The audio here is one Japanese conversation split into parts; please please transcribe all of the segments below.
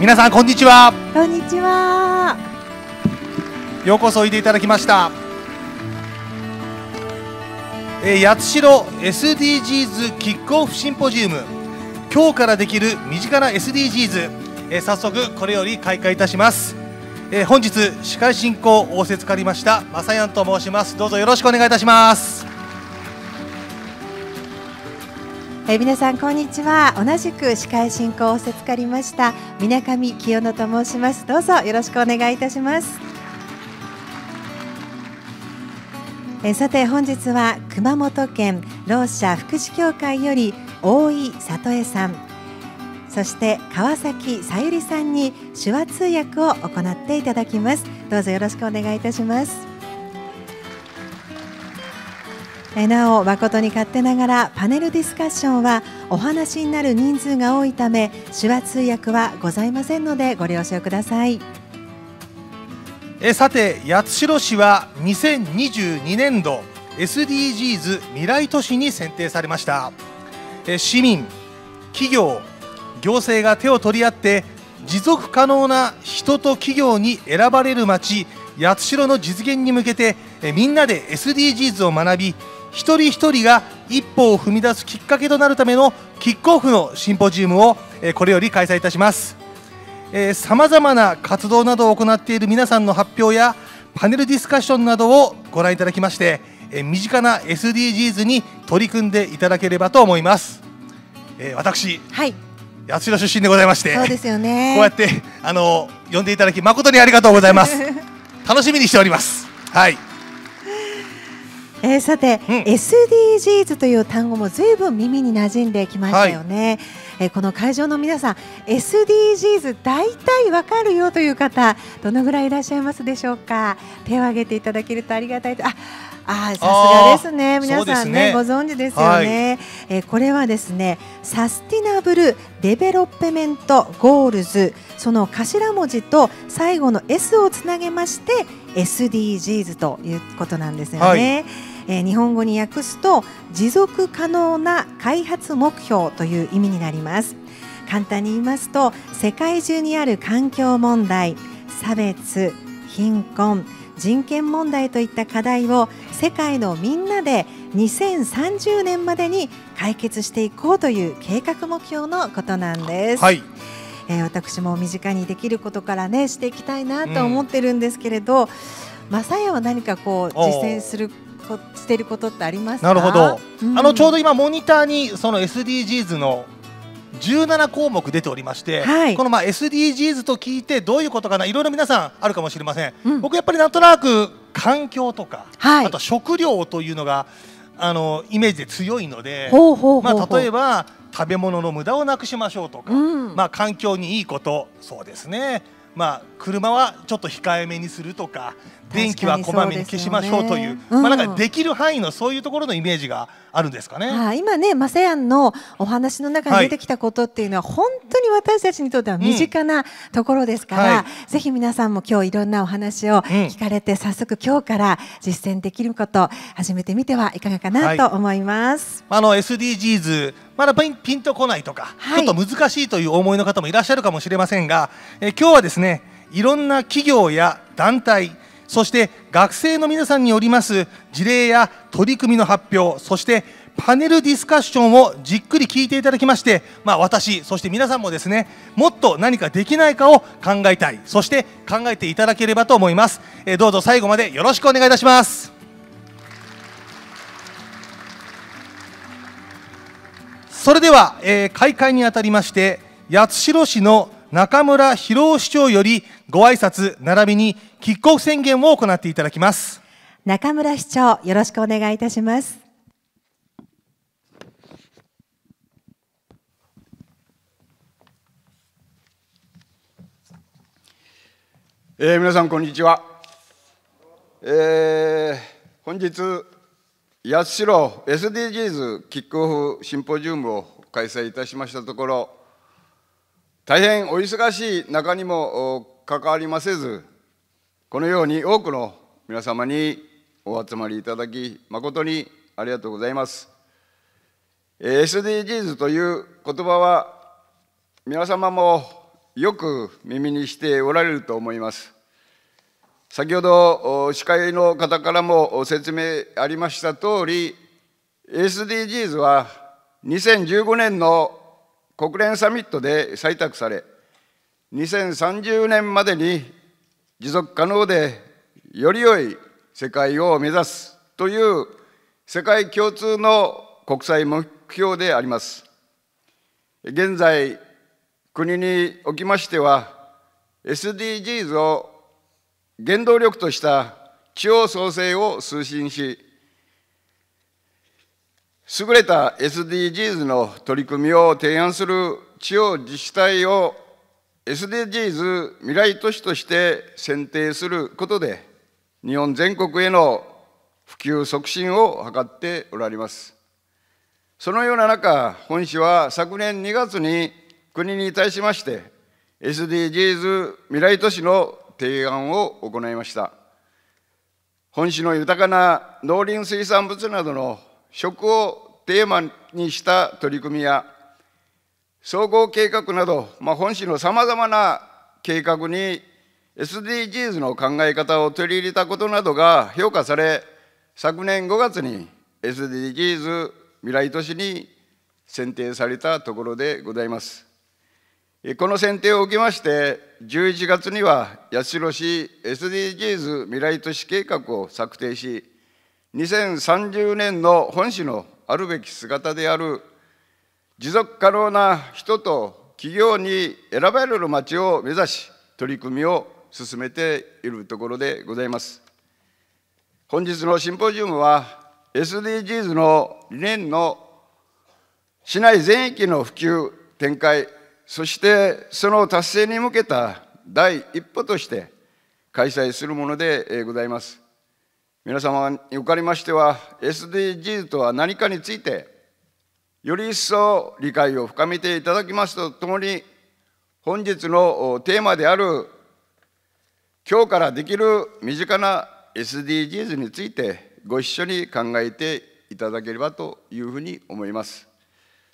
皆さんこんにちはこんにちはようこそおいでいただきましたえー、八代 SDGs キックオフシンポジウム今日からできる身近な SDGs、えー、早速これより開会いたします、えー、本日司会進行仰せつかりましたまさやんと申しますどうぞよろしくお願いいたしますえ皆さんこんにちは同じく司会進行を授かりました水上清野と申しますどうぞよろしくお願いいたしますえさて本日は熊本県ろう者福祉協会より大井里江さんそして川崎さゆりさんに手話通訳を行っていただきますどうぞよろしくお願いいたしますえなお誠に勝手ながらパネルディスカッションはお話になる人数が多いため手話通訳はございませんのでご了承くださいえさて八代市は2022年度 SDGs 未来都市に選定されましたえ市民企業行政が手を取り合って持続可能な人と企業に選ばれる街八代の実現に向けてみんなで SDGs を学び一人一人が一歩を踏み出すきっかけとなるためのキックオフのシンポジウムをこれより開催いたしますさまざまな活動などを行っている皆さんの発表やパネルディスカッションなどをご覧いただきまして身近な SDGs に取り組んでいただければと思います私、はい、八代出身でございましてそうですよねこうやってあの呼んでいただき誠にありがとうございます 楽しみにしておりますはいえー、さて、うん、SDGs という単語もずいぶん耳に馴染んできましたよね、はい、えー、この会場の皆さん SDGs 大体わかるよという方どのぐらいいらっしゃいますでしょうか手を挙げていただけるとありがたいとああさすがですね皆さんね、ね、ご存知ですよね、はい、えー、これはですねサスティナブルデベロップメントゴールズその頭文字と最後の S をつなげまして SDGs ということなんですよね、はいえー、日本語に訳すと持続可能な開発目標という意味になります簡単に言いますと世界中にある環境問題差別貧困人権問題といった課題を世界のみんなで2030年までに解決していこうという計画目標のことなんです。はいえー、私も身近にできることからねしていきたいなと思ってるんですけれど、うん、マサヤは何かこう実践するしてることってありますなるほど、うん、あのちょうど今モニターにその SDGs の17項目出ておりまして、はい、このまあ SDGs と聞いてどういうことかないろいろ皆さんあるかもしれません、うん、僕やっぱりなんとなく環境とか、はい、あと食料というのがあのイメージで強いので例えば食べ物の無駄をなくしましょうとか、うん、まあ、環境にいいことそうですねまあ、車はちょっと控えめにするとか、電気はこまめに消しましょうという、ねうん、まあなんかできる範囲のそういうところのイメージがあるんですかね。あ今ねマセアンのお話の中に出てきたことっていうのは、本当に私たちにとっては身近なところですから、うんはい、ぜひ皆さんも今日いろんなお話を聞かれて、早速今日から実践できること始めてみてはいかがかなと思います。はい、あの SDGs まだピンピンとこないとか、はい、ちょっと難しいという思いの方もいらっしゃるかもしれませんが、え今日はですねいろんな企業や団体そして学生の皆さんによります事例や取り組みの発表、そしてパネルディスカッションをじっくり聞いていただきまして、まあ、私、そして皆さんもですね、もっと何かできないかを考えたい、そして考えていただければと思います。えどうぞ最後までよろしくお願いいたします。それでは、えー、開会にあたりまして、八代市の中村博夫市長よりご挨拶並びにキックオフ宣言を行っていただきます中村市長よろしくお願いいたしますえー、皆さんこんにちは、えー、本日八代 SDGs キックオフシンポジウムを開催いたしましたところ大変お忙しい中にも関わりませずこのように多くの皆様にお集まりいただき誠にありがとうございます SDGs という言葉は皆様もよく耳にしておられると思います先ほど司会の方からも説明ありました通り SDGs は2015年の国連サミットで採択され、2030年までに持続可能でより良い世界を目指すという世界共通の国際目標であります。現在、国におきましては、SDGs を原動力とした地方創生を推進し、優れた SDGs の取り組みを提案する地方自治体を SDGs 未来都市として選定することで、日本全国への普及促進を図っておられます。そのような中、本市は昨年2月に国に対しまして、SDGs 未来都市の提案を行いました。本市の豊かな農林水産物などの食をテーマにした取り組みや総合計画など、まあ、本市のさまざまな計画に SDGs の考え方を取り入れたことなどが評価され昨年5月に SDGs 未来都市に選定されたところでございます。この選定を受けまして、11月には八代市 SDGs 未来都市計画を策定し、2030年の本市のあるべき姿である持続可能な人と企業に選ばれる街を目指し取り組みを進めているところでございます本日のシンポジウムは SDGs の理念の市内全域の普及展開そしてその達成に向けた第一歩として開催するものでございます皆様におかれましては SDGs とは何かについてより一層理解を深めていただきますとともに本日のテーマである今日からできる身近な SDGs についてご一緒に考えていただければというふうに思います。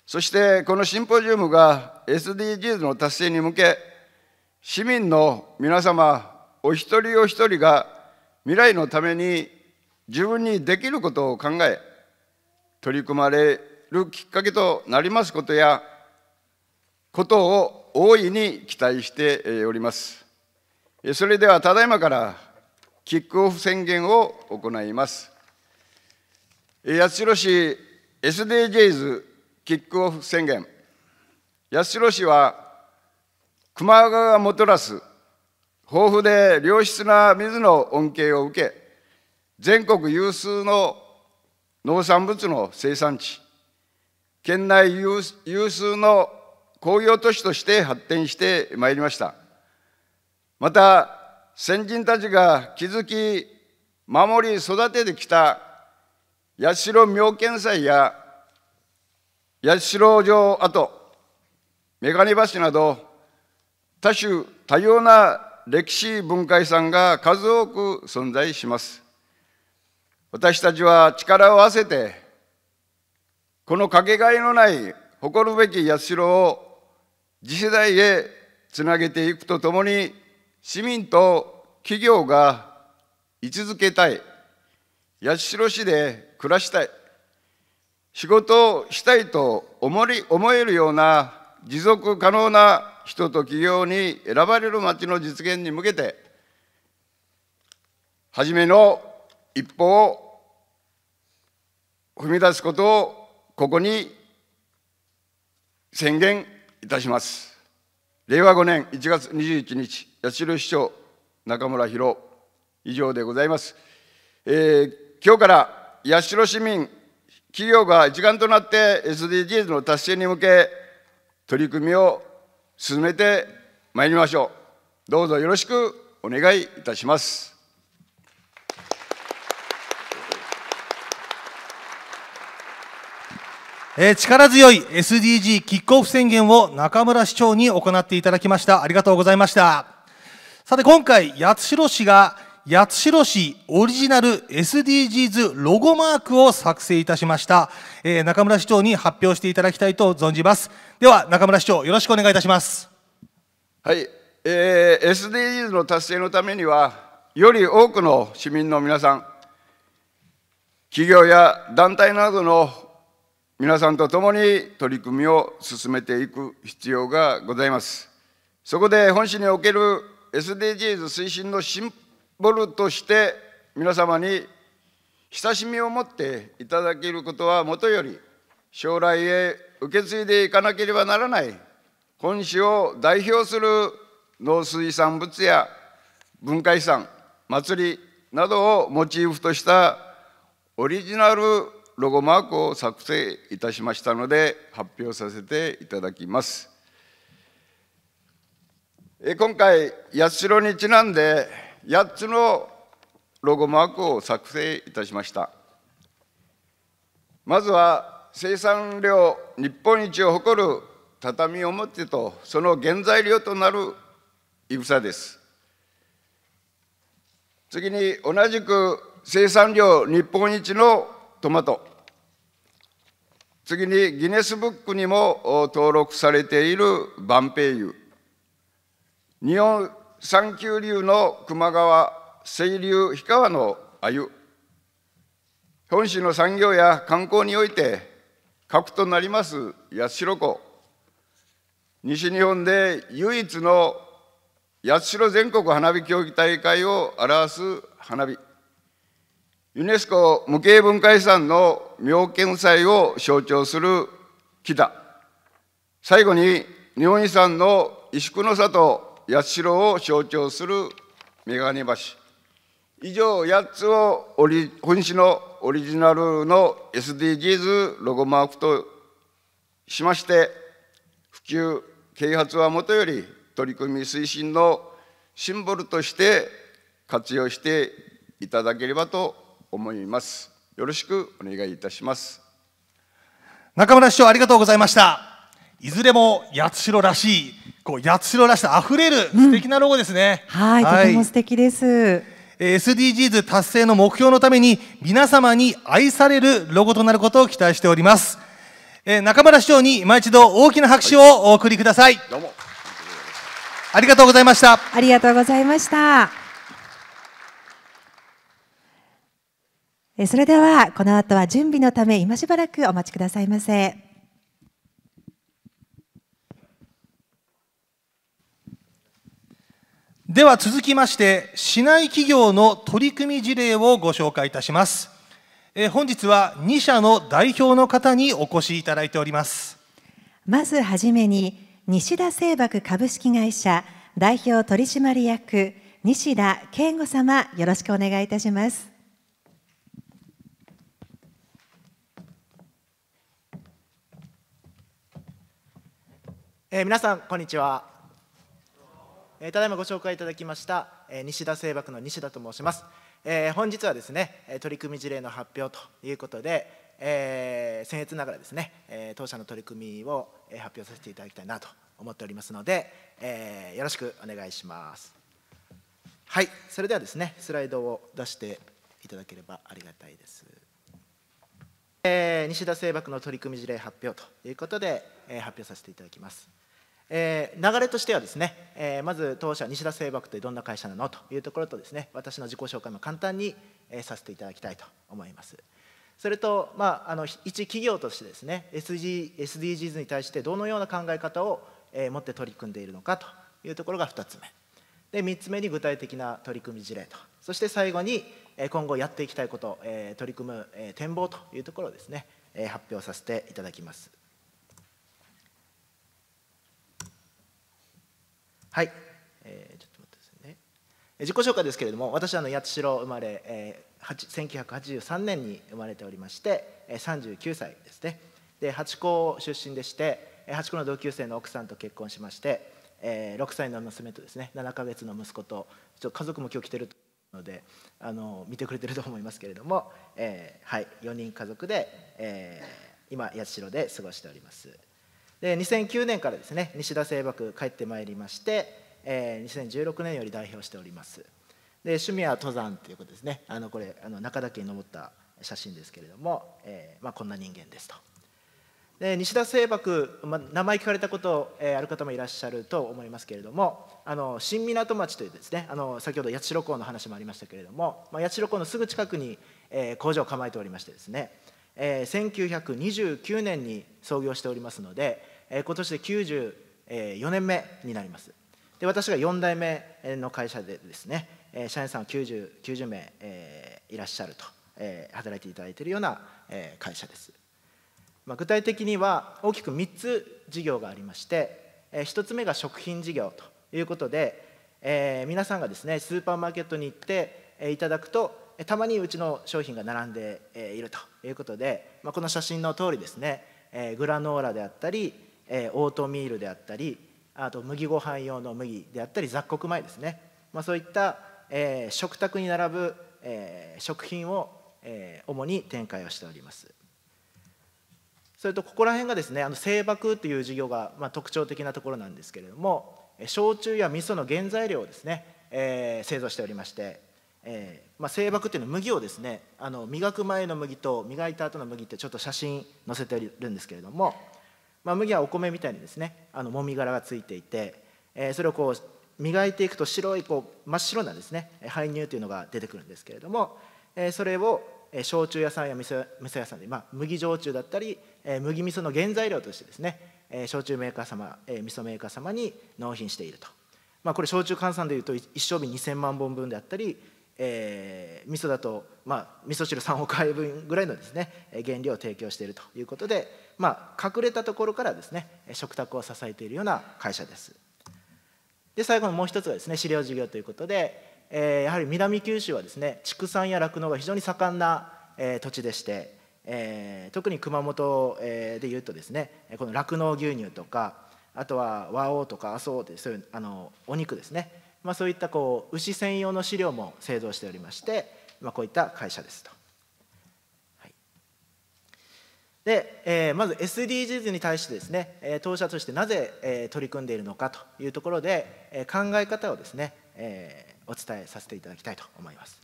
そしてこのシンポジウムが SDGs の達成に向け市民の皆様お一人お一人が未来のために自分にできることを考え取り組まれるきっかけとなりますことやことを大いに期待しておりますそれではただいまからキックオフ宣言を行います八代市 SDGs キックオフ宣言八代市は熊川がもたらす豊富で良質な水の恩恵を受け全国有数の農産物の生産地、県内有数の工業都市として発展してまいりました。また、先人たちが築き、守り、育ててきた八代妙見祭や八代城跡、メガネ橋など、多種多様な歴史文化遺産が数多く存在します。私たちは力を合わせて、このかけがえのない誇るべき社を次世代へつなげていくとともに、市民と企業が居続けたい、八代市で暮らしたい、仕事をしたいと思い思えるような持続可能な人と企業に選ばれる町の実現に向けて、初めの一歩を踏み出すことをここに宣言いたします。令和5年1月21日、八代市長、中村博、以上でございます。えー、今日から八代市民、企業が一丸となって SDGs の達成に向け、取り組みを進めてまいりましょう。どうぞよろしくお願いいたします。えー、力強い SDG キックオフ宣言を中村市長に行っていただきました。ありがとうございました。さて今回、八代市が八代市オリジナル SDGs ロゴマークを作成いたしました。えー、中村市長に発表していただきたいと存じます。では中村市長、よろしくお願いいたします。はい、えー、SDGs の達成のためには、より多くの市民の皆さん、企業や団体などの皆さんと共に取り組みを進めていく必要がございます。そこで本市における SDGs 推進のシンボルとして皆様に親しみを持っていただけることはもとより将来へ受け継いでいかなければならない本市を代表する農水産物や文化遺産祭りなどをモチーフとしたオリジナルロゴマークを作成いたしましたので発表させていただきます。今回八代にちなんで8つのロゴマークを作成いたしました。まずは生産量日本一を誇る畳表とその原材料となるいぶさです。次に同じく生産量日本一のトマト次にギネスブックにも登録されている万平油日本三級流の球磨川清流氷川の鮎本市の産業や観光において核となります八代湖西日本で唯一の八代全国花火競技大会を表す花火ユネスコ無形文化遺産の妙見祭を象徴する木だ。最後に日本遺産の石工の里八代を象徴する眼鏡橋。以上8つをオリ本市のオリジナルの SDGs ロゴマークとしまして、普及、啓発はもとより取り組み推進のシンボルとして活用していただければと思います。よろしくお願いいたします。中村市長ありがとうございました。いずれも八代らしい、こう八代らしさ溢れる素敵なロゴですね。うん、はい、はい、とても素敵です。SDGs 達成の目標のために皆様に愛されるロゴとなることを期待しております。え中村市長に今一度大きな拍手をお送りください。はい、どうも。ありがとうございました。ありがとうございました。それではこの後は準備のため今しばらくお待ちくださいませでは続きまして市内企業の取り組み事例をご紹介いたします本日は2社の代表の方にお越しいただいておりますまずはじめに西田製薬株式会社代表取締役西田健吾様よろしくお願いいたしますえー、皆さんこんにちは、えー、ただいまご紹介いただきました、えー、西田製爆の西田と申します、えー、本日はですね取り組み事例の発表ということで、えー、僭越ながらですね、えー、当社の取り組みを発表させていただきたいなと思っておりますので、えー、よろしくお願いしますはいそれではですねスライドを出していただければありがたいですえ西田製爆の取り組み事例発表ということで、え発表させていただきます。えー、流れとしてはですね、えー、まず当社西田製爆ってどんな会社なのというところとですね私の自己紹介も簡単に、えー、させていただきたいと思いますそれと、まあ、あの一企業としてですね SG SDGs に対してどのような考え方を、えー、持って取り組んでいるのかというところが2つ目で3つ目に具体的な取り組み事例とそして最後に今後やっていきたいこと、えー、取り組む、えー、展望というところをですね、えー、発表させていただきますはい、えー、ちょっと待ってですね自己紹介ですけれども私はあの八代生まれ、えー、1983年に生まれておりまして39歳ですねで八高出身でして八高の同級生の奥さんと結婚しまして、えー、6歳の娘とですね7か月の息子とちょっと家族も今日来てるのであの見てくれてると思いますけれども、えー、はい4人家族で、えー、今八代で過ごしております。で2009年からですね西田清博帰ってまいりまして、えー、2016年より代表しておりますで趣味は登山ということですねあのこれあの中岳に登った写真ですけれども、えー、まあ、こんな人間ですとで西田清博、まあ、名前聞かれたこと、えー、ある方もいらっしゃると思いますけれどもあの新港町というですねあの先ほど八代港の話もありましたけれども、まあ、八代港のすぐ近くに、えー、工場を構えておりましてですねえ1929年に創業しておりますので、え今年で94年目になりますで私が4代目の会社でですね、え社員さん 90, 90名、えいらっしゃると、え働いていただいているような、え会社です、まあ、具体的には大きく3つ事業がありまして、え1つ目が食品事業ということで、え皆さんがですねスーパーマーケットに行っていただくとたまにうちの商品が並んでいるということで、まあ、この写真の通りですね、えグラノーラであったり、えオートミールであったりあと麦ご飯用の麦であったり雑穀米ですね、まあ、そういった、え食卓に並ぶ、え食品を、え主に展開をしております。それとここら辺がですねあの製箔という事業が、まあ、特徴的なところなんですけれども焼酎や味噌の原材料をですね、えー、製造しておりまして、えまあ、製爆っていうのは麦をですねあの磨く前の麦と磨いた後の麦ってちょっと写真載せてるんですけれども、まあ、麦はお米みたいにですねあのもみ殻がついていて、えー、それをこう磨いていくと白いこう真っ白なですね排乳というのが出てくるんですけれども、えー、それを焼酎屋さんや味噌屋さんで、まあ、麦焼酎だったり、えー、麦味噌の原材料としてですね、えー、焼酎メーカー様、えー、味噌メーカー様に納品していると、まあ、これ焼酎換算でいうと一升瓶2000万本分であったりえー、味噌だと、まあ、味噌汁3億杯分ぐらいのですね原料を提供しているということで、まあ、隠れたところからですね食卓を支えているような会社ですで最後のもう一つがですね飼料事業ということで、えー、やはり南九州はですね畜産や酪農が非常に盛んな、えー、土地でして、えー、特に熊本、えー、でいうとですねこの酪農牛乳とかあとは和王とか麻生でそういうあのお肉ですねまあ、そういったこう牛専用の飼料も製造しておりまして、まあ、こういった会社ですと。でえー、まず SDGs に対してですね、えー、当社としてなぜ、えー、取り組んでいるのかというところで、えー、考え方をですね、えー、お伝えさせていただきたいと思います。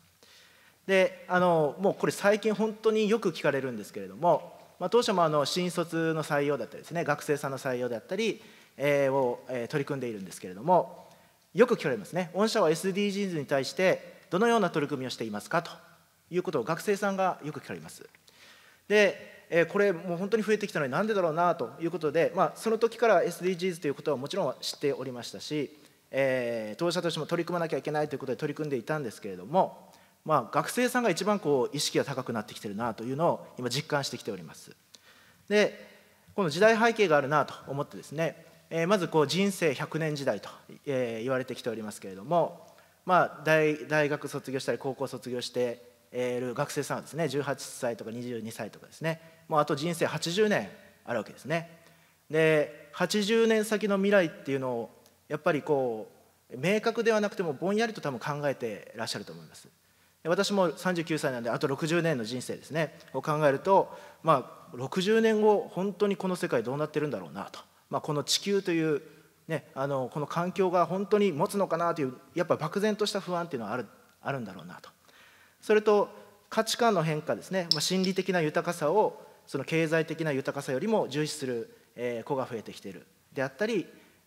であのもうこれ最近本当によく聞かれるんですけれども、まあ、当社もあの新卒の採用だったりですね学生さんの採用だったり、えー、を、えー、取り組んでいるんですけれどもよく聞かれますね御社は SDGs に対してどのような取り組みをしていますかということを学生さんがよく聞かれますでえこれもう本当に増えてきたのになんでだろうなということで、まあ、その時から SDGs ということはもちろん知っておりましたし、えー、当社としても取り組まなきゃいけないということで取り組んでいたんですけれども、まあ、学生さんが一番こう意識が高くなってきてるなというのを今実感してきておりますでこの時代背景があるなと思ってですねえまずこう人生100年時代と、え言われてきておりますけれども、まあ、大大学卒業したり高校卒業している学生さんはですね18歳とか22歳とかですねもうあと人生80年あるわけですね。で80年先の未来っていうのをやっぱりこう明確ではなくてもぼんやりと多分考えてらっしゃると思います。私も39歳なんであと60年の人生ですねを考えるとまあ60年後本当にこの世界どうなってるんだろうなとまあ、この地球という、ね、あのこの環境が本当に持つのかなというやっぱ漠然とした不安っていうのはあるあるんだろうなとそれと価値観の変化ですね、まあ、心理的な豊かさをその経済的な豊かさよりも重視する、えー、子が増えてきているであったり、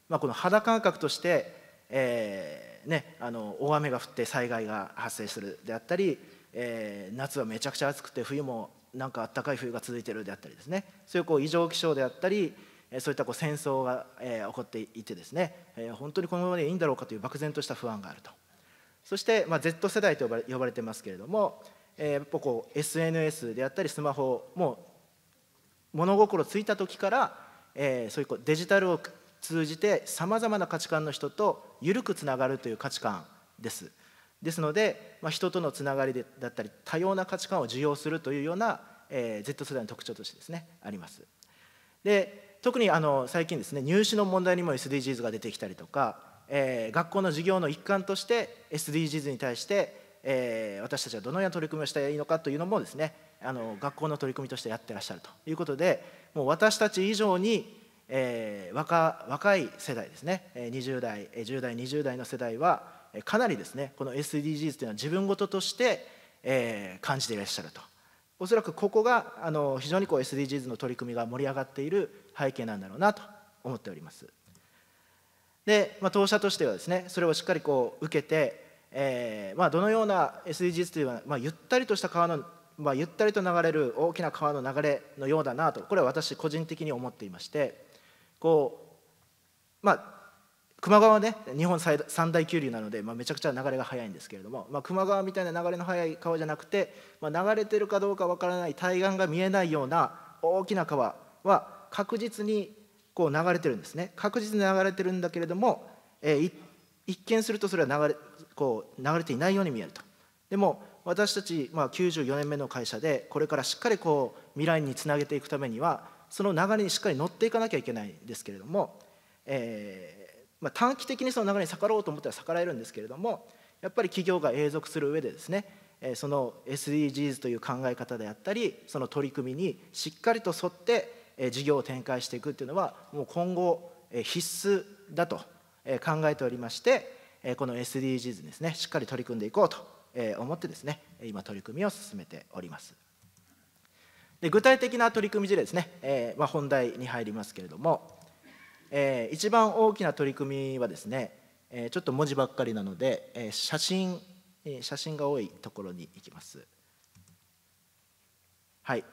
まあ、この肌感覚として、えーね、あの大雨が降って災害が発生するであったり、えー、夏はめちゃくちゃ暑くて冬もなんかたかい冬が続いてるであったりですねそういうこう異常気象であったり、そういったこう戦争が起こっていてですね本当にこのままでいいんだろうかという漠然とした不安があるとそして、ま Z 世代と呼ばれてますけれどもやっぱこう SNS であったりスマホも物心ついた時からえー、そういうこうデジタルを通じてさまざまな価値観の人と緩くつながるという価値観ですですので、まあ、人とのつながりでだったり多様な価値観を受容するというような、えー、Z 世代の特徴としてですねありますで特にあの最近ですね入試の問題にも SDGs が出てきたりとか、えー、学校の授業の一環として SDGs に対して、えー、私たちはどのような取り組みをしたらいいのかというのもですねあの学校の取り組みとしてやってらっしゃるということでもう私たち以上に、えー、若若い世代ですね20代10代20代の世代はかなりですねこの SDGs というのは自分事として、えー、感じていらっしゃるとおそらくここがあの非常にこう SDGs の取り組みが盛り上がっている背景なんだろうなと思っております。で、まあ、当社としてはですねそれをしっかりこう受けて、えーまあ、どのような SDGs というのは、まあ、ゆったりとした川の、まあ、ゆったりと流れる大きな川の流れのようだなとこれは私個人的に思っていましてこうまあ球磨川はね日本三大急流なので、まあ、めちゃくちゃ流れが速いんですけれども、まあ、球磨川みたいな流れの速い川じゃなくて、まあ、流れてるかどうかわからない対岸が見えないような大きな川は確実にこう流れてるんですね確実に流れてるんだけれども、えー、一見するとそれは流れこう流れていないように見えるとでも私たち、まあ、94年目の会社でこれからしっかりこう未来につなげていくためにはその流れにしっかり乗っていかなきゃいけないんですけれども、えーまあ、短期的にその流れに逆らうと思ったら逆らえるんですけれどもやっぱり企業が永続する上でですねその SDGs という考え方であったりその取り組みにしっかりと沿って事業を展開していくっていうのはもう今後必須だと考えておりましてこの SDGs ですねしっかり取り組んでいこうと思ってですね今取り組みを進めておりますで具体的な取り組み事例ですね、えーまあ、本題に入りますけれども、えー、一番大きな取り組みはですね、えー、ちょっと文字ばっかりなので、えー、写真、えー、写真が多いところに行きますはい、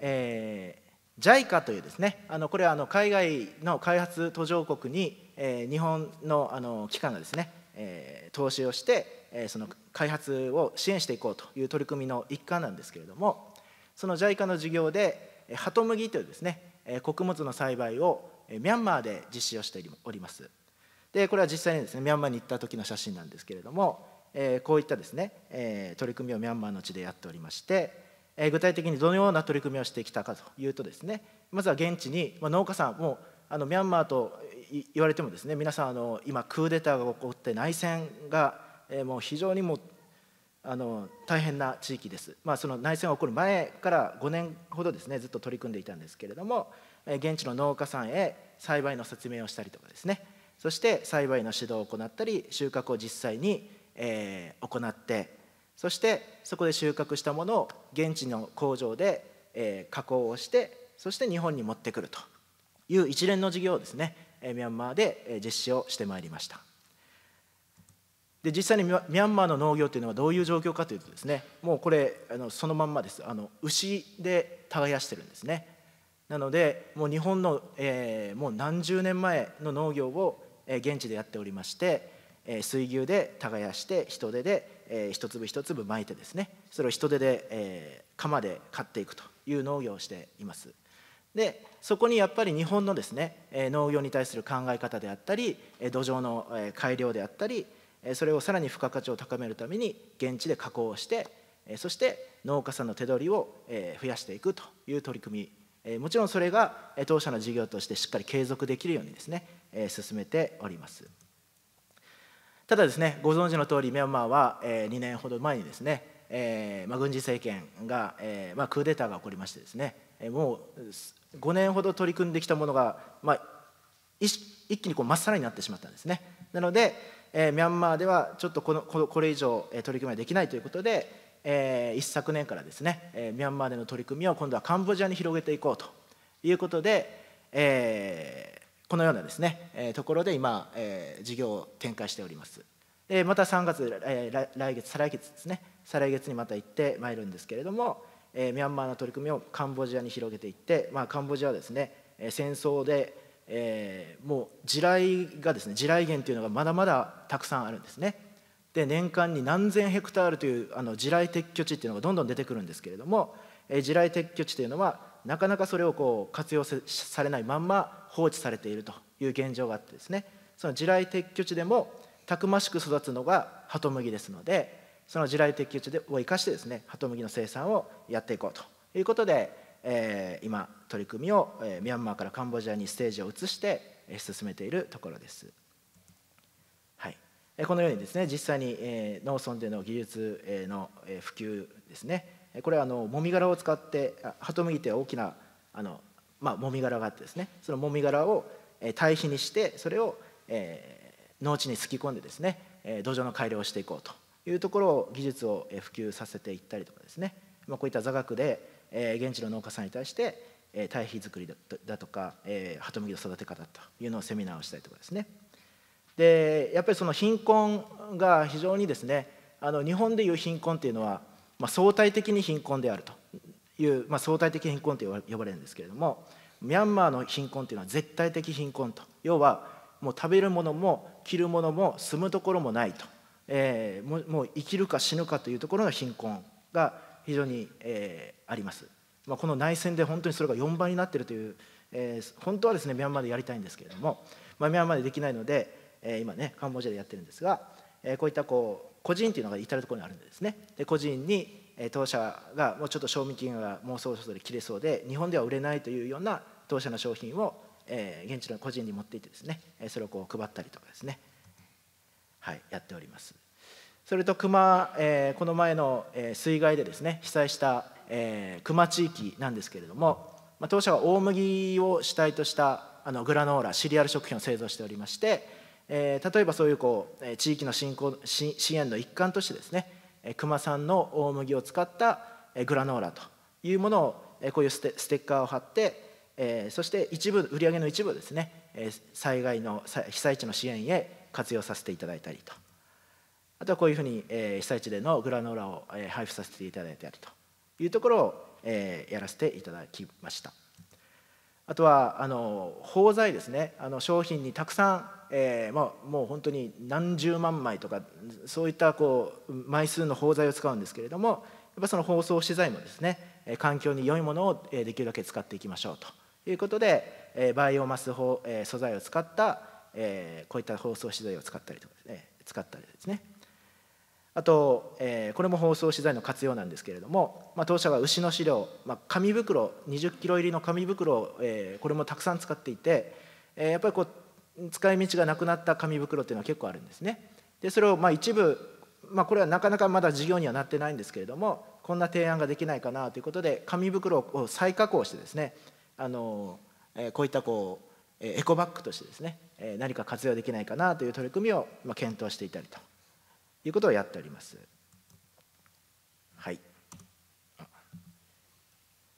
えー JICA というですねあのこれはあの海外の開発途上国に、えー、日本のあの機関がですね、えー、投資をして、えー、その開発を支援していこうという取り組みの一環なんですけれどもその JICA の事業でハトムギというですね穀物の栽培をミャンマーで実施をしておりますでこれは実際にですねミャンマーに行った時の写真なんですけれども、えー、こういったですね、えー、取り組みをミャンマーの地でやっておりましてえ具体的にどのような取り組みをしてきたかというとですねまずは現地に、ま農家さんもあのミャンマーと言われてもですね皆さんあの今クーデターが起こって内戦が、えもう非常にもうあの大変な地域です、まあ、その内戦が起こる前から5年ほどですねずっと取り組んでいたんですけれども現地の農家さんへ栽培の説明をしたりとかですねそして栽培の指導を行ったり収穫を実際に、え行ってそしてそこで収穫したものを現地の工場で、え加工をしてそして日本に持ってくるという一連の事業をですね、えミャンマーで実施をしてまいりましたで実際にミャンマーの農業というのはどういう状況かというとですねもうこれあのそのまんまですあの牛で耕してるんですねなのでもう日本の、えー、もう何十年前の農業を現地でやっておりまして水牛で耕して人手でえー、一粒一粒まいてですねそれを人手で、えー、釜で買っていくという農業をしていますでそこにやっぱり日本のですね、えー、農業に対する考え方であったり、えー、土壌の、え改良であったり、えー、それをさらに付加価値を高めるために現地で加工をして、えー、そして農家さんの手取りを、えー、増やしていくという取り組みもちろんそれが当社の事業としてしっかり継続できるようにですね進めております。ただですねご存知の通りミャンマーは、え2年ほど前にですね、えま軍事政権が、えまクーデターが起こりましてですね、えもう5年ほど取り組んできたものが、ま一気にこうまっさらになってしまったんですねなので、えミャンマーではちょっとこのこのこれ以上、え取り組みはできないということで、え一昨年からですね、えミャンマーでの取り組みを今度はカンボジアに広げていこうということで、えー、このようなですね、えところで今、え事業を展開しております。でまた3月、来月、再来月ですね、再来月にまた行ってまいるんですけれども、えミャンマーの取り組みをカンボジアに広げていって、まあ、カンボジアはですね、え戦争で、えー、もう地雷がですね、地雷源というのがまだまだたくさんあるんですね。で年間に何千ヘクタールというあの地雷撤去地っていうのがどんどん出てくるんですけれども、え地雷撤去地というのはなかなかそれをこう活用されないまんま放置されているという現状があってですねその地雷撤去地でもたくましく育つのがハトムギですのでその地雷撤去地を生かしてですねハトムギの生産をやっていこうということで、えー、今取り組みを、えー、ミャンマーからカンボジアにステージを移して、えー、進めているところです。はいえー、このようにですね実際に、えー、農村での技術、えー、の、えー、普及ですねこれはあのもみ殻を使ってハトムギって大きなあのまあ、もみ殻があってですねそのもみ殻を堆肥にしてそれを、え農地にすき込んでですね土壌の改良をしていこうというところを技術を普及させていったりとかですね、まあ、こういった座学で現地の農家さんに対して堆肥作りだとかハトムギの育て方というのをセミナーをしたりとかですねでやっぱりその貧困が非常にですねあの日本でいう貧困っていうのは、まあ、相対的に貧困であるという、まあ、相対的貧困と呼ばれるんですけれどもミャンマーの貧困というのは絶対的貧困と要はもう食べるものも着るものも住むところもないと、えー、もう生きるか死ぬかというところの貧困が非常に、えー、あります、まあ、この内戦で本当にそれが4倍になっているという、えー、本当はですねミャンマーでやりたいんですけれども、まあ、ミャンマーでできないので、えー、今ねカンボジアでやってるんですが、えー、こういったこう個人というのが至る所にあるんですねで個人に当社がもうちょっと賞味期限がもうそろそろ切れそうで日本では売れないというような当社の商品を現地の個人に持っていってですねそれをこう配ったりとかですねはいやっておりますそれと熊この前の水害でですね被災した熊地域なんですけれども当社は大麦を主体としたあのグラノーラシリアル食品を製造しておりまして例えばそういうこう地域の振興支援の一環としてですね熊さんの大麦を使ったグラノーラというものをこういうステッカーを貼ってそして一部売り上げの一部をですね災害の被災地の支援へ活用させていただいたりとあとはこういうふうに被災地でのグラノーラを配布させていただいたりというところをやらせていただきましたあとはあの包材ですねあの商品にたくさんえーまあ、もう本当に何十万枚とかそういったこう枚数の包材を使うんですけれどもやっぱその包装資材もですね環境に良いものをできるだけ使っていきましょうということでバイオマス素材を使ったこういった包装資材を使ったりとかですね使ったりですねあと、えこれも包装資材の活用なんですけれども、まあ、当社は牛の飼料、まあ、紙袋20キロ入りの紙袋を、えこれもたくさん使っていて、えやっぱりこう使い道がなくなった紙袋っていうのは結構あるんですね。でそれをま一部、まあ、これはなかなかまだ事業にはなってないんですけれどもこんな提案ができないかなということで紙袋を再加工してですねあの、えこういったこうエコバッグとしてですね何か活用できないかなという取り組みを検討していたりということをやっております。はい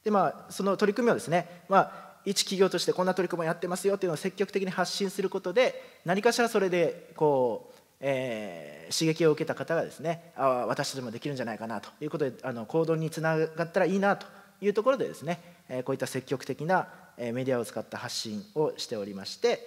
でまあ、その取り組みをですね、まあ一企業としてこんな取り組みをやってますよっていうのを積極的に発信することで何かしらそれでこう、えー、刺激を受けた方がですねあ私たちもできるんじゃないかなということであの行動につながったらいいなというところでですね、えこういった積極的なメディアを使った発信をしておりまして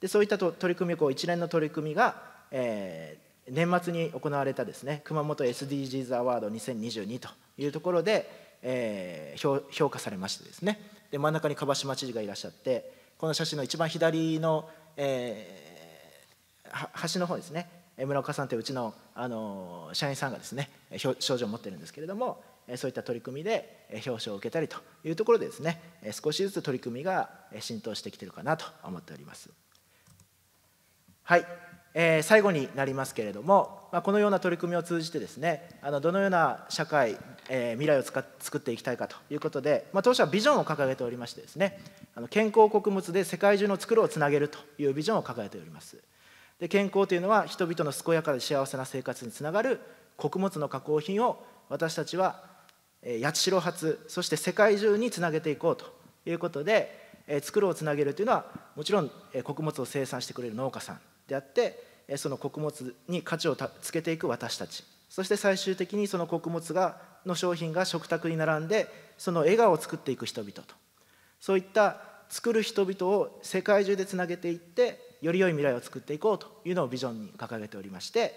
でそういったと取り組みこう一連の取り組みが、えー、年末に行われたですね熊本 SDGs アワード2022というところで、えー、評価されましてですねで真ん中に椛島知事がいらっしゃってこの写真の一番左の、えー、端の方ですね村岡さんといううちのあの社員さんがですね症状を持ってるんですけれどもそういった取り組みで表彰を受けたりというところでですね少しずつ取り組みが浸透してきてるかなと思っております。はい、えー、最後になりますけれども、まあ、このような取り組みを通じてですねあのどのような社会え未来を作っていきたいかということで、まあ、当社はビジョンを掲げておりましてですねあの健康穀物で世界中の作うをつなげるというビジョンを掲げておりますで健康というのは人々の健やかで幸せな生活につながる穀物の加工品を私たちは八代発そして世界中につなげていこうということで、えー、ろうをつなげるというのはもちろん、え穀物を生産してくれる農家さんであってその穀物に価値をつけていく私たちそして最終的にその穀物がの商品が食卓に並んでその笑顔を作っていく人々とそういった作る人々を世界中でつなげていってより良い未来を作っていこうというのをビジョンに掲げておりまして、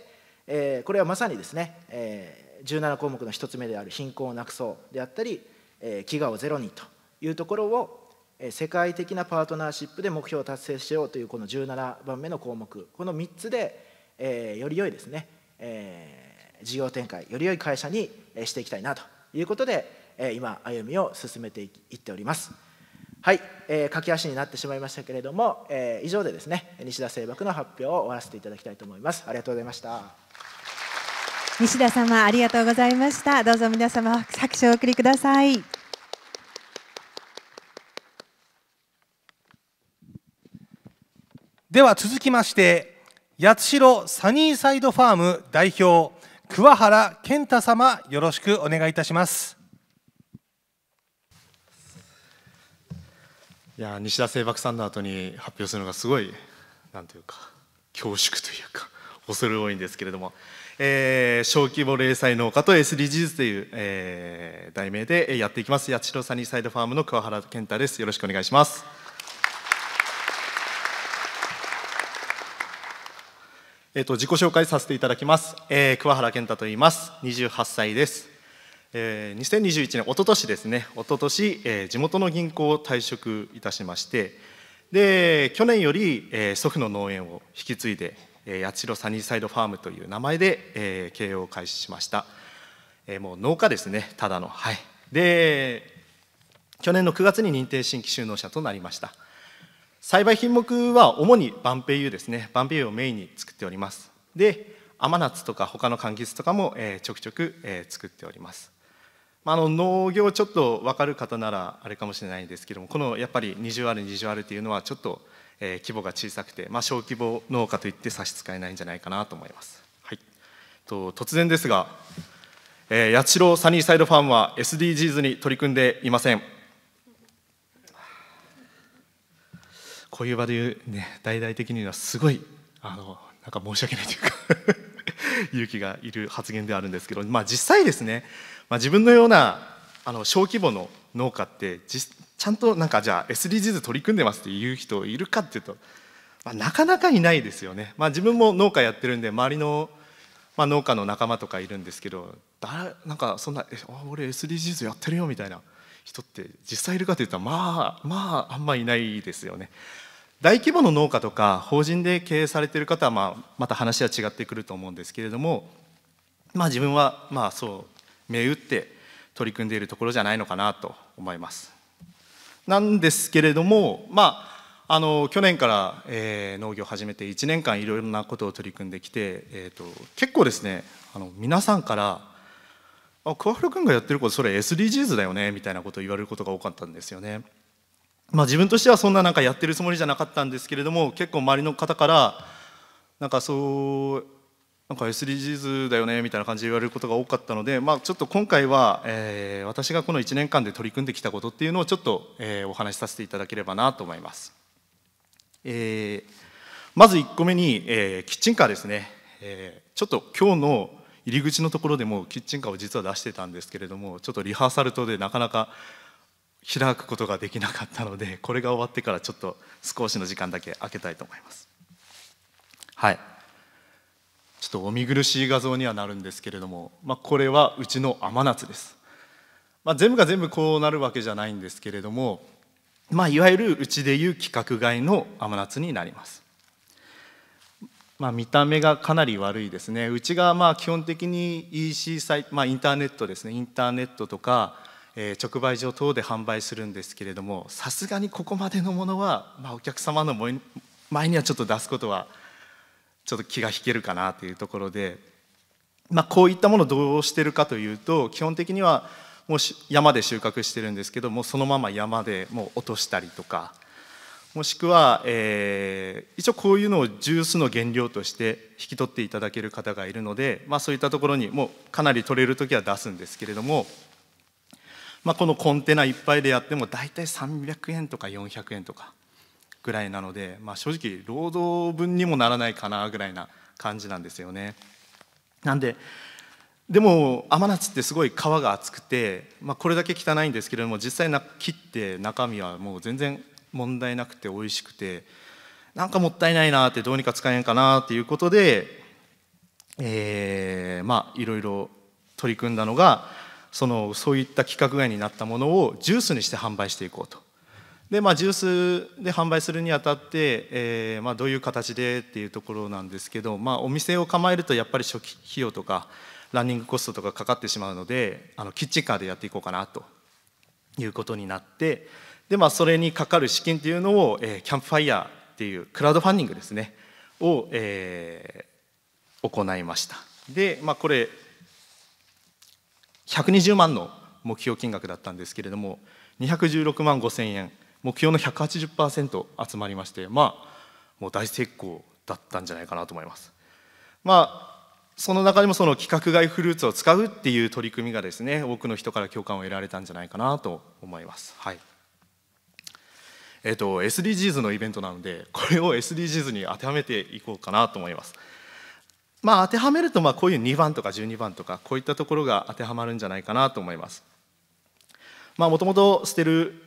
えー、これはまさにですね、えー、17項目の1つ目である貧困をなくそうであったり、えー、飢餓をゼロにというところを世界的なパートナーシップで目標を達成しようというこの17番目の項目この3つで、えー、より良いですね、えー、事業展開より良い会社にしていきたいなということで、え今歩みを進めていっておりますはい、えー、駆け足になってしまいましたけれども、えー、以上でですね西田清博の発表を終わらせていただきたいと思いますありがとうございました西田様ありがとうございましたどうぞ皆様拍手をお送りくださいでは続きまして八代サニーサイドファーム代表桑原健太様よろしくお願いいたしますいや西田聖博さんの後に発表するのがすごいなんというか恐縮というか 恐る多いんですけれども、えー、小規模零細農家と SDGs という、えー、題名でやっていきます八代サニーサイドファームの桑原健太ですよろしくお願いしますえっと、自己紹介させていただきます、えー、桑原健太と言います28歳です、えー、2021年一昨年ですね一昨年、えー、地元の銀行を退職いたしましてで去年より、えー、祖父の農園を引き継いで、えー、八代サニーサイドファームという名前で、えー、経営を開始しました、えー、もう農家ですねただのはいで去年の9月に認定新規就農者となりました栽培品目は主にバンペイユですねバンペイユをメインに作っておりますで甘夏とか他の柑橘とかも、えー、ちょくちょく、えー、作っておりますまあ、あの農業ちょっと分かる方ならあれかもしれないんですけどもこのやっぱり20ある20あるっていうのはちょっと、えー、規模が小さくて、まあ、小規模農家といって差し支えないんじゃないかなと思います、はい、と突然ですが、えー、八代サニーサイドファームは SDGs に取り組んでいませんこういう場で言う、ね、大々的に言うのはすごいあのなんか申し訳ないというか 勇気がいる発言ではあるんですけど、まあ、実際ですね、まあ、自分のようなあの小規模の農家ってちゃんとなんかじゃあ SDGs 取り組んでますっていう人いるかっていうと、まあ、なかなかいないですよね、まあ、自分も農家やってるんで周りの、まあ、農家の仲間とかいるんですけどだなんかそんな「え俺 SDGs やってるよ」みたいな人って実際いるかというとまあまああんまいないですよね。大規模の農家とか法人で経営されてる方は、まあ、また話は違ってくると思うんですけれども、まあ、自分はまあそう銘打って取り組んでいるところじゃないのかなと思います。なんですけれども、まあ、あの去年から、え農業を始めて1年間いろいろなことを取り組んできて、えと、結構ですねあの皆さんから「あ桑原君がやってることそれ SDGs だよね」みたいなことを言われることが多かったんですよね。まあ、自分としてはそんななんかやってるつもりじゃなかったんですけれども結構周りの方からなんかそうなんか SDGs だよねみたいな感じで言われることが多かったので、まあ、ちょっと今回は、えー、私がこの1年間で取り組んできたことっていうのをちょっと、えー、お話しさせていただければなと思います、えー、まず1個目に、えキッチンカーですね、えちょっと今日の入り口のところでもキッチンカーを実は出してたんですけれどもちょっとリハーサルとでなかなか開くことができなかったのでこれが終わってからちょっと少しの時間だけ開けたいと思いますはいちょっとお見苦しい画像にはなるんですけれども、まあ、これはうちの甘夏です、まあ、全部が全部こうなるわけじゃないんですけれども、まあ、いわゆるうちでいう規格外の甘夏になりますまあ、見た目がかなり悪いですねうちがまあ基本的に EC サイト、まあ、インターネットですねインターネットとか直売所等で販売するんですけれどもさすがにここまでのものは、まあ、お客様の前にはちょっと出すことはちょっと気が引けるかなというところで、まあ、こういったものをどうしてるかというと基本的にはもう山で収穫してるんですけどもそのまま山でもう落としたりとかもしくは、えー、一応こういうのをジュースの原料として引き取っていただける方がいるので、まあ、そういったところにもうかなり取れる時は出すんですけれどもまあ、このコンテナいっぱいでやっても大体300円とか400円とかぐらいなので、まあ、正直労働分にもならないかなぐらいな感じなんですよね。なんででも甘夏ってすごい皮が厚くて、まあ、これだけ汚いんですけれども実際な切って中身はもう全然問題なくて美味しくてなんかもったいないなってどうにか使えんかなっていうことで、えー、まあいろいろ取り組んだのがそのそういった規格外になったものをジュースにして販売していこうと。でまあ、ジュースで販売するにあたって、えーまあ、どういう形でっていうところなんですけど、まあ、お店を構えるとやっぱり初期費用とかランニングコストとかかかってしまうのであのキッチンカーでやっていこうかなということになってで、まあ、それにかかる資金っていうのを、えー、キャンプファイヤーっていうクラウドファンディングですねを、えー、行いましたで、まあ、これ120万の目標金額だったんですけれども216万5000円目標の180%集まりましてまあもう大成功だったんじゃないかなと思います。まあその中でもその規格外フルーツを使うっていう取り組みがですね多くの人から共感を得られたんじゃないかなと思います。はいえーと、と SDGs のイベントなのでこれを SDGs に当てはめていこうかなと思います。まあ、当てはめるとまあこういう2番とか12番とかこういったところが当てはまるんじゃないかなと思います。まあもともと捨てる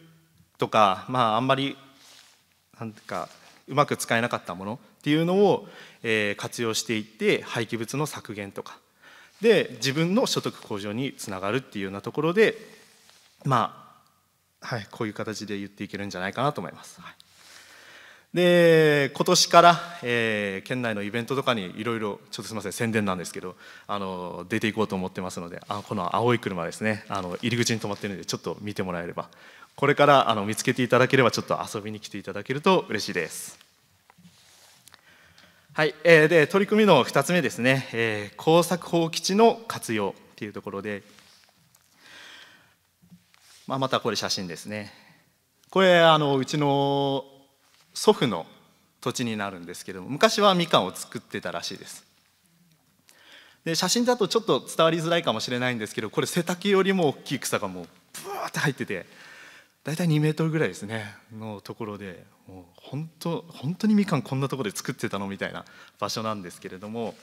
とか、まあ、あんまりなんかうまく使えなかったものっていうのを、えー、活用していって廃棄物の削減とかで自分の所得向上につながるっていうようなところでまあ、はい、こういう形で言っていけるんじゃないかなと思います。はいで今年から、えー、県内のイベントとかにいろいろちょっとすみません宣伝なんですけどあの出ていこうと思ってますのであこの青い車ですねあの入り口に止まってるのでちょっと見てもらえればこれからあの見つけていただければちょっと遊びに来ていただけると嬉しいです。はい、えー、で取り組みの2つ目ですね、えー、工作法基地の活用っていうところで、まあ、またこれ写真ですねこれあのうちの祖父の土地になるんですけども昔はみかんを作ってたらしいですで写真だとちょっと伝わりづらいかもしれないんですけどこれ背丈よりも大きい草がもうブワーって入ってて大体2メートルぐらいですねのところでもう本当本当にみかんこんなところで作ってたのみたいな場所なんですけれども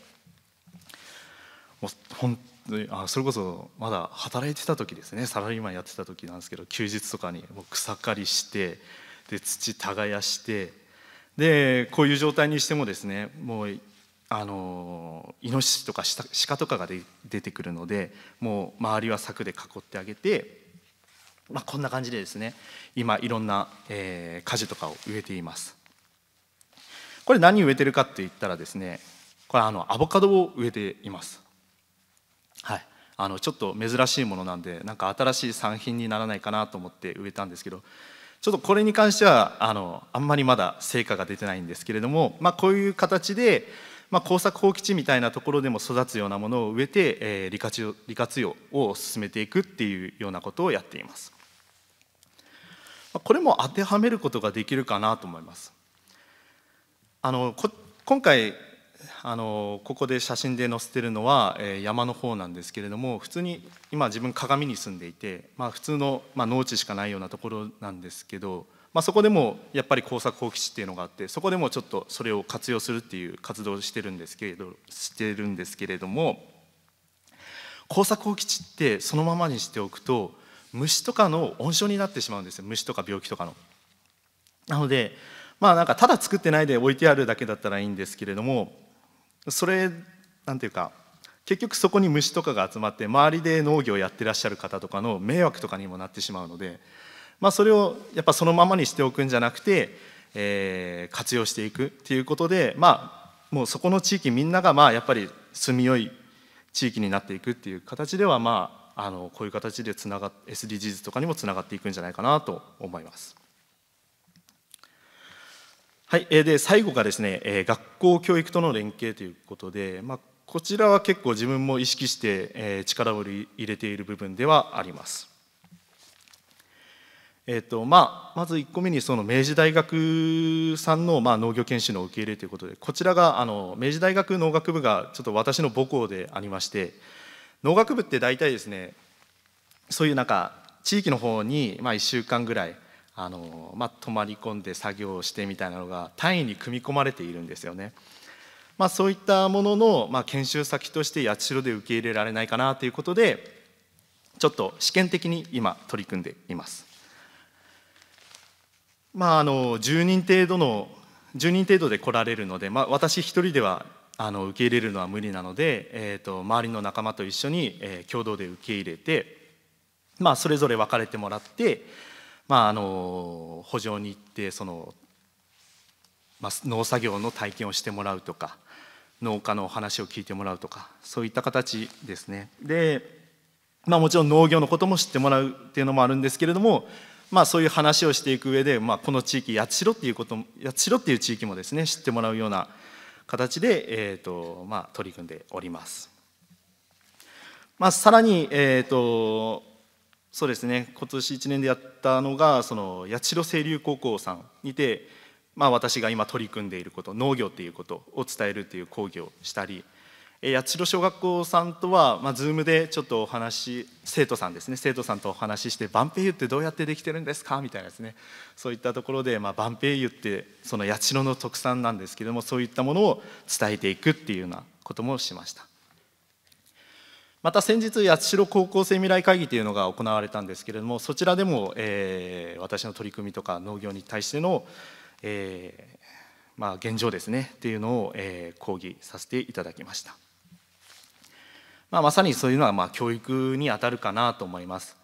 もう本当にあそれこそまだ働いてた時ですねサラリーマンやってた時なんですけど休日とかにもう草刈りしてで土耕してでこういう状態にしてもですねもうあのイノシシとか鹿とかが出てくるのでもう周りは柵で囲ってあげて、まあ、こんな感じでですね今いろんな、えー、果樹とかを植えていますこれ何植えてるかって言ったらですねこれあのアボカドを植えていますはいあのちょっと珍しいものなんでなんか新しい産品にならないかなと思って植えたんですけどちょっとこれに関してはあのあんまりまだ成果が出てないんですけれども、まあ、こういう形で、まあ、耕作放棄地みたいなところでも育つようなものを植えて、えー、利活用利活用を進めていくっていうようなことをやっています。これも当てはめることができるかなと思います。あの今回あのここで写真で載せてるのは、えー、山の方なんですけれども普通に今自分鏡に住んでいて、まあ、普通の、まあ、農地しかないようなところなんですけど、まあ、そこでもやっぱり耕作放棄地っていうのがあってそこでもちょっとそれを活用するっていう活動をしてるんですけれどしてるんですけれども耕作放棄地ってそのままにしておくと虫とかの温床になってしまうんですよ虫とか病気とかの。なのでまあなんかただ作ってないで置いてあるだけだったらいいんですけれどもそれなんていうか結局そこに虫とかが集まって周りで農業やってらっしゃる方とかの迷惑とかにもなってしまうので、まあ、それをやっぱそのままにしておくんじゃなくて、えー、活用していくっていうことで、まあ、もうそこの地域みんながまあやっぱり住みよい地域になっていくっていう形ではまああのこういう形でつなが SDGs とかにもつながっていくんじゃないかなと思います。はい、で最後がですね学校教育との連携ということで、まあ、こちらは結構自分も意識して力を入れている部分ではあります。えーとまあ、まず1個目にその明治大学さんのまあ農業研修の受け入れということでこちらがあの明治大学農学部がちょっと私の母校でありまして農学部って大体ですねそういうなんか地域の方にまあ1週間ぐらいあの、まあ、泊まり込んで作業をしてみたいなのが単位に組み込まれているんですよね。まあ、そういったものの、まあ、研修先として八代で受け入れられないかなということでちょっと試験的に今取り組んでいます。まあ、あの10人程度の10人程度で来られるので、まあ、私一人ではあの受け入れるのは無理なので、えーと、周りの仲間と一緒に、えー、共同で受け入れて、まあ、それぞれ分かれてもらってまあ、あの補助に行ってその、まあ、農作業の体験をしてもらうとか農家の話を聞いてもらうとかそういった形ですねで、まあ、もちろん農業のことも知ってもらうっていうのもあるんですけれども、まあ、そういう話をしていく上で、まあ、この地域八代っていうこと八代っていう地域もですね知ってもらうような形で、えーとまあ、取り組んでおります。まあ、さらに、えーとそうですね今年1年でやったのがその八代清流高校さんにて、まあ、私が今取り組んでいること農業っていうことを伝えるっていう講義をしたり八代小学校さんとは、まあ、Zoom でちょっとお話生徒さんですね生徒さんとお話しして「万平湯ってどうやってできてるんですか?」みたいなですねそういったところで、まあ、万平湯ってその八代の特産なんですけどもそういったものを伝えていくっていうようなこともしました。また先日八代高校生未来会議というのが行われたんですけれどもそちらでも、えー、私の取り組みとか農業に対しての、えーまあ、現状ですねっていうのを、えー、講義させていただきました、まあ、まさにそういうのは、まあ、教育にあたるかなと思います、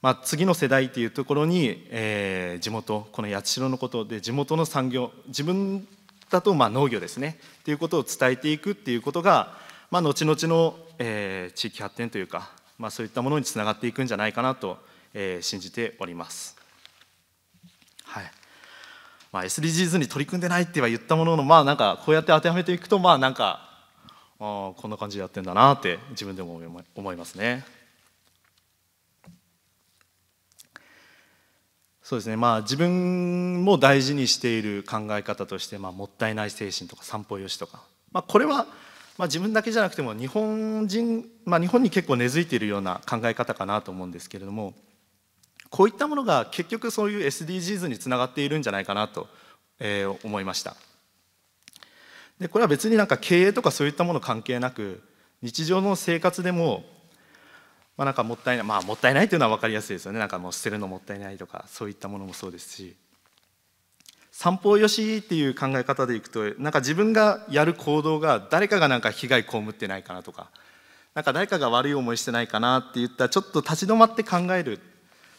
まあ、次の世代っていうところに、えー、地元この八代のことで地元の産業自分だとまあ農業ですねっていうことを伝えていくっていうことがまあ、後々の、えー、地域発展というか、まあ、そういったものにつながっていくんじゃないかなと、えー、信じております。はいまあ、SDGs に取り組んでないっては言ったものの、まあ、なんかこうやって当てはめていくと、まあ、なんかあこんな感じでやってんだなって自分でも思いますね。そうですねまあ、自分も大事にしている考え方として、まあ、もったいない精神とか散歩よしとか、まあ、これはまあ、自分だけじゃなくても日本人、まあ、日本に結構根付いているような考え方かなと思うんですけれどもこういったものが結局そういう SDGs につながっているんじゃないかなと、えー、思いましたでこれは別になんか経営とかそういったもの関係なく日常の生活でも、まあ、なんかもったいないまあもったいないというのは分かりやすいですよねなんかもう捨てるのもったいないとかそういったものもそうですし三方よしっていう考え方でいくとなんか自分がやる行動が誰かがなんか被害被ってないかなとかなんか誰かが悪い思いしてないかなっていったちょっと立ち止まって考える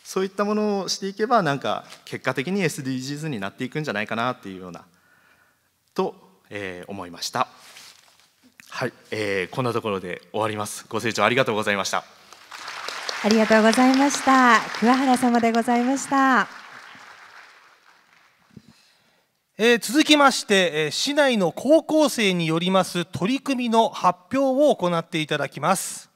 そういったものをしていけばなんか結果的に SDGs になっていくんじゃないかなっていうようなと、えー、思いましたはい、えー、こんなところで終わりますご清聴ありがとうございましたありがとうございました桑原様でございましたえー、続きまして、えー、市内の高校生によります取り組みの発表を行っていただきます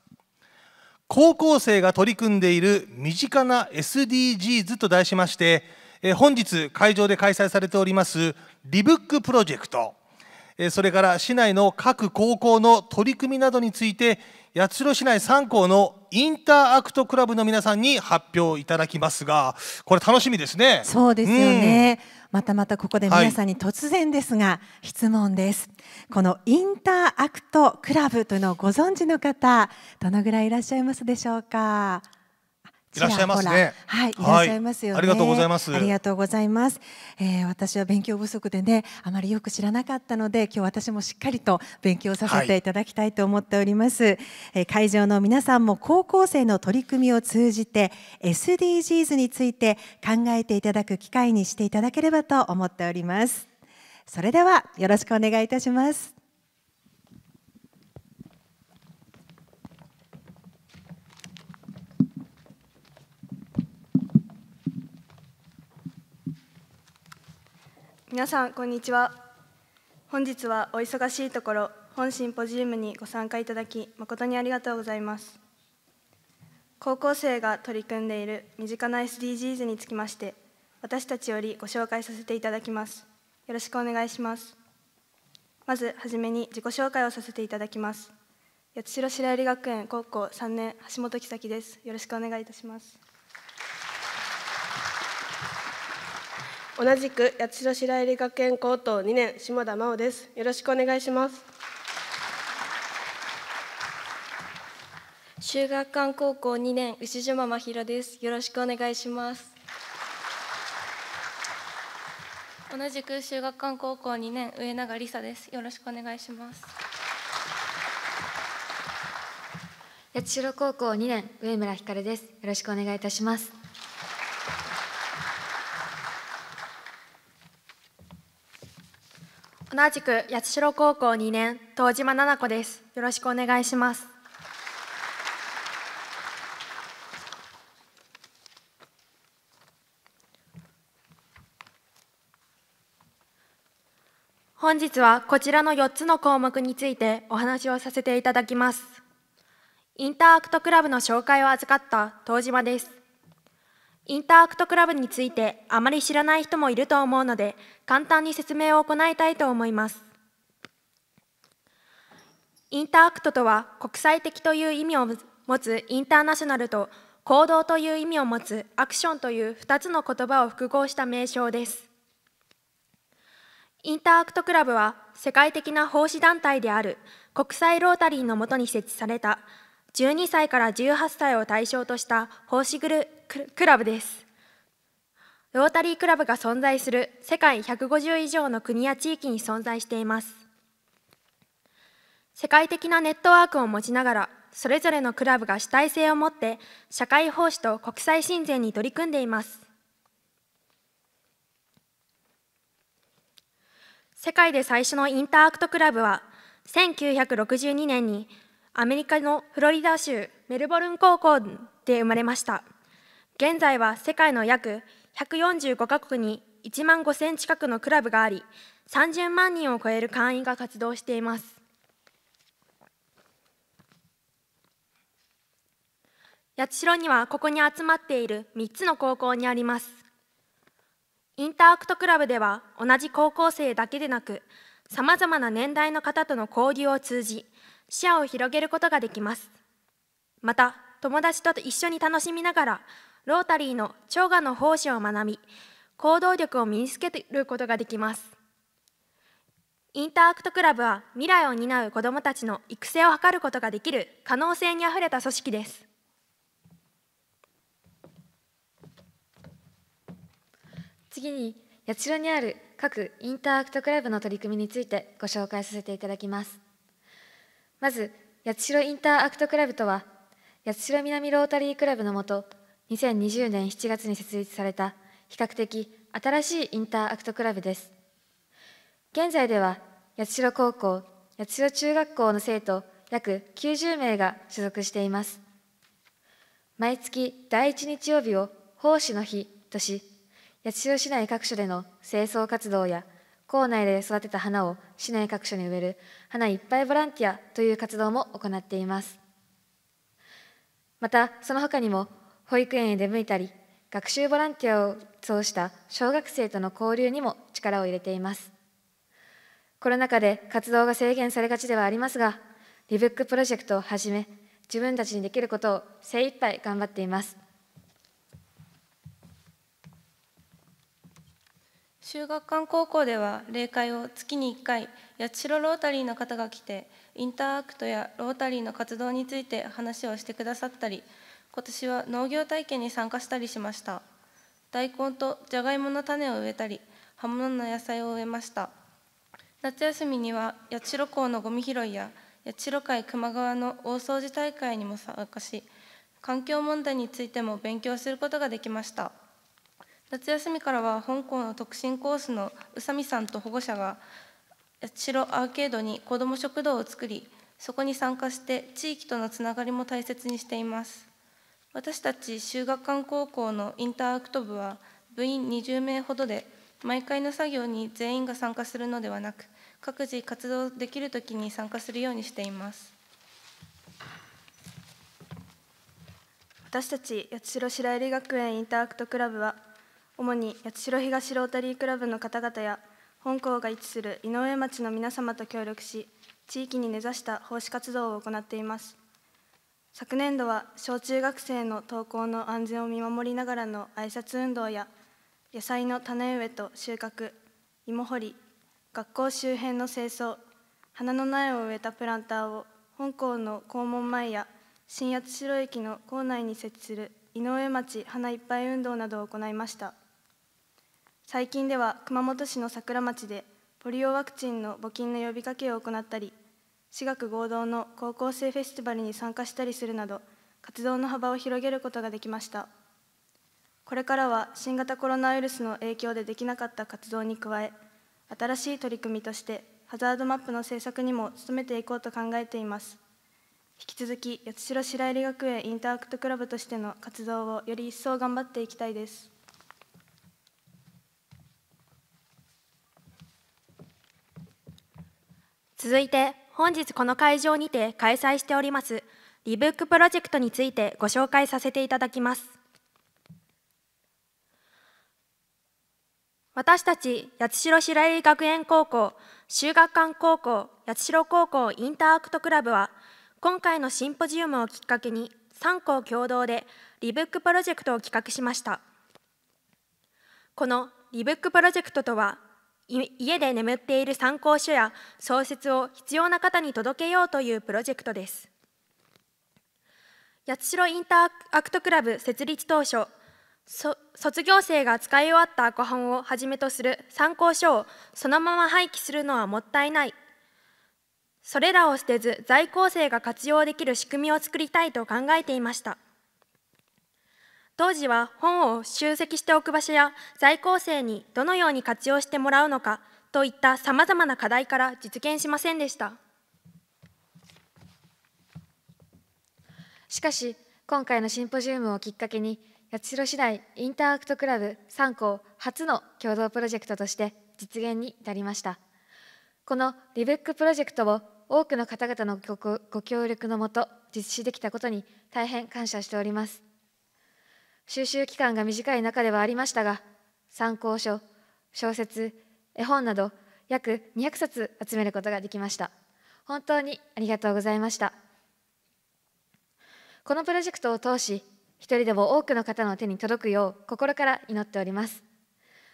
高校生が取り組んでいる身近な SDGs と題しまして、えー、本日会場で開催されておりますリブックプロジェクト、えー、それから市内の各高校の取り組みなどについて八代市内3校のインターアクトクラブの皆さんに発表いただきますがこれ楽しみですねそうですよね、うんまたまたここで皆さんに突然ですが、質問です、このインターアクトクラブというのをご存知の方どのぐらいいらっしゃいますでしょうかいらっしゃいますね。はい、いらっしゃいますよ、ねはい、ありがとうございます。ありがとうございます。えー、私は勉強不足でね、あまりよく知らなかったので、今日私もしっかりと勉強させていただきたいと思っております。はい、えー、会場の皆さんも高校生の取り組みを通じて SDGs について考えていただく機会にしていただければと思っております。それではよろしくお願いいたします。皆さんこんにちは本日はお忙しいところ本シンポジウムにご参加いただき誠にありがとうございます高校生が取り組んでいる身近な SDGs につきまして私たちよりご紹介させていただきますよろしくお願いしますまずはじめに自己紹介をさせていただきます八代白百合学園高校3年橋本樹咲ですよろしくお願いいたします同じく八代白百合学園高等2年下田真央ですよろしくお願いします修学館高校2年牛島真弘ですよろしくお願いします同じく修学館高校2年上永梨沙ですよろしくお願いします八代高校2年上村光ですよろしくお願いいたします同じく八代高校2年東島奈々子ですよろしくお願いします本日はこちらの4つの項目についてお話をさせていただきますインターアクトクラブの紹介を預かった東島ですインターアクトクラブについてあまり知らない人もいると思うので簡単に説明を行いたいと思いますインターアクトとは国際的という意味を持つインターナショナルと行動という意味を持つアクションという2つの言葉を複合した名称ですインターアクトクラブは世界的な奉仕団体である国際ロータリーのもとに設置された12歳から18歳を対象とした奉仕グルクラブです。ロータリークラブが存在する世界150以上の国や地域に存在しています。世界的なネットワークを持ちながら、それぞれのクラブが主体性を持って社会奉仕と国際親善に取り組んでいます。世界で最初のインターアクトクラブは1962年にアメリカのフロリダ州メルボルン高校で生まれました現在は世界の約145カ国に1万5000近くのクラブがあり30万人を超える会員が活動しています八代にはここに集まっている3つの高校にありますインターアクトクラブでは同じ高校生だけでなくさまざまな年代の方との交流を通じ視野を広げることができますまた友達と一緒に楽しみながらロータリーの長河の奉仕を学び行動力を身につけることができますインターアクトクラブは未来を担う子どもたちの育成を図ることができる可能性にあふれた組織です次に八代にある各インターアクトクラブの取り組みについてご紹介させていただきますまず、八代インターアクトクラブとは、八代南ロータリークラブのもと、2020年7月に設立された、比較的新しいインターアクトクラブです。現在では、八代高校、八代中学校の生徒約90名が所属しています。毎月第1日曜日を奉仕の日とし、八代市内各所での清掃活動や校内で育てた花を市内各所に植える花いっぱいボランティアという活動も行っていますまたその他にも保育園へ出向いたり学習ボランティアを通した小学生との交流にも力を入れていますコロナ禍で活動が制限されがちではありますがリブックプロジェクトをはじめ自分たちにできることを精一杯頑張っています中学館高校では例会を月に1回八代ロータリーの方が来てインターアクトやロータリーの活動について話をしてくださったり今年は農業体験に参加したりしました大根とじゃがいもの種を植えたり葉物の野菜を植えました夏休みには八代港のゴミ拾いや八代海熊川の大掃除大会にも参加し環境問題についても勉強することができました。夏休みからは本校の特進コースの宇佐美さんと保護者が八代アーケードに子ども食堂を作りそこに参加して地域とのつながりも大切にしています私たち修学館高校のインターアクト部は部員20名ほどで毎回の作業に全員が参加するのではなく各自活動できるときに参加するようにしています私たち八代白百合学園インターアクトクラブは主に八代東ロータリークラブの方々や本校が位置する井上町の皆様と協力し地域に根ざした奉仕活動を行っています昨年度は小中学生の登校の安全を見守りながらの挨拶運動や野菜の種植えと収穫芋掘り学校周辺の清掃花の苗を植えたプランターを本校の校門前や新八代駅の構内に設置する井上町花いっぱい運動などを行いました。最近では熊本市の桜町でポリオワクチンの募金の呼びかけを行ったり私学合同の高校生フェスティバルに参加したりするなど活動の幅を広げることができましたこれからは新型コロナウイルスの影響でできなかった活動に加え新しい取り組みとしてハザードマップの制作にも努めていこうと考えています引き続き八代白百合学園インターアクトクラブとしての活動をより一層頑張っていきたいです続いて本日この会場にて開催しておりますリブックプロジェクトについてご紹介させていただきます私たち八代白百合学園高校修学館高校八代高校インターアクトクラブは今回のシンポジウムをきっかけに3校共同でリブックプロジェクトを企画しましたこのリブックプロジェクトとは家で眠っている参考書や創設を必要な方に届けようというプロジェクトです八代インターアクトクラブ設立当初卒業生が使い終わったア本をはじめとする参考書をそのまま廃棄するのはもったいないそれらを捨てず在校生が活用できる仕組みを作りたいと考えていました当時は本を集積しておく場所や在校生にどのように活用してもらうのかといったさまざまな課題から実現しませんでしたしかし今回のシンポジウムをきっかけに八代市内インターアクトクラブ3校初の共同プロジェクトとして実現に至りましたこのリブックプロジェクトを多くの方々のご協力のもと実施できたことに大変感謝しております収集期間が短い中ではありましたが、参考書、小説、絵本など約200冊集めることができました。本当にありがとうございました。このプロジェクトを通し、一人でも多くの方の手に届くよう心から祈っております。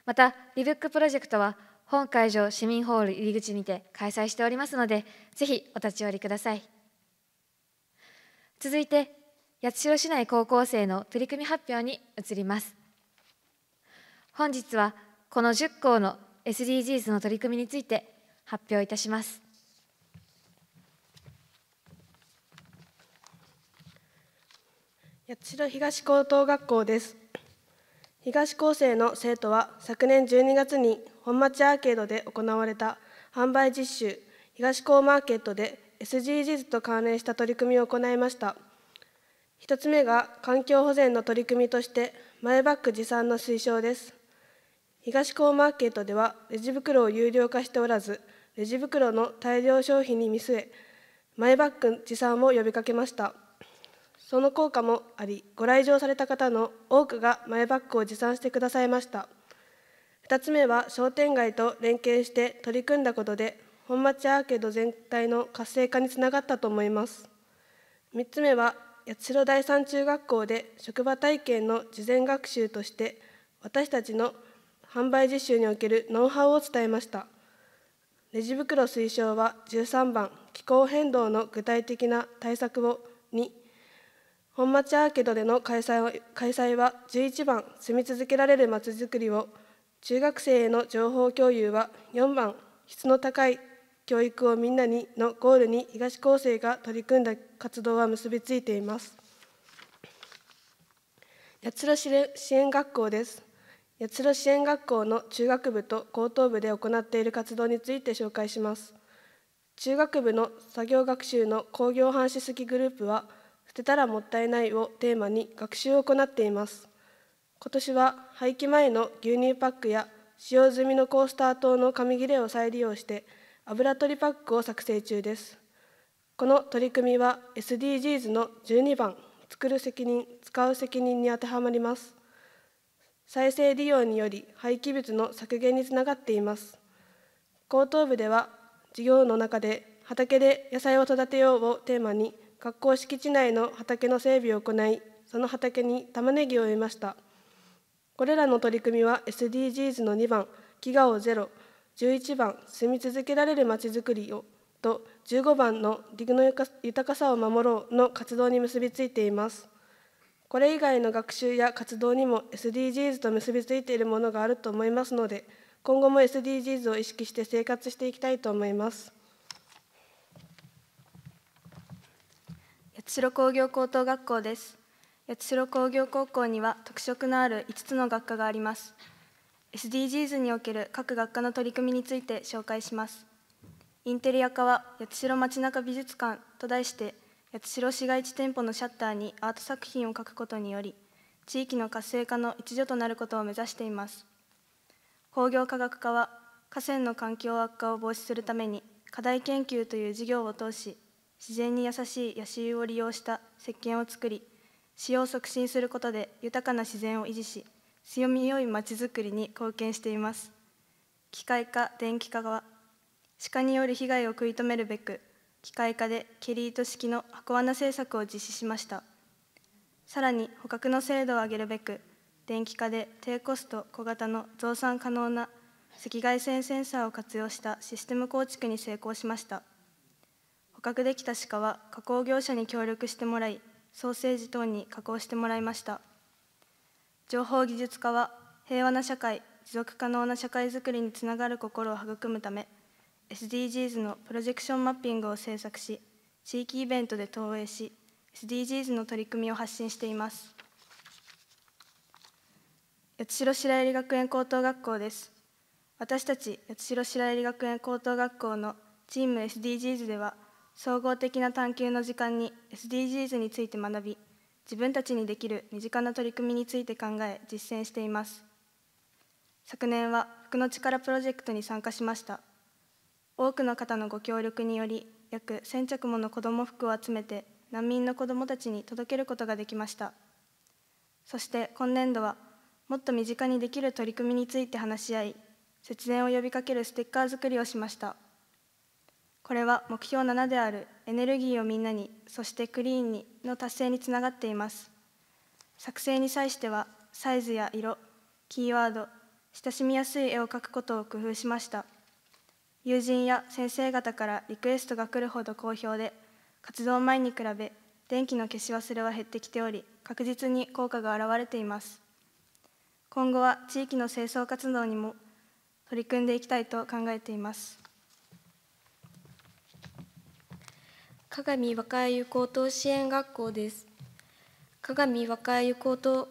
また、リブックプロジェクトは本会場市民ホール入り口にて開催しておりますので、ぜひお立ち寄りください。続いて、八代市内高校生の取り組み発表に移ります本日はこの10校の SDGs の取り組みについて発表いたします八代東高等学校です東高生の生徒は昨年12月に本町アーケードで行われた販売実習東高マーケットで SDGs と関連した取り組みを行いました1つ目が環境保全の取り組みとしてマイバッグ持参の推奨です東高マーケットではレジ袋を有料化しておらずレジ袋の大量消費に見据えマイバッグ持参を呼びかけましたその効果もありご来場された方の多くがマイバッグを持参してくださいました2つ目は商店街と連携して取り組んだことで本町アーケード全体の活性化につながったと思います3つ目は八代第三中学校で職場体験の事前学習として私たちの販売実習におけるノウハウを伝えましたレジ袋推奨は13番気候変動の具体的な対策を2本町アーケードでの開催を開催は11番住み続けられるまちづくりを中学生への情報共有は4番質の高い教育をみんなにのゴールに東高生が取り組んだ活動は結びついています八代支援学校です八代支援学校の中学部と高等部で行っている活動について紹介します中学部の作業学習の工業半紙式グループは捨てたらもったいないをテーマに学習を行っています今年は廃棄前の牛乳パックや使用済みのコースター等の紙切れを再利用して油取りパックを作成中です。この取り組みは SDGs の12番「作る責任・使う責任」に当てはまります。再生利用により廃棄物の削減につながっています。高等部では授業の中で「畑で野菜を育てよう」をテーマに学校敷地内の畑の整備を行いその畑に玉ねぎを植えました。これらの取り組みは SDGs の2番「飢餓をゼロ」11番「住み続けられるまちづくりを」と15番の「陸の豊かさを守ろう」の活動に結びついています。これ以外の学習や活動にも SDGs と結びついているものがあると思いますので今後も SDGs を意識して生活していきたいと思います。八代工業高等学校です八代工業高校には特色のある5つの学科があります SDGs における各学科の取り組みについて紹介しますインテリア化は八代町中美術館と題して八代市街地店舗のシャッターにアート作品を描くことにより地域の活性化の一助となることを目指しています工業科学科は河川の環境悪化を防止するために課題研究という事業を通し自然に優しいヤシ油を利用した石鹸を作り使用を促進することで豊かな自然を維持し強み良いまちづくりに貢献しています機械化電気化は鹿による被害を食い止めるべく機械化でケリート式の箱罠政策を実施しましたさらに捕獲の精度を上げるべく電気化で低コスト小型の増産可能な赤外線センサーを活用したシステム構築に成功しました捕獲できた鹿は加工業者に協力してもらいソーセージ等に加工してもらいました情報技術科は平和な社会持続可能な社会づくりにつながる心を育むため SDGs のプロジェクションマッピングを制作し地域イベントで投影し SDGs の取り組みを発信しています八代白百合学園高等学校です私たち八代白百合学園高等学校のチーム SDGs では総合的な探究の時間に SDGs について学び自分たちにできる身近な取り組みについて考え実践しています昨年は服の力プロジェクトに参加しました多くの方のご協力により約1000着もの子ども服を集めて難民の子どもたちに届けることができましたそして今年度はもっと身近にできる取り組みについて話し合い節電を呼びかけるステッカー作りをしましたこれは目標7であるエネルギーをみんなに、そしてクリーンにの達成につながっています。作成に際しては、サイズや色、キーワード、親しみやすい絵を描くことを工夫しました。友人や先生方からリクエストが来るほど好評で、活動前に比べ、電気の消し忘れは減ってきており、確実に効果が表れています。今後は地域の清掃活動にも取り組んでいきたいと考えています。加賀美若湯高等支援学校です加賀美若湯高等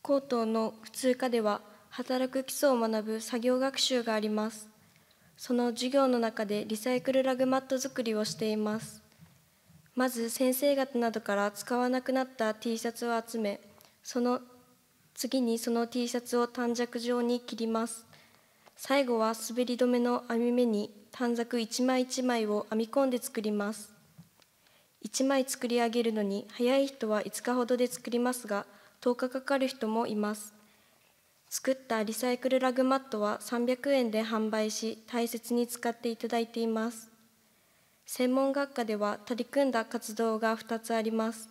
高等の普通科では働く基礎を学ぶ作業学習がありますその授業の中でリサイクルラグマット作りをしていますまず先生方などから使わなくなった T シャツを集めその次にその T シャツを短尺状に切ります最後は滑り止めの網目に短冊一枚一枚を編み込んで作ります1枚作り上げるのに早い人は5日ほどで作りますが10日かかる人もいます作ったリサイクルラグマットは300円で販売し大切に使っていただいています専門学科では取り組んだ活動が2つあります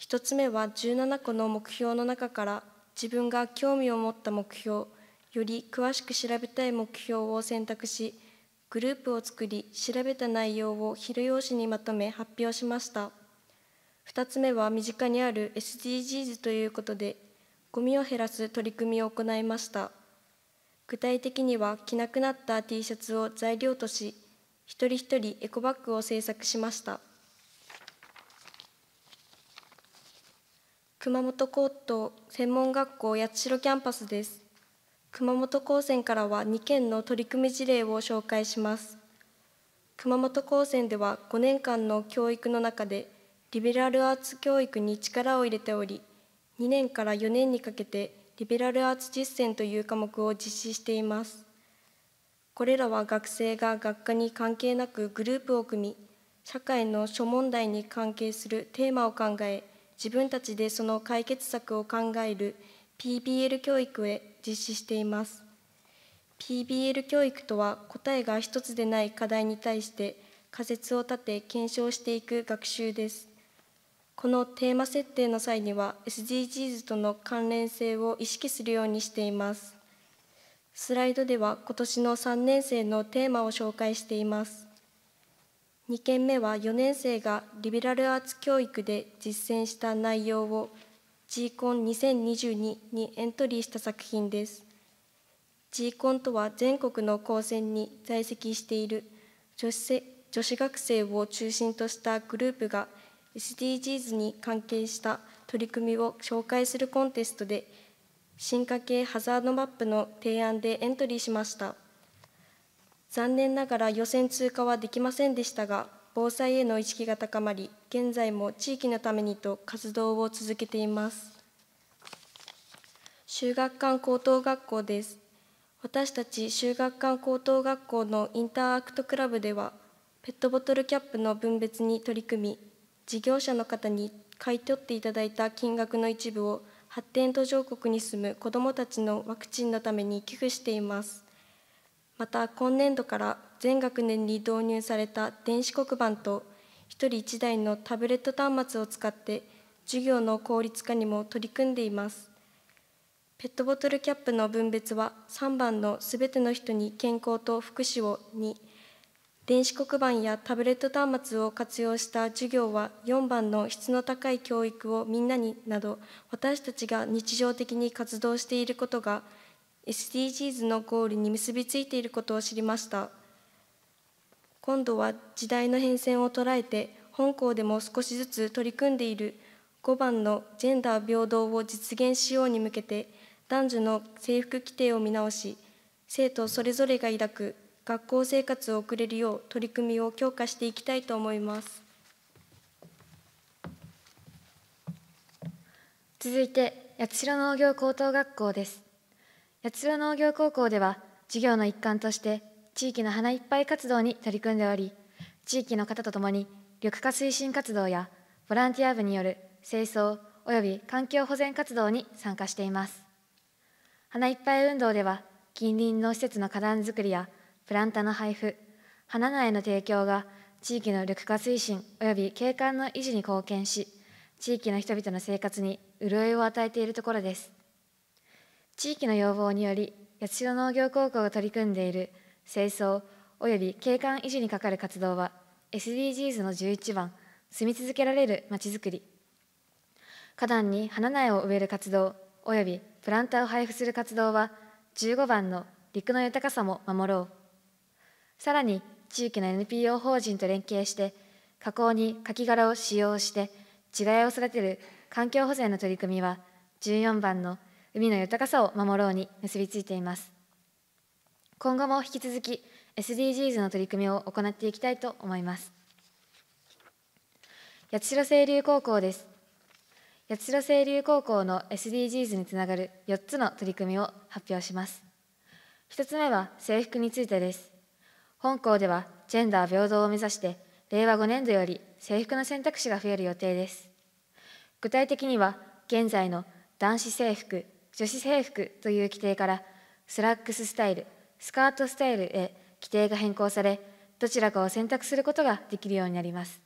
1つ目は17個の目標の中から自分が興味を持った目標より詳しく調べたい目標を選択しグループを作り調べた内容を昼用紙にまとめ発表しました2つ目は身近にある SDGs ということでゴミを減らす取り組みを行いました具体的には着なくなった T シャツを材料とし一人一人エコバッグを製作しました熊本高等専門学校八代キャンパスです熊本高専からは2件の取り組み事例を紹介します熊本高専では5年間の教育の中でリベラルアーツ教育に力を入れており2年から4年にかけてリベラルアーツ実践という科目を実施していますこれらは学生が学科に関係なくグループを組み社会の諸問題に関係するテーマを考え自分たちでその解決策を考える PBL 教育へ実施しています PBL 教育とは答えが一つでない課題に対して仮説を立て検証していく学習ですこのテーマ設定の際には SDGs との関連性を意識するようにしていますスライドでは今年の3年生のテーマを紹介しています2件目は4年生がリベラルアーツ教育で実践した内容を GCON2022 にエントリーした作品です。GCON とは全国の高専に在籍している女子女子学生を中心としたグループが SDGs に関係した取り組みを紹介するコンテストで進化系ハザードマップの提案でエントリーしました残念ながら予選通過はできませんでしたが防災への意識が高まり、現在も地域のためにと活動を続けています。修学館高等学校です。私たち修学館高等学校のインターアクトクラブでは、ペットボトルキャップの分別に取り組み、事業者の方に買い取っていただいた金額の一部を発展途上国に住む子どもたちのワクチンのために寄付しています。また今年度から全学年に導入された電子黒板と1人1台のタブレット端末を使って授業の効率化にも取り組んでいますペットボトルキャップの分別は3番の「すべての人に健康と福祉を」に電子黒板やタブレット端末を活用した授業は4番の「質の高い教育をみんなに」など私たちが日常的に活動していることが SDGs のゴールに結びついていることを知りました。今度は時代の変遷を捉えて本校でも少しずつ取り組んでいる5番のジェンダー平等を実現しように向けて男女の制服規定を見直し生徒それぞれが抱く学校生活を送れるよう取り組みを強化していきたいと思います続いて八代農業高等学校です八代農業高校では授業の一環として地域の花いっぱい活動に取り組んでおり、地域の方とともに緑化推進活動やボランティア部による清掃及び環境保全活動に参加しています。花いっぱい運動では、近隣の施設の花壇作りやプランタの配布、花苗の提供が地域の緑化推進及び景観の維持に貢献し、地域の人々の生活に潤いを与えているところです。地域の要望により、八代農業高校が取り組んでいる清掃及び景観維持にかかる活動は SDGs の11番住み続けられるまちづくり花壇に花苗を植える活動及びプランターを配布する活動は15番の陸の豊かさも守ろうさらに地域の NPO 法人と連携して加工にカキ殻を使用して地雷を育てる環境保全の取り組みは14番の海の豊かさを守ろうに結びついています今後も引き続き SDGs の取り組みを行っていきたいと思います八代清流高校です八代清流高校の SDGs につながる4つの取り組みを発表します1つ目は制服についてです本校ではジェンダー平等を目指して令和5年度より制服の選択肢が増える予定です具体的には現在の男子制服女子制服という規定からスラックススタイルスカートスタイルへ規定が変更されどちらかを選択することができるようになります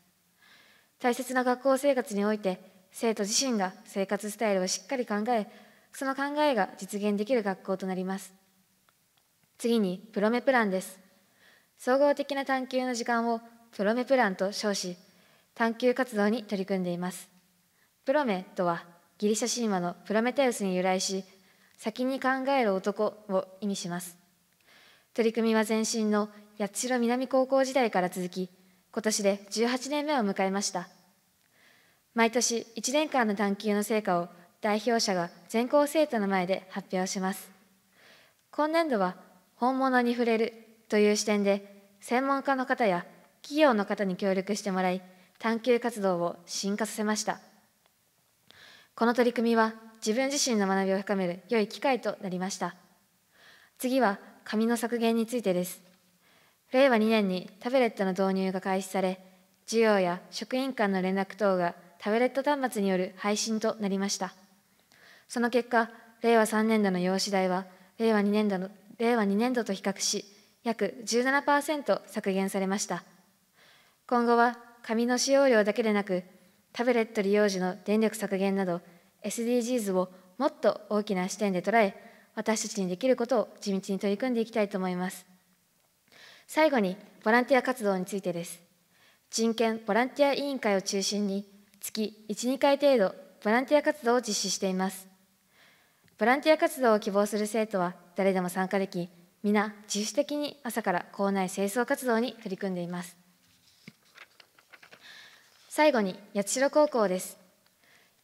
大切な学校生活において生徒自身が生活スタイルをしっかり考えその考えが実現できる学校となります次にプロメプランです総合的な探究の時間をプロメプランと称し探究活動に取り組んでいますプロメとはギリシャ神話のプロメテウスに由来し先に考える男を意味します取り組みは前身の八代南高校時代から続き、今年で18年目を迎えました。毎年1年間の探究の成果を代表者が全校生徒の前で発表します。今年度は本物に触れるという視点で、専門家の方や企業の方に協力してもらい、探究活動を進化させました。この取り組みは自分自身の学びを深める良い機会となりました。次は紙の削減についてです。令和2年にタブレットの導入が開始され、授業や職員間の連絡等がタブレット端末による配信となりました。その結果、令和3年度の用紙代は令和2年度の令和2年度と比較し、約17%削減されました。今後は紙の使用量だけでなく、タブレット利用時の電力削減など、SDGs をもっと大きな視点で捉え、私たちにできることを地道に取り組んでいきたいと思います。最後に、ボランティア活動についてです。人権ボランティア委員会を中心に、月1、2回程度、ボランティア活動を実施しています。ボランティア活動を希望する生徒は誰でも参加でき、皆自主的に朝から校内清掃活動に取り組んでいます。最後に八代高校です。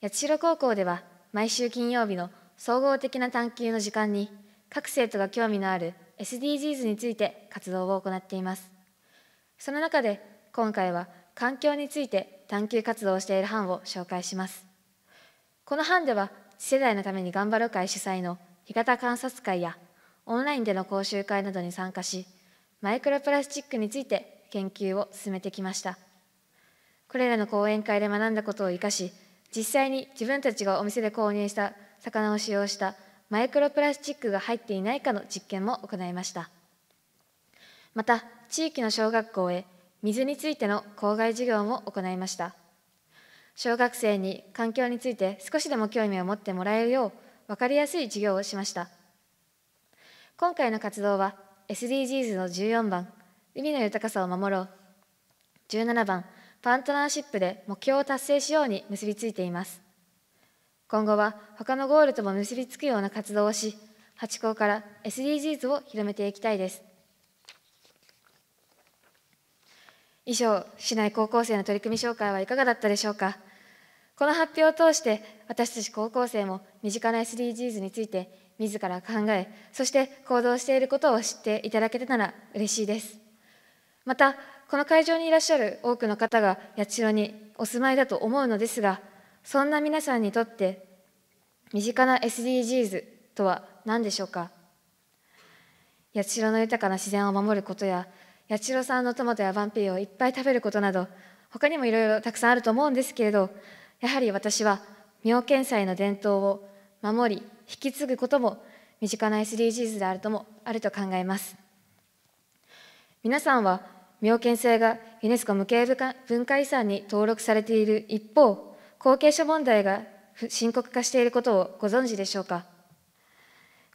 八代高校では毎週金曜日の総合的な探究の時間に各生徒が興味のある SDGs について活動を行っていますその中で今回は環境について探究活動をしている班を紹介しますこの班では次世代のために頑張ろう会主催の干潟観察会やオンラインでの講習会などに参加しマイクロプラスチックについて研究を進めてきましたこれらの講演会で学んだことを生かし実際に自分たちがお店で購入した魚を使用したマイクロプラスチックが入っていないかの実験も行いましたまた地域の小学校へ水についての校外授業も行いました小学生に環境について少しでも興味を持ってもらえるよう分かりやすい授業をしました今回の活動は SDGs の14番「海の豊かさを守ろう」17番「パートナーシップで目標を達成しよう」に結びついています今後は他のゴールとも結びつくような活動をし、八高から SDGs を広めていきたいです。以上、市内高校生の取り組み紹介はいかがだったでしょうか。この発表を通して、私たち高校生も身近な SDGs について、自ら考え、そして行動していることを知っていただけたら嬉しいです。また、この会場にいらっしゃる多くの方が八代にお住まいだと思うのですが、そんな皆さんにとって身近な SDGs とは何でしょうか八代の豊かな自然を守ることや八代産のトマトやバンピーをいっぱい食べることなど他にもいろいろたくさんあると思うんですけれどやはり私は妙見祭の伝統を守り引き継ぐことも身近な SDGs であるともあると考えます皆さんは妙見祭がユネスコ無形文化遺産に登録されている一方後継者問題が深刻化していることをご存知でしょうか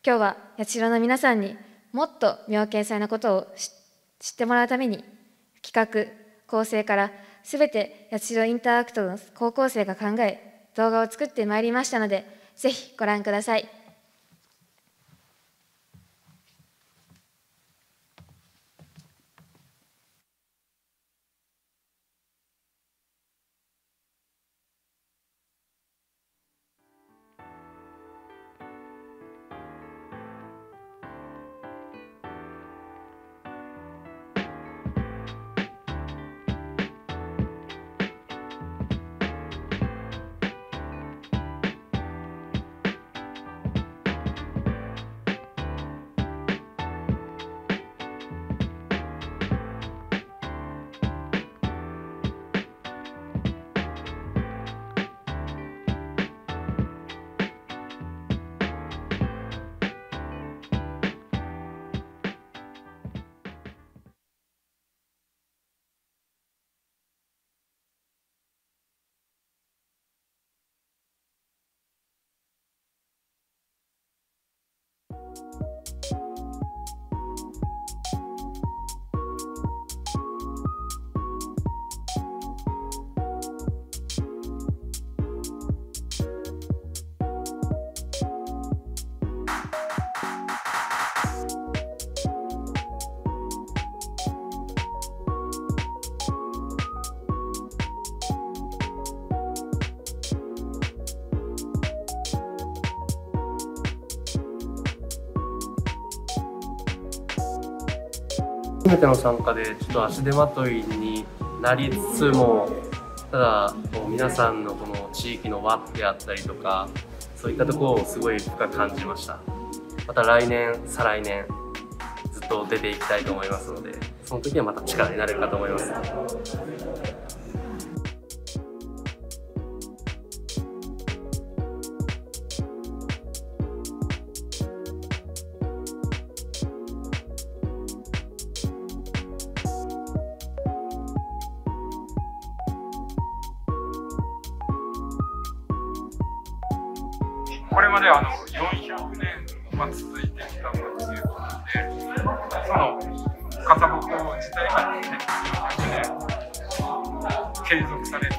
今日は八代の皆さんにもっと妙見祭のことを知ってもらうために企画構成からすべて八代インターアクトの高校生が考え動画を作ってまいりましたのでぜひご覧ください。you 初めての参加でちょっと足手まといになりつつもただこう皆さんのこの地域の輪であったりとかそういったところをすごい深く感じましたまた来年再来年ずっと出ていきたいと思いますのでその時はまた力になれるかと思いますこれまであの400年は続いてきたということでそのかさぼこ自体が1 0 0年継続されて、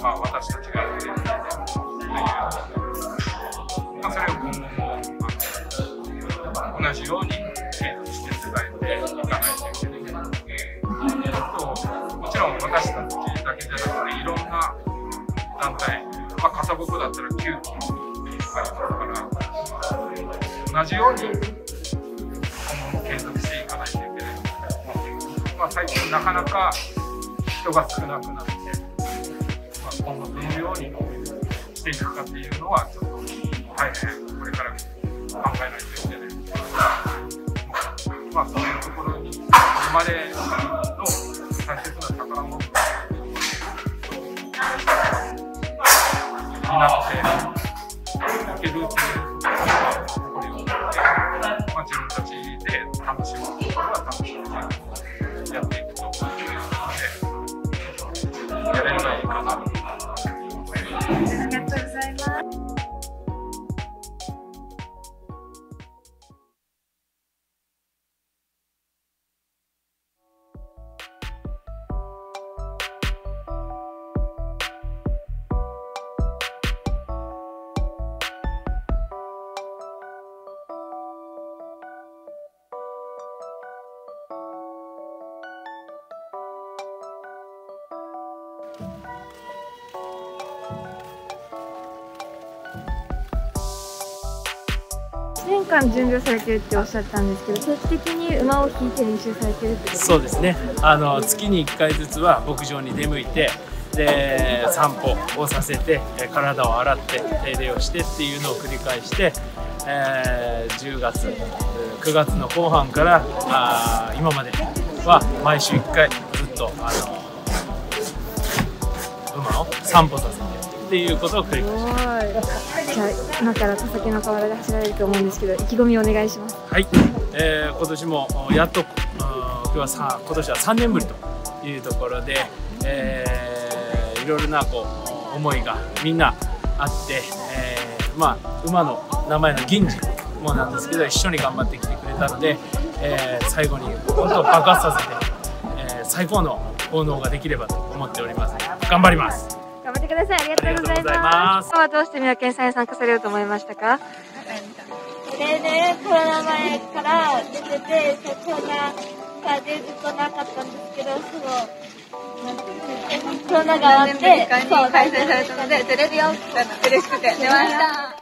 まあ、私たちが受けているというまあ、それを今後も、まあ、同じように継続して伝えていかないといけない。ともちろん私たちだけじゃなくていろんな団体、まあ、かさぼこだったら9期ますから同じように今後も継続していかないといけないまあ、最近なかなか人が少なくなって、まあ、今後どのようにしていくかっていうのはちょっと大変これから考えないといけないまあそういうところにまでん準備されてるっておっしゃったんですけど定期的に馬を引いて練習されてるってことそうですねあの月に1回ずつは牧場に出向いてで散歩をさせて体を洗って手入れをしてっていうのを繰り返して、えー、10月9月の後半からあ今までは毎週1回ずっとあの馬を散歩させてっていうことを繰り返しますじゃあ今から々木の河原で走られると思うんですけど意気込みお願いしますはい、えー、今年もやっと今日はさ今年は3年ぶりというところで、えー、いろいろなこう思いがみんなあって、えー、まあ馬の名前の銀次もなんですけど一緒に頑張ってきてくれたので、えー、最後に本当爆発させて、えー、最高の奉納ができればと思っております頑張りますください。ありがとうございます。今日はどうして宮健さんに参加されると思いましたか例年、コロナ前から出てて、コロナが出るとなかったんですけど、その、コロナが終わって、そう、開催されたので、出れるよって嬉しくて出ました。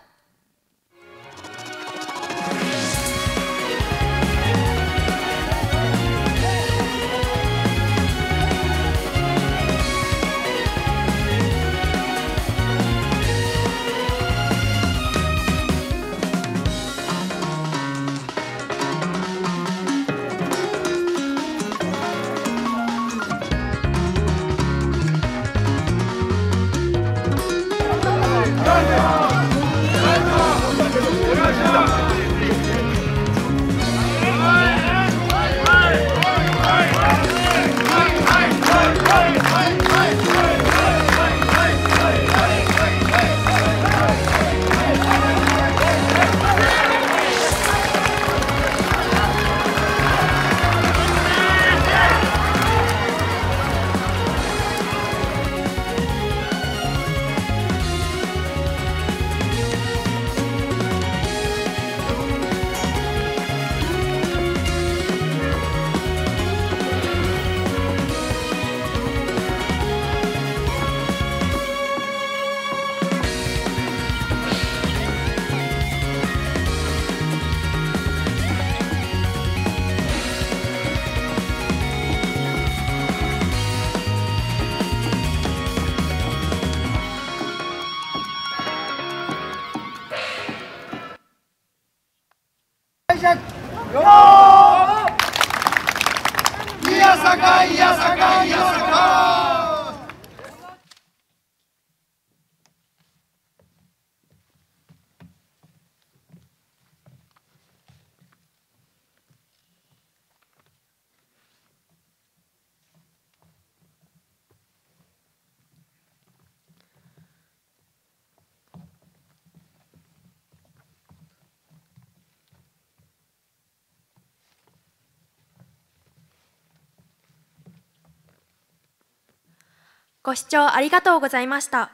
ご視聴ありがとうございました。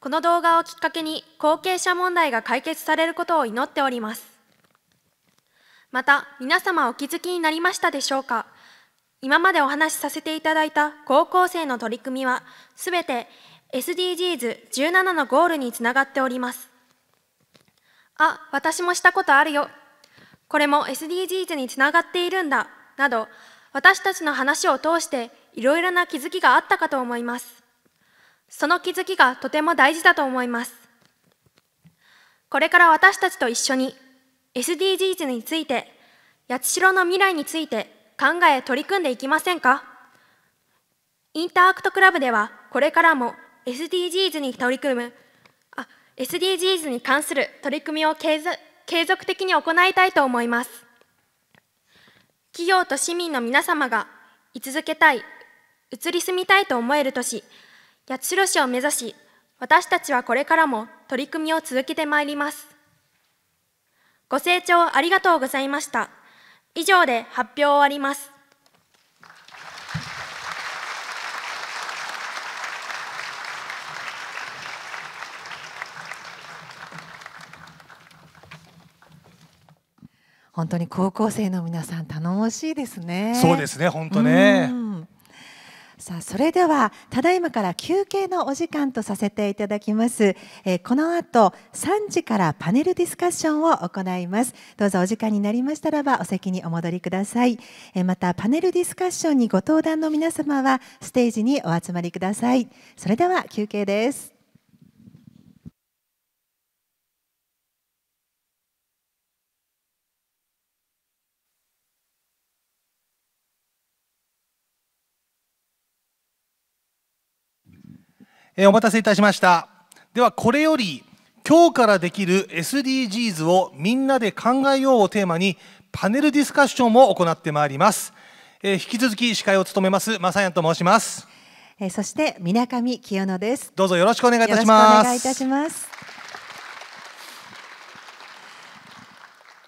この動画をきっかけに後継者問題が解決されることを祈っております。また、皆様お気づきになりましたでしょうか今までお話しさせていただいた高校生の取り組みは、すべて SDGs17 のゴールにつながっております。あ、私もしたことあるよ。これも SDGs につながっているんだ。など、私たちの話を通していろいろな気づきがあったかと思います。その気づきがとても大事だと思います。これから私たちと一緒に SDGs について、八代の未来について考え取り組んでいきませんかインターアクトクラブではこれからも SDGs に取り組むあ SDGs に関する取り組みを継続的に行いたいと思います企業と市民の皆様が居続けたい移り住みたいと思える都市八代市を目指し、私たちはこれからも取り組みを続けてまいります。ご清聴ありがとうございました。以上で発表を終わります。本当に高校生の皆さん頼もしいですね。そうですね、本当ね。さあそれではただいまから休憩のお時間とさせていただきます、えー、この後3時からパネルディスカッションを行いますどうぞお時間になりましたらばお席にお戻りください、えー、またパネルディスカッションにご登壇の皆様はステージにお集まりくださいそれでは休憩ですえお待たせいたしましたではこれより今日からできる SDGs をみんなで考えようをテーマにパネルディスカッションも行ってまいります、え引き続き司会を務めますまさやんと申しますえそして水上清野ですどうぞよろしくお願いいたしますお願いいたします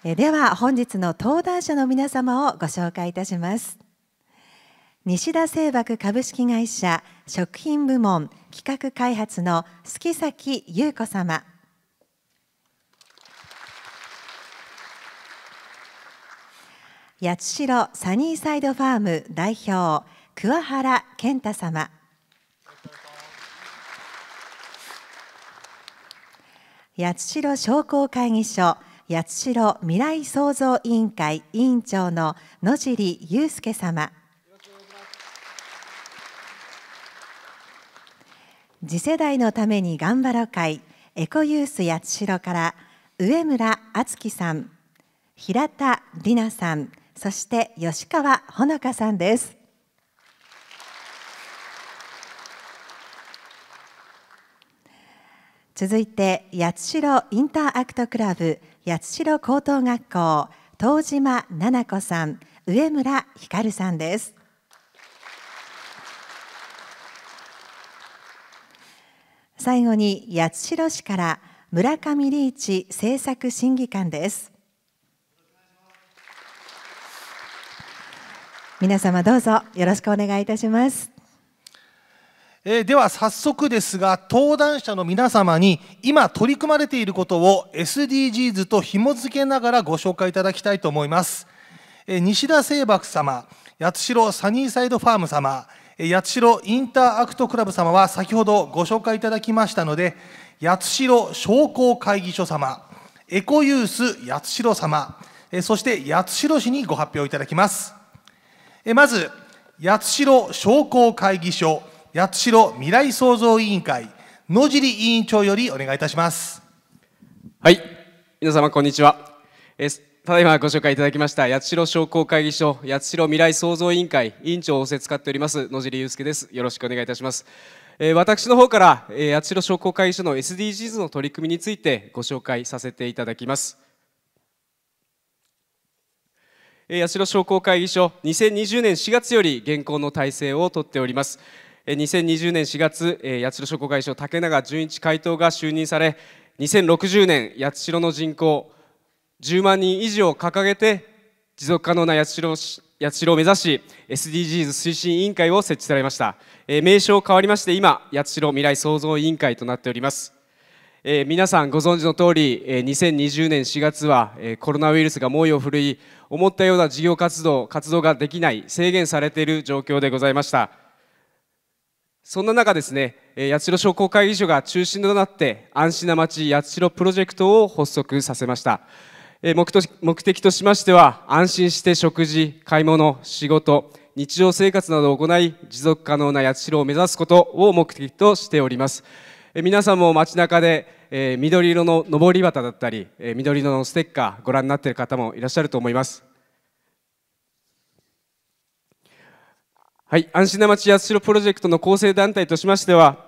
えでは本日の登壇者の皆様をご紹介いたします西田製薬株式会社食品部門企画開発の月崎優子様八代サニーサイドファーム代表桑原健太様八代商工会議所八代未来創造委員会委員長の野尻祐介様次世代のために頑張ろう会エコユース八代から上村敦樹さん平田里奈さんそして吉川穂のさんです続いて八代インターアクトクラブ八代高等学校東島奈々子さん上村光さんです最後に八代市から村上リーチ政策審議官です皆様どうぞよろしくお願いいたしますえー、では早速ですが登壇者の皆様に今取り組まれていることを SDGs と紐付けながらご紹介いただきたいと思います、えー、西田清博様八代サニーサイドファーム様八代インターアクトクラブ様は先ほどご紹介いただきましたので八代商工会議所様エコユース八代様そして八代市にご発表いただきますまず八代商工会議所八代未来創造委員会野尻委員長よりお願いいたしますはい皆様こんにちはただいまご紹介いただきました八代商工会議所八代未来創造委員会委員長を仰せつかっております野尻祐介ですよろしくお願いいたしますえー、私の方から、えー、八代商工会議所の SDGs の取り組みについてご紹介させていただきます、えー、八代商工会議所2020年4月より現行の体制をとっております2020年4月、えー、八代商工会議所竹永純一会頭が就任され2060年八代の人口10万人以上掲げて持続可能な八代八代を目指し SDGs 推進委員会を設置されました、えー、名称変わりまして今八代未来創造委員会となっておりますえー、皆さんご存知の通り、えー、2020年4月は、えー、コロナウイルスが猛威を振るい思ったような事業活動活動ができない制限されている状況でございましたそんな中ですね、え八代商工会議所が中心となって安心な街八代プロジェクトを発足させました目的としましては安心して食事買い物仕事日常生活などを行い持続可能な八代を目指すことを目的としております皆さんも街中で、え緑色の上り旗だったり、え緑色のステッカーご覧になっている方もいらっしゃると思いますはい安心な街八代プロジェクトの構成団体としましては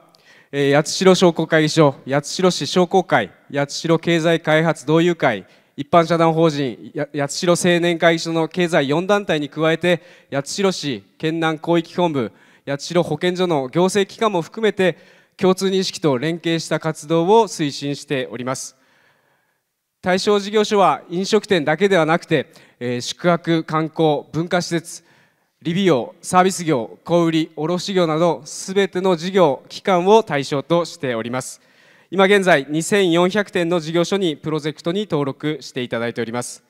八代商工会議所八代市商工会八代経済開発同友会一般社団法人八代青年会議所の経済4団体に加えて八代市県南広域本部八代保健所の行政機関も含めて共通認識と連携した活動を推進しております対象事業所は飲食店だけではなくて、えー、宿泊観光文化施設理美容サービス業小売卸業などすべての事業機関を対象としております今現在2400点の事業所にプロジェクトに登録していただいております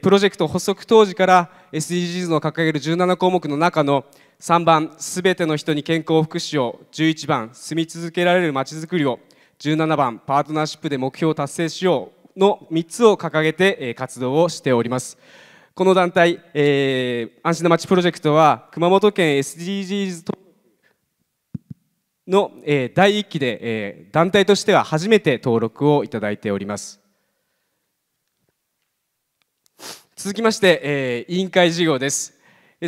プロジェクト発足当時から SDGs の掲げる17項目の中の3番「すべての人に健康福祉を」11番「住み続けられるまちづくりを」17番「パートナーシップで目標を達成しよう」の3つを掲げて活動をしておりますこの団体、えー、安心なまちプロジェクトは熊本県 SDGs の、え第1期で、え団体としては初めて登録をいただいております続きまして、え委員会事業です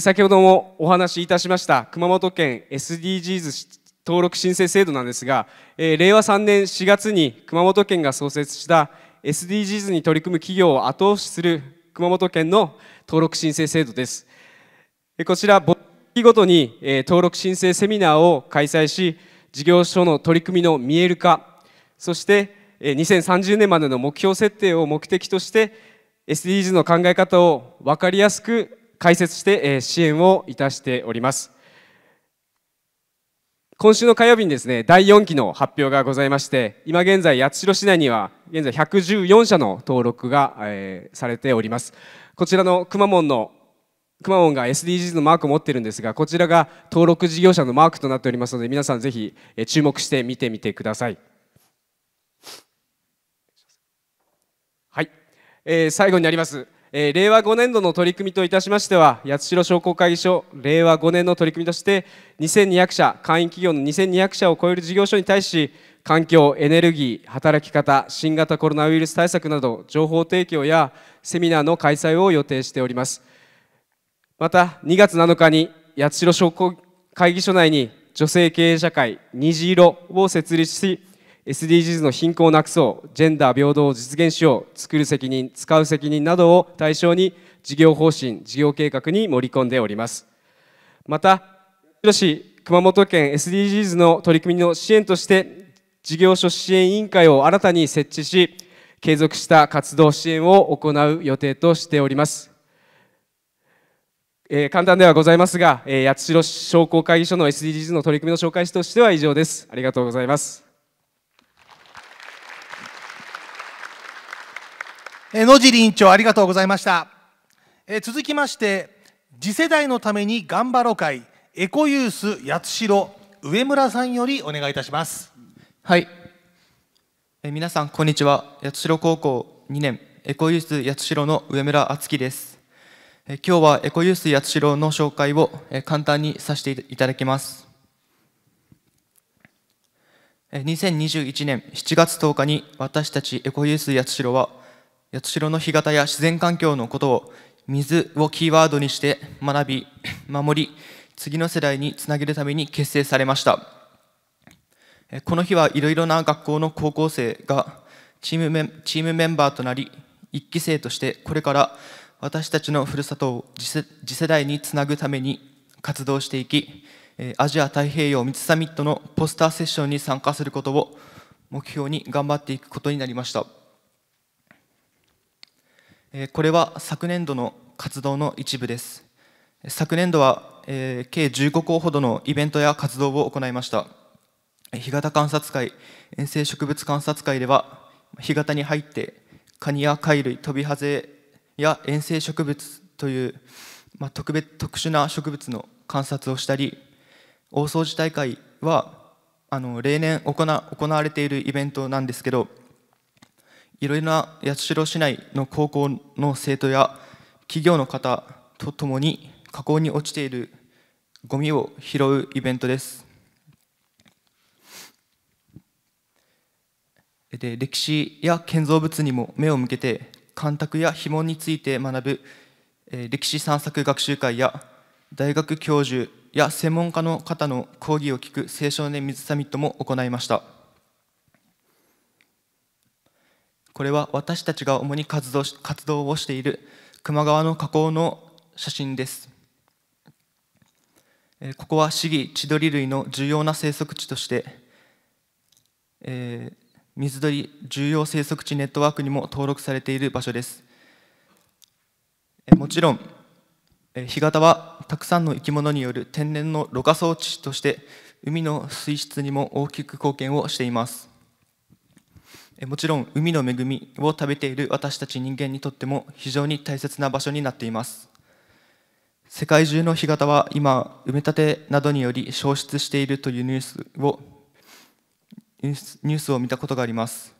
先ほどもお話しいたしました熊本県 SDGs 登録申請制度なんですが、え令和3年4月に熊本県が創設した SDGs に取り組む企業を後押しする熊本県の登録申請制度ですこちら月ごとに、え登録申請セミナーを開催し事業所の取り組みの見える化そして、え2030年までの目標設定を目的として SDGs の考え方を分かりやすく解説して、え支援をいたしております今週の火曜日にですね第4期の発表がございまして今現在八代市内には現在114社の登録が、えされておりますこちらのくまモンのくまモンが SDGs のマークを持っているんですがこちらが登録事業者のマークとなっておりますので皆さんぜひ注目して見てみてください。はい、えー、最後になります、えー、令和5年度の取り組みといたしましては八代商工会議所令和5年の取り組みとして2200社会員企業の2200社を超える事業所に対し環境、エネルギー、働き方、新型コロナウイルス対策など情報提供やセミナーの開催を予定しております。また2月7日に八代商工会議所内に女性経営社会虹色を設立し SDGs の貧困をなくそうジェンダー平等を実現しよう作る責任使う責任などを対象に事業方針事業計画に盛り込んでおりますまた八代市熊本県 SDGs の取り組みの支援として事業所支援委員会を新たに設置し継続した活動支援を行う予定としておりますえー、簡単ではございますが、えー、八代商工会議所の SDGs の取り組みの紹介としては以上です。ありがとうございます。えー、野尻委員長、ありがとうございました。えー、続きまして、次世代のために頑張ろう会、エコユース八代、上村さんよりお願いいたします。はい。えー、皆さん、こんにちは。八代高校2年、エコユース八代の上村敦樹です。今日はエコユース八代の紹介を簡単にさせていただきます2021年7月10日に私たちエコユース八代は八代の干潟や自然環境のことを水をキーワードにして学び守り次の世代につなげるために結成されましたこの日はいろいろな学校の高校生がチームメンバーとなり1期生としてこれから私たちのふるさとを次世代につなぐために活動していきアジア太平洋密サミットのポスターセッションに参加することを目標に頑張っていくことになりましたこれは昨年度の活動の一部です昨年度は計15校ほどのイベントや活動を行いました干潟観察会遠征植物観察会では干潟に入ってカニや貝類トビハゼや遠生植物という、まあ、特別特殊な植物の観察をしたり大掃除大会はあの例年行われているイベントなんですけどいろいろな八代市内の高校の生徒や企業の方とともに河口に落ちているゴミを拾うイベントです。で歴史や建造物にも目を向けて干拓や非について学ぶ、歴史散策学習会や大学教授や専門家の方の講義を聞く青少年水サミットも行いましたこれは私たちが主に活動活動をしている球磨川の河口の写真ですここはシギ、千鳥類の重要な生息地として、えー、水鳥重要生息地ネットワークにも登録されている場所ですもちろん干潟はたくさんの生き物による天然のろ過装置として海の水質にも大きく貢献をしていますもちろん海の恵みを食べている私たち人間にとっても非常に大切な場所になっています世界中の干潟は今埋め立てなどにより消失しているというニュースをニュースを見たことがあります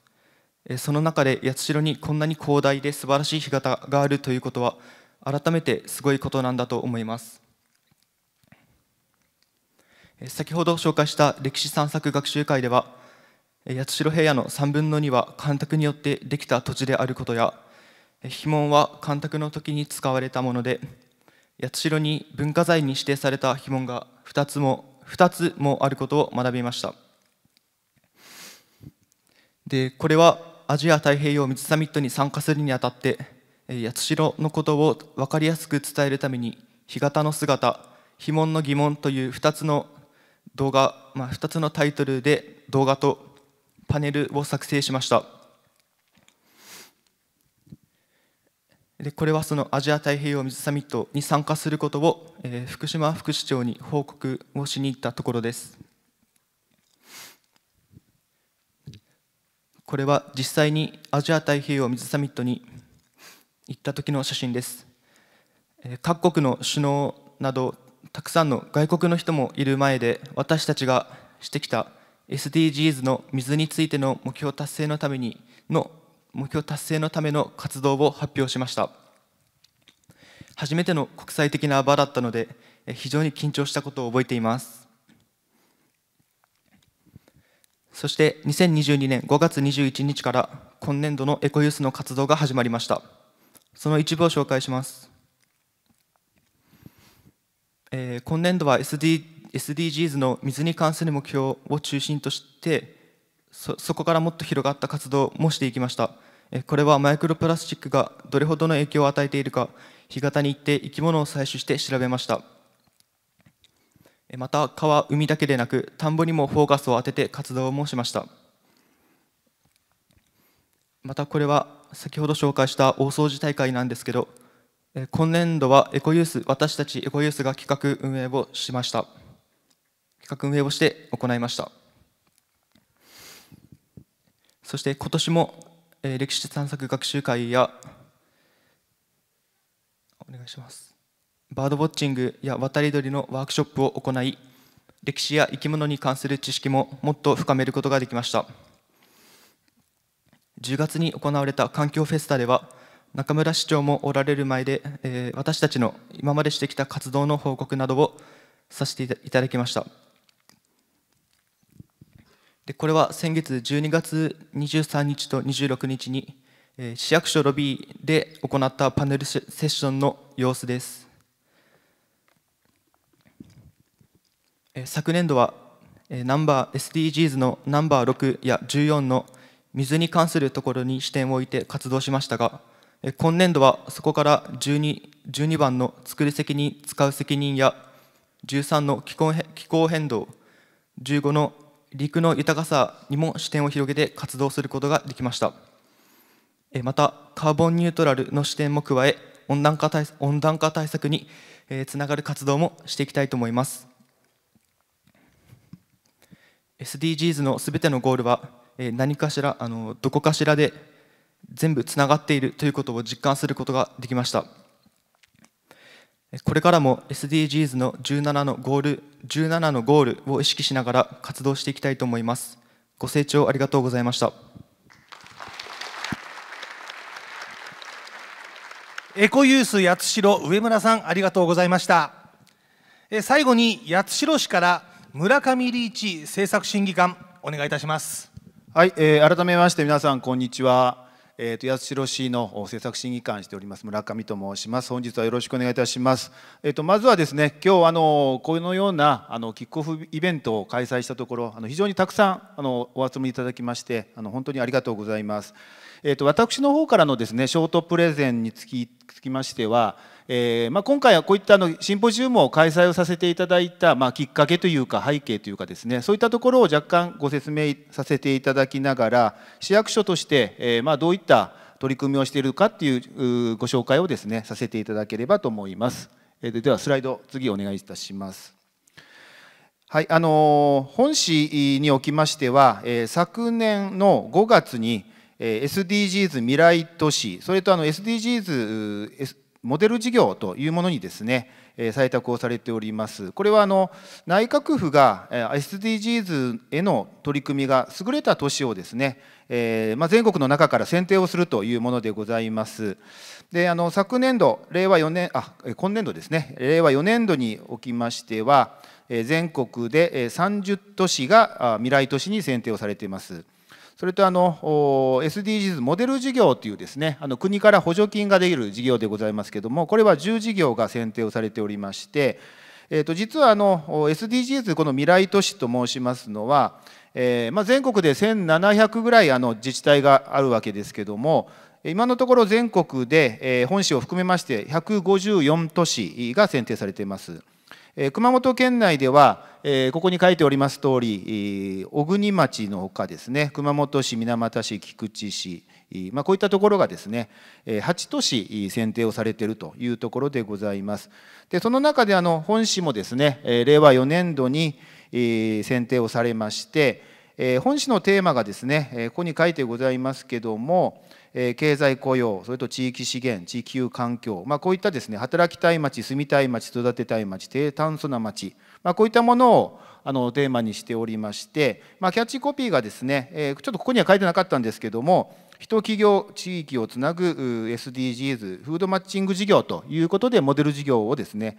その中で八代にこんなに広大で素晴らしい干潟があるということは改めてすごいことなんだと思います先ほど紹介した歴史散策学習会では八代平野の3分の2は干拓によってできた土地であることや碑文は干拓の時に使われたもので八代に文化財に指定された碑文が2つも ,2 つもあることを学びましたでこれはアジア太平洋水サミットに参加するにあたって八代のことを分かりやすく伝えるために干潟の姿非問の疑問という2つの動画、まあ、2つのタイトルで動画とパネルを作成しましたでこれはそのアジア太平洋水サミットに参加することを、えー、福島副市長に報告をしに行ったところですこれは実際にアジア太平洋水サミットに行った時の写真です各国の首脳などたくさんの外国の人もいる前で私たちがしてきた SDGs の水についての目標達成のためにの目標達成のための活動を発表しました初めての国際的な場だったので非常に緊張したことを覚えていますそして2022年5月21日から今年度のエコユースの活動が始まりましたその一部を紹介します、えー、今年度は SD SDGs の水に関する目標を中心としてそそこからもっと広がった活動もしていきましたこれはマイクロプラスチックがどれほどの影響を与えているか干潟に行って生き物を採取して調べましたまた川海だけでなく田んぼにもフォーカスを当てて活動もしましたまたこれは先ほど紹介した大掃除大会なんですけど今年度はエコユース私たちエコユースが企画運営をしました企画運営をして行いましたそして今年も歴史探索学習会やお願いしますバードウォッチングや渡り鳥のワークショップを行い歴史や生き物に関する知識ももっと深めることができました10月に行われた環境フェスタでは中村市長もおられる前で、えー、私たちの今までしてきた活動の報告などをさせていただきましたでこれは先月12月23日と26日に、えー、市役所ロビーで行ったパネルセッションの様子です昨年度はナンバー SDGs のナンバー6や14の水に関するところに視点を置いて活動しましたが今年度はそこから 12, 12番の「作る責任使う責任」や13の気候気候変動15の陸の豊かさにも視点を広げて活動することができましたまたカーボンニュートラルの視点も加え温暖化対温暖化対策につながる活動もしていきたいと思います SDGs のすべてのゴールは何かしらあのどこかしらで全部つながっているということを実感することができましたこれからも SDGs の17のゴール17のゴールを意識しながら活動していきたいと思いますご清聴ありがとうございましたエコユース八代上村さんありがとうございました最後に八代市から村上リーチ政策審議官お願いいたしますはい、えー、改めまして皆さんこんにちはえーと、八代市の政策審議官しております村上と申します本日はよろしくお願いいたします、えーと、まずはですね今日あのこのようなあのキックオフイベントを開催したところあの非常にたくさんあのお集まりいただきましてあの本当にありがとうございますえーと、私の方からのですねショートプレゼンにつきましてはえー、まあ、今回はこういったのシンポジウムを開催をさせていただいた、まあ、きっかけというか背景というかですねそういったところを若干ご説明させていただきながら市役所として、えー、まあ、どういった取り組みをしているかっていうご紹介をですねさせていただければと思います。えー、ではスライド次お願いいたします。はいあのー、本市におきましては、え昨年の5月に SDGs 未来都市それとあの SDGs モデル事業というものにですね、採択をされております。これはあの内閣府が SDGs への取り組みが優れた都市をですね、えー、まあ、全国の中から選定をするというものでございます。であの昨年度、令和4年あ、今年度ですね、令和4年度におきましては、全国で30都市が未来都市に選定をされています。それとあの SDGs モデル事業というですねあの国から補助金ができる事業でございますけれどもこれは10事業が選定をされておりまして、えー、と実はあの SDGs この未来都市と申しますのは、えーまあ、全国で1700ぐらいあの自治体があるわけですけども今のところ全国で本市を含めまして154都市が選定されています。え熊本県内では、えここに書いております通り、小国町のほかですね熊本市水俣市菊池市まあ、こういったところがですね8都市選定をされているというところでございます。でその中であの本市もですね令和4年度に選定をされまして本市のテーマがですねここに書いてございますけどもえ経済雇用それと地域資源地球環境、まあ、こういったですね働きたい町住みたい町育てたい町低炭素な町、まあ、こういったものをあのテーマにしておりまして、まあ、キャッチコピーがですね、えちょっとここには書いてなかったんですけども人企業地域をつなぐ SDGs フードマッチング事業ということでモデル事業をですね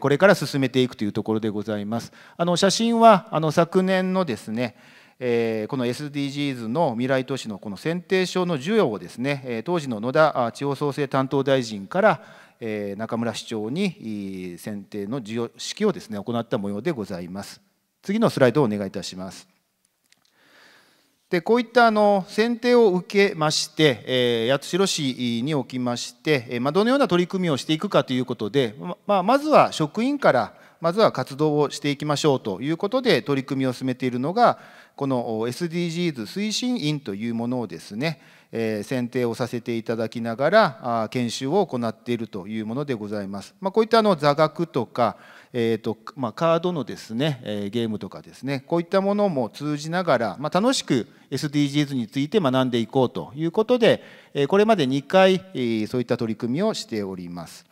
これから進めていくというところでございますあの写真はあの昨年のですねえー、この SDGs の未来都市のこの選定書の授与をですね当時の野田地方創生担当大臣から中村市長に選定の授与式をですね行った模様でございます。次のスライドをお願いいたします。でこういったあの選定を受けまして、えー、八代市におきまして、えーまあ、どのような取り組みをしていくかということで、まあ、まずは職員からまずは活動をしていきましょうということで取り組みを進めているのがこの SDGs 推進員というものをですね、え選定をさせていただきながら研修を行っているというものでございます。まあ、こういったあの座学とか、えーとまあ、カードのですね、えゲームとかですねこういったものも通じながら、まあ、楽しく SDGs について学んでいこうということで、えこれまで2回、そういった取り組みをしております。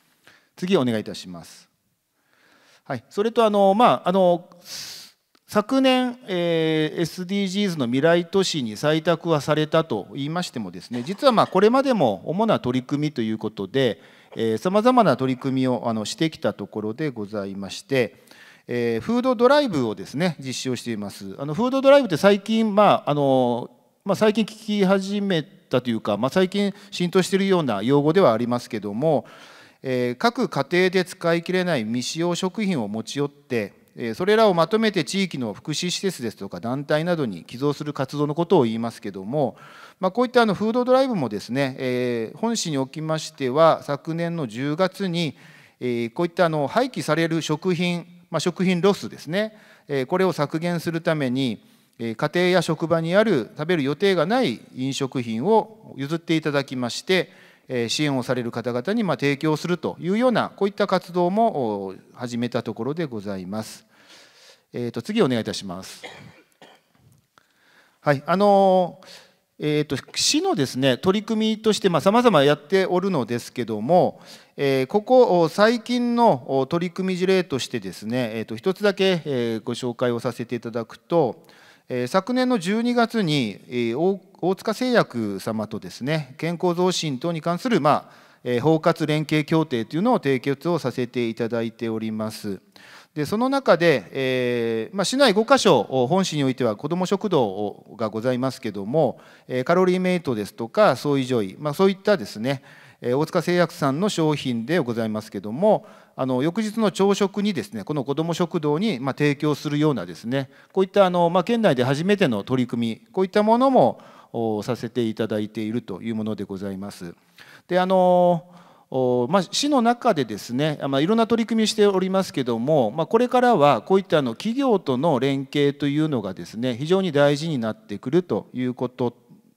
次お願いいたします。はい、それとあの、まああの昨年、えー、SDGs の未来都市に採択はされたと言いましてもですね実はまあこれまでも主な取り組みということでさまざまな取り組みをあのしてきたところでございまして、えー、フードドライブをですね実施をしていますあのフードドライブって最近まああの、まあ、最近聞き始めたというか、まあ、最近浸透しているような用語ではありますけども、えー、各家庭で使い切れない未使用食品を持ち寄ってそれらをまとめて地域の福祉施設ですとか団体などに寄贈する活動のことを言いますけども、まあ、こういったあのフードドライブもですね、え本市におきましては昨年の10月に、えこういったあの廃棄される食品、まあ、食品ロスですね、えこれを削減するために家庭や職場にある食べる予定がない飲食品を譲っていただきまして支援をされる方々に提供するというようなこういった活動も始めたところでございます。えー、と次お願いいたします。はいあのえーと、市のです、ね、取り組みとしてさまざ、まやっておるのですけども、えー、ここ最近の取り組み事例としてですね、えーと、と一つだけ、えご紹介をさせていただくと、昨年の12月に、大塚製薬様とですね健康増進等に関する、まあ包括連携協定というのを締結をさせていただいております。でその中で、えー、まあ、市内5か所本市においては子ども食堂がございますけども、カロリーメイトですとかソイジョイ、まあ、そういったですね大塚製薬さんの商品でございますけどもあの翌日の朝食にですねこの子ども食堂にま提供するようなですねこういったあのま県内で初めての取り組みこういったものもさせていただいているというものでございます。であのま市の中でですね、まいろんな取り組みをしておりますけども、まこれからはこういったあの企業との連携というのがですね非常に大事になってくるということ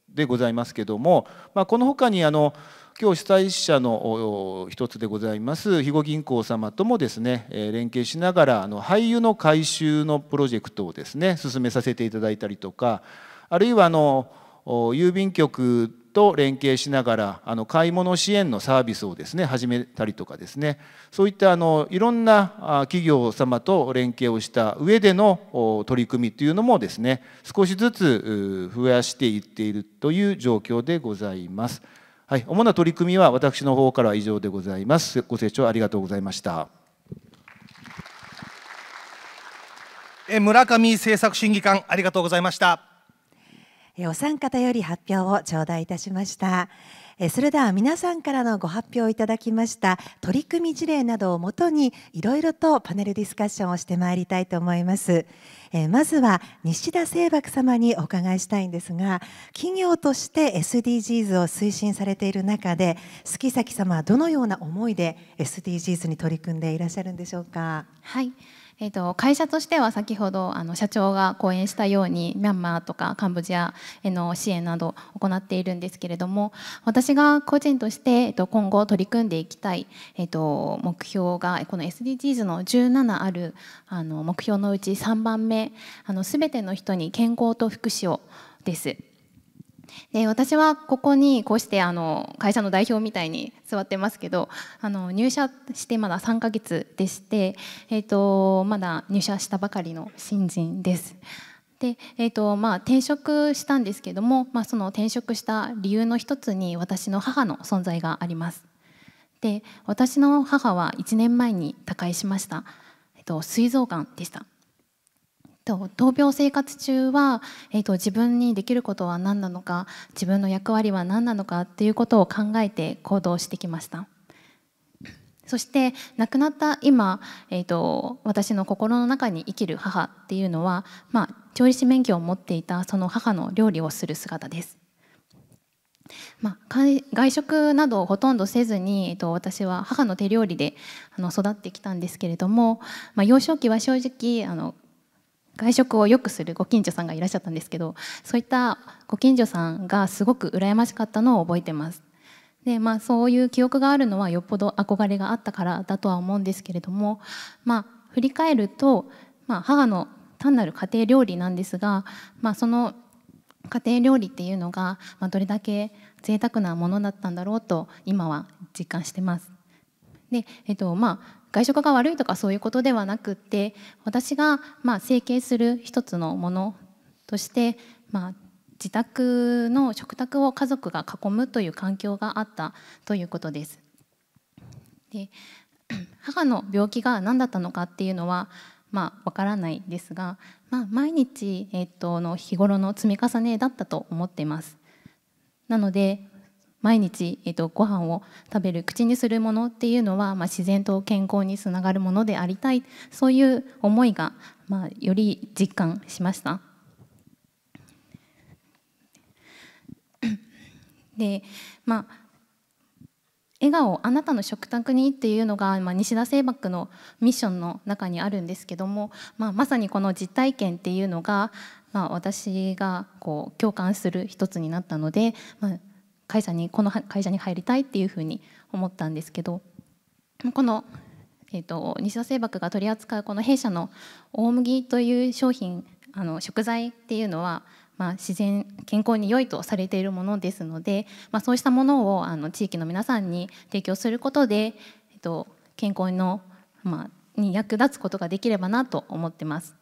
でございますけども、まこの他にあの今日主催者の一つでございます肥後銀行様ともですね連携しながらあの廃油の回収のプロジェクトをですね進めさせていただいたりとかあるいはあの郵便局と連携しながらあの買い物支援のサービスをですね始めたりとかですねそういったあのいろんな企業様と連携をした上での取り組みというのもですね少しずつ増やしていっているという状況でございます。はい、主な取り組みは私の方からは以上でございます。ご清聴ありがとうございました。村上政策審議官ありがとうございました。お三方より発表を頂戴いたしました。それでは皆さんからのご発表をいただきました取り組み事例などをもとにいろいろとパネルディスカッションをしてまいりたいと思います。えー、まずは西田清博様にお伺いしたいんですが企業として SDGs を推進されている中で月崎様はどのような思いで SDGs に取り組んでいらっしゃるんでしょうか。はいえーと、会社としては先ほどあの社長が講演したようにミャンマーとかカンボジアへの支援など行っているんですけれども私が個人として、えー、と今後取り組んでいきたい、えー、と目標がこの SDGs の17あるあの目標のうち3番目あのての人に健康と福祉をです。で私はここにこうしてあの会社の代表みたいに座ってますけどあの入社してまだ3ヶ月でして、えーと、まだ入社したばかりの新人です。でえーとまあ、転職したんですけども、まあ、その転職した理由の一つに私の母の存在があります。で私の母は1年前に他界しました、えっ、ー、と、膵臓がんでした。闘病生活中は、えーと、自分にできることは何なのか自分の役割は何なのかっていうことを考えて行動してきましたそして亡くなった今、えーと、私の心の中に生きる母っていうのは、まあ、調理師免許を持っていたその母の料理をする姿です。まあ、外食などをほとんどせずに、えっと、私は母の手料理であの育ってきたんですけれども、まあ、幼少期は正直あの外食をよくするご近所さんがいらっしゃったんですけどそういったご近所さんがすごく羨ましかったのを覚えてますでまあそういう記憶があるのはよっぽど憧れがあったからだとは思うんですけれどもまあ振り返ると、まあ、母の単なる家庭料理なんですが、まあ、その家庭料理っていうのが、まあ、どれだけ贅沢なものだったんだろうと今は実感してます。でえっとまあ外食が悪いとかそういうことではなくって私がまあ整形する一つのものとして、まあ、自宅の食卓を家族が囲むという環境があったということです。で 母の病気が何だったのかっていうのはまあわからないですが、まあ、毎日、えっと、の日頃の積み重ねだったと思っています。なので毎日、えー、とご飯を食べる口にするものっていうのは、まあ、自然と健康につながるものでありたいそういう思いが、まあ、より実感しました。でまあ笑顔あなたの食卓にっていうのが、まあ、西田製薬のミッションの中にあるんですけども、まあ、まさにこの実体験っていうのが、まあ、私がこう共感する一つになったので、まあ、会社にこの会社に入りたいっていうふうに思ったんですけどこの、えーと、西田製薬が取り扱うこの弊社の大麦という商品あの食材っていうのは、まあ、自然健康に良いとされているものですので、まあ、そうしたものをあの地域の皆さんに提供することで、えーと健康の、まあ、に役立つことができればなと思ってます。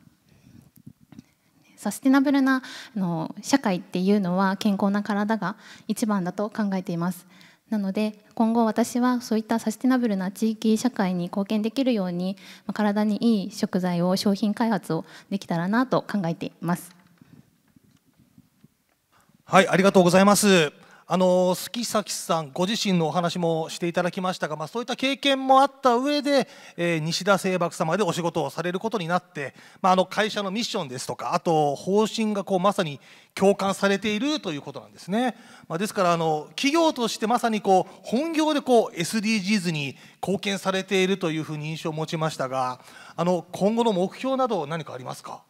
サスティナブルなあの社会っていうのは健康な体が一番だと考えています。なので今後私はそういったサスティナブルな地域社会に貢献できるように体にいい食材を商品開発をできたらなと考えています。はい、ありがとうございます。あの杉崎さんご自身のお話もしていただきましたが、まあ、そういった経験もあった上で、えー、西田清博様でお仕事をされることになって、まあ、あの会社のミッションですとかあと方針がこうまさに共感されているということなんですね、まあ、ですからあの企業としてまさにこう本業でこう SDGs に貢献されているというふうに印象を持ちましたがあの今後の目標など何かありますか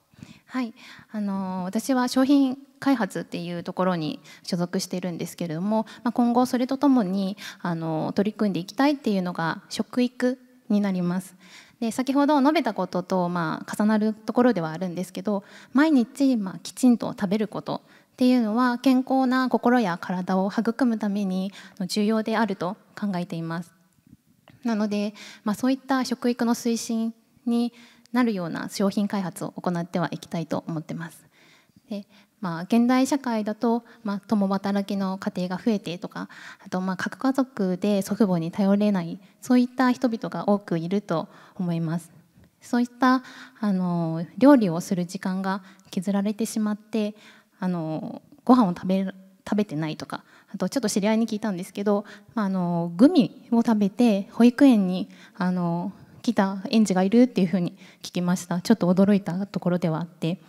はい、あの私は商品開発っていうところに所属しているんですけれども、まあ、今後それとともにあの取り組んでいきたいっていうのが食育になります。で先ほど述べたことと、まあ、重なるところではあるんですけど毎日、まあ、きちんと食べることっていうのは健康な心や体を育むために重要であると考えています。なので、まあ、そういった食育の推進になるような商品開発を行ってはいきたいと思ってます。でまあ、現代社会だと、まあ、共働きの家庭が増えてとかあとまあ各家族で祖父母に頼れないそういった人々が多くいると思います。そういったあの料理をする時間が削られてしまってあのご飯を食べる食べてないとかあとちょっと知り合いに聞いたんですけど、まあ、あのグミを食べて保育園にあの来た園児がいるっていうふうに聞きましたちょっと驚いたところではあって。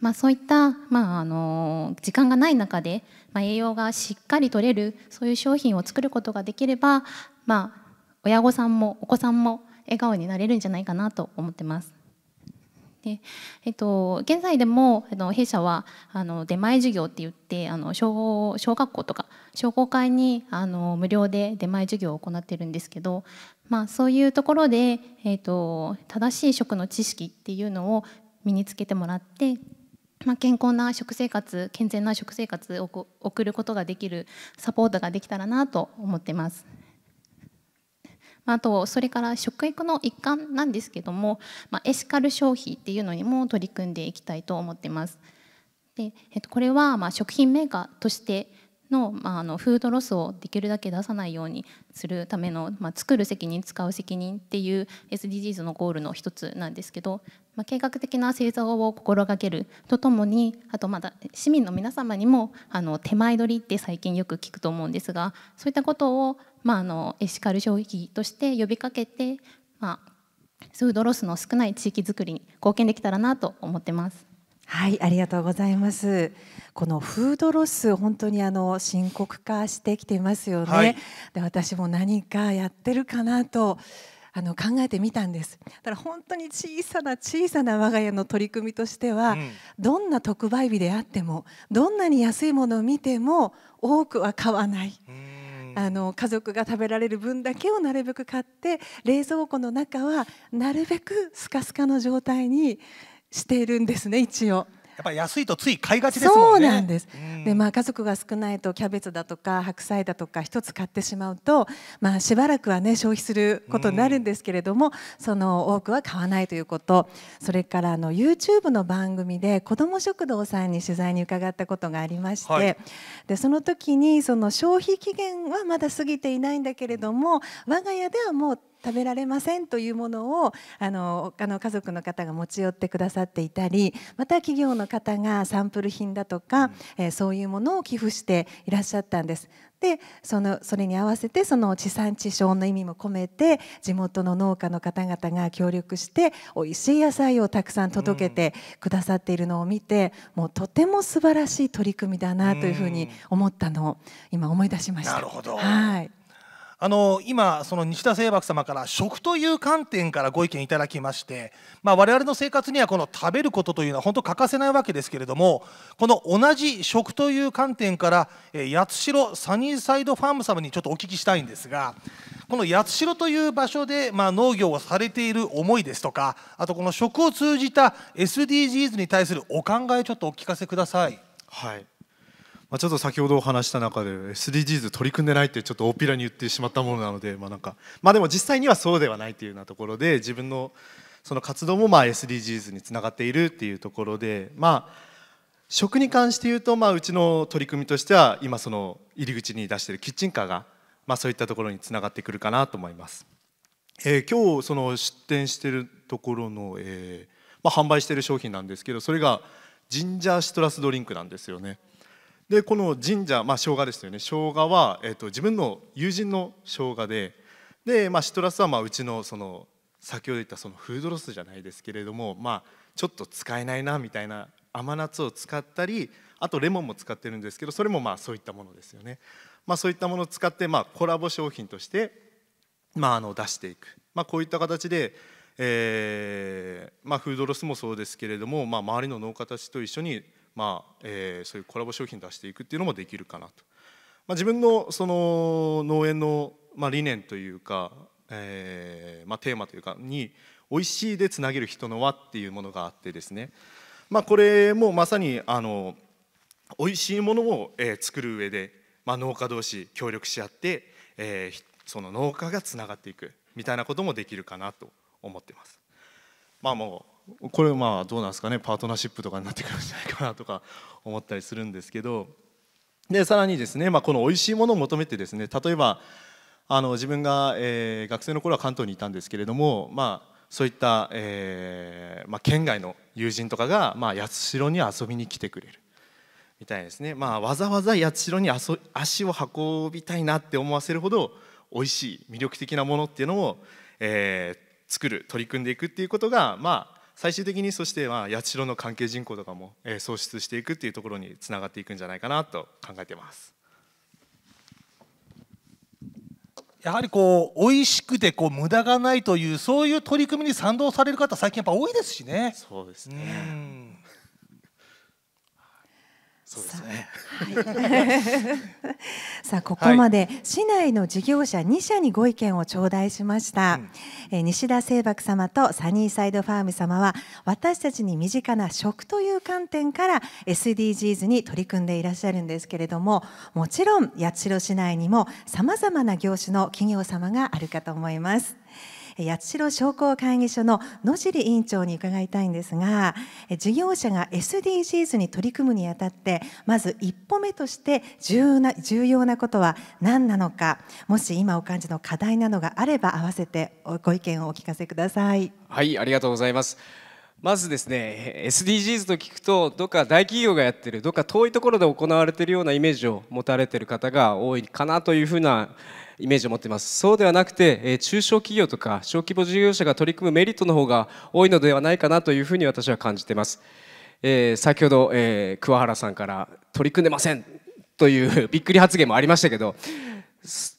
まあ、そういった、まあ、あの時間がない中で、まあ、栄養がしっかり取れるそういう商品を作ることができれば、まあ、親御さんもお子さんも笑顔になれるんじゃないかなと思ってます。でえっと、現在でもあの弊社はあの出前授業って言ってあの小小学校とか商工会にあの無料で出前授業を行ってるんですけどまあ、そういうところで、えーと、正しい食の知識っていうのを身につけてもらって、まあ、健康な食生活健全な食生活を送ることができるサポートができたらなと思ってます。あとそれから食育の一環なんですけども、まあ、エシカル消費っていうのにも取り組んでいきたいと思ってます。でえっと、これはま食品メーカーとしての,、まあ、あのフードロスをできるだけ出さないようにするための、まあ、作る責任使う責任っていう SDGs のゴールの一つなんですけど、まあ、計画的な製造を心がけるとともにあとまだ市民の皆様にもあの手前取りって最近よく聞くと思うんですがそういったことを、まあ、あのエシカル消費として呼びかけて、まあ、フードロスの少ない地域づくりに貢献できたらなと思ってます。はい、ありがとうございます。このフードロス、本当にあの深刻化してきていますよね。はい、で、私も何かやってるかなと。あの考えてみたんです。だから本当に小さな小さな我が家の取り組みとしては、うん、どんな特売日であっても、どんなに安いものを見ても多くは買わない。あの家族が食べられる分だけをなるべく買って冷蔵庫の中はなるべくスカスカの状態にしているんですね一応。やっぱり安いとつい買いがちですもんね。そうなんです。うん、でまあ家族が少ないとキャベツだとか白菜だとか一つ買ってしまうとまあしばらくはね消費することになるんですけれども、うん、その多くは買わないということ。それからあの YouTube の番組で子ども食堂さんに取材に伺ったことがありまして、はい、でその時にその消費期限はまだ過ぎていないんだけれども我が家ではもう食べられませんというものをあの他の家族の方が持ち寄ってくださっていたりまた企業の方がサンプル品だとか、えー、そういうものを寄付していらっしゃったんです。でそのそれに合わせてその地産地消の意味も込めて地元の農家の方々が協力して美味しい野菜をたくさん届けてくださっているのを見て、もうとても素晴らしい取り組みだなというふうに思ったのを今思い出しました。なるほど、はいあの今その西田清博様から食という観点からご意見いただきまして、まあ、我々の生活にはこの食べることというのは本当欠かせないわけですけれどもこの同じ食という観点から八代サニーサイドファーム様にちょっとお聞きしたいんですがこの八代という場所で、まあ、農業をされている思いですとかあとこの食を通じた SDGs に対するお考えちょっとお聞かせください。はいまあ、ちょっと先ほどお話した中で SDGs 取り組んでないってちょっと大っぴらに言ってしまったものなので、まあ、なんかまあでも実際にはそうではないというようなところで自分のその活動もまあ SDGs につながっているっていうところでまあ食に関して言うと、まあ、うちの取り組みとしては今その入り口に出しているキッチンカーが、まあ、そういったところにつながってくるかなと思います。えー、今日その出店してるところの、えーまあ、販売してる商品なんですけどそれがジンジャーシトラスドリンクなんですよね。でこの神社、まあ、生姜ですよね生姜は、えっと、と自分の友人の生姜でで、まあ、シトラスはまあうちのその先ほど言ったそのフードロスじゃないですけれども、まあ、ちょっと使えないなみたいな甘夏を使ったりあとレモンも使ってるんですけどそれもまあそういったものですよね、まあ、そういったものを使って、まあ、コラボ商品として、まあ、あの出していく、まあ、こういった形で、えーまあ、フードロスもそうですけれども、まあ、周りの農家たちと一緒にまあえー、そういうコラボ商品出していくっていうのもできるかなと、まあ、自分のその農園の、まあ、理念というか、えーまあ、テーマというかに「おいしい」でつなげる人の輪っていうものがあってですね、まあ、これもまさにあの美味しいものを、えー、作る上で、まあ、農家同士協力し合って、えー、その農家がつながっていくみたいなこともできるかなと思ってます。まあもうこれまあどうなんですかねパートナーシップとかになってくるんじゃないかなとか思ったりするんですけどでさらにですね、まあ、この美味しいものを求めてですね例えばあの自分が、えー、学生の頃は関東にいたんですけれども、まあ、そういった、えーまあ、県外の友人とかが、まあ、八代に遊びに来てくれるみたいですね、まあ、わざわざ八代に足を運びたいなって思わせるほど美味しい魅力的なものっていうのを、えー、作る取り組んでいくっていうことがまあ最終的にそしてはあ八代の関係人口とかも、え創出していくっていうところにつながっていくんじゃないかなと考えてます。やはりこう美味しくてこう無駄がないというそういう取り組みに賛同される方最近やっぱ多いですしね。そうですね。さあ ここまで市内の事業者2社にご意見を頂戴しました、うん、え西田清博様とサニーサイドファーム様は私たちに身近な食という観点から SDGs に取り組んでいらっしゃるんですけれどももちろん八代市内にもさまざまな業種の企業様があるかと思います。八代商工会議所の野尻委員長に伺いたいんですが事業者が SDGs に取り組むにあたってまず一歩目として重な重要なことは何なのかもし今お感じの課題などがあれば合わせてご意見をお聞かせください。はいありがとうございますまずですね SDGs と聞くとどっか大企業がやってるどっか遠いところで行われているようなイメージを持たれている方が多いかなというふうなイメージを持っていますそうではなくて、え中小企業とか小規模事業者が取り組むメリットの方が多いのではないかなというふうに私は感じています、えー、先ほど、えー、桑原さんから取り組んでませんという びっくり発言もありましたけど、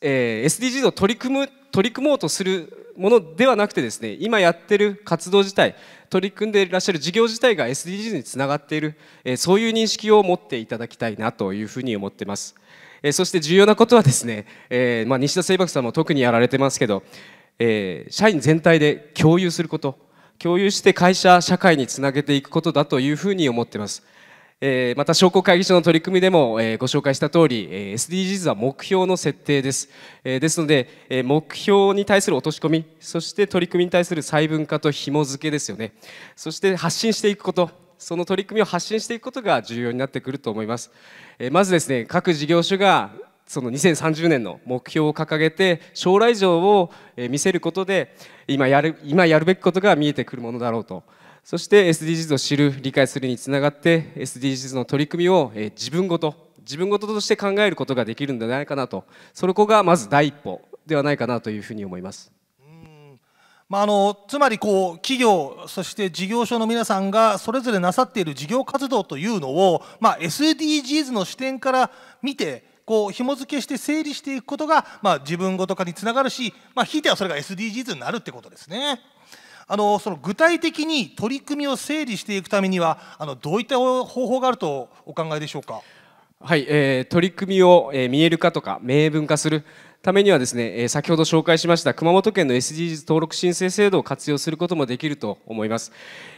えー、SDGs を取り組む取り組もうとするものではなくてですね今やってる活動自体取り組んでいらっしゃる事業自体が SDGs につながっている、えー、そういう認識を持っていただきたいなというふうに思ってます。えそして重要なことはですね、えまあ、西田清博さんも特にやられてますけど、え社員全体で共有すること共有して会社社会につなげていくことだというふうに思ってます。えまた商工会議所の取り組みでもご紹介した通り SDGs は目標の設定ですですので目標に対する落とし込みそして取り組みに対する細分化と紐付けですよねそして発信していくことその取り組みを発信していくことが重要になってくると思います。えまずですね各事業所がその2030年の目標を掲げて将来像を見せることで今やる今やるべきことが見えてくるものだろうとそして SDGs を知る理解するにつながって SDGs の取り組みを自分ごと自分ごととして考えることができるんではないかなとそこがまず第一歩ではないかなというふうに思います。まあ、あのつまりこう企業そして事業所の皆さんがそれぞれなさっている事業活動というのを、まあ、SDGs の視点から見てこう紐付けして整理していくことが、まあ、自分ごと化につながるし、まあ、ひいてはそれが SDGs になるってことですね。あのその具体的に取り組みを整理していくためにはあのどういった方法があるとお考えでしょうか。はい、えー、取り組みを、えー、見える化とか明文化する、ためにはですね、え先ほど紹介しました熊本県の SDGs 登録申請制度を活用することもできると思います。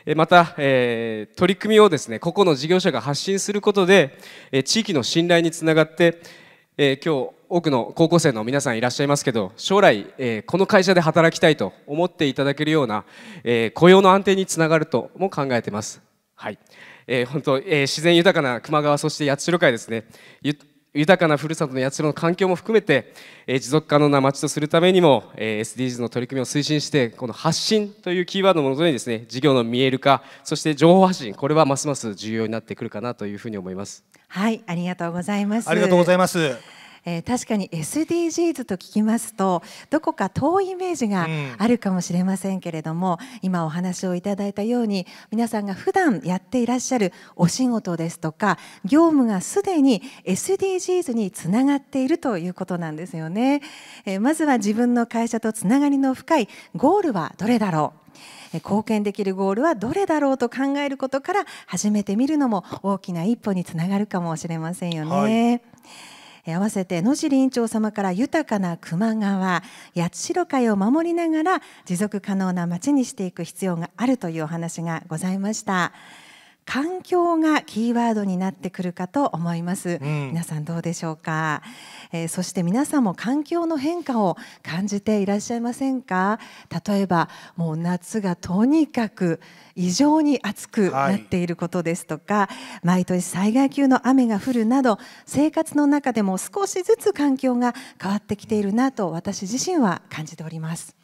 えまた、え取り組みをですね、個々の事業者が発信することで、え地域の信頼につながって、え今日多くの高校生の皆さんいらっしゃいますけど将来、えこの会社で働きたいと思っていただけるような、え雇用の安定につながるとも考えてます。はいえー、本当、えー、自然豊かな球磨川そして八代海ですね豊かなふるさとの八代の環境も含めて、えー、持続可能な町とするためにも、えー、SDGs の取り組みを推進してこの発信というキーワードのもとにですね事業の見える化そして情報発信これはますます重要になってくるかなというふうに思いますはいありがとうございますありがとうございますえー、確かに SDGs と聞きますとどこか遠いイメージがあるかもしれませんけれども、うん、今お話をいただいたように皆さんが普段やっていらっしゃるお仕事ですとか業務がすでに SDGs につながっているということなんですよね。えー、まずは自分の会社とつながりの深いゴールはどれだろう貢献できるゴールはどれだろうと考えることから始めてみるのも大きな一歩につながるかもしれませんよね。はいえ合わせて野尻院長様から豊かな球磨川八代海を守りながら持続可能な町にしていく必要があるというお話がございました。環境がキーワードになってくるかと思います、うん、皆さんどうでしょうか、えー、そして皆さんも環境の変化を感じていらっしゃいませんか例えばもう夏がとにかく異常に暑くなっていることですとか、はい、毎年災害級の雨が降るなど生活の中でも少しずつ環境が変わってきているなと私自身は感じております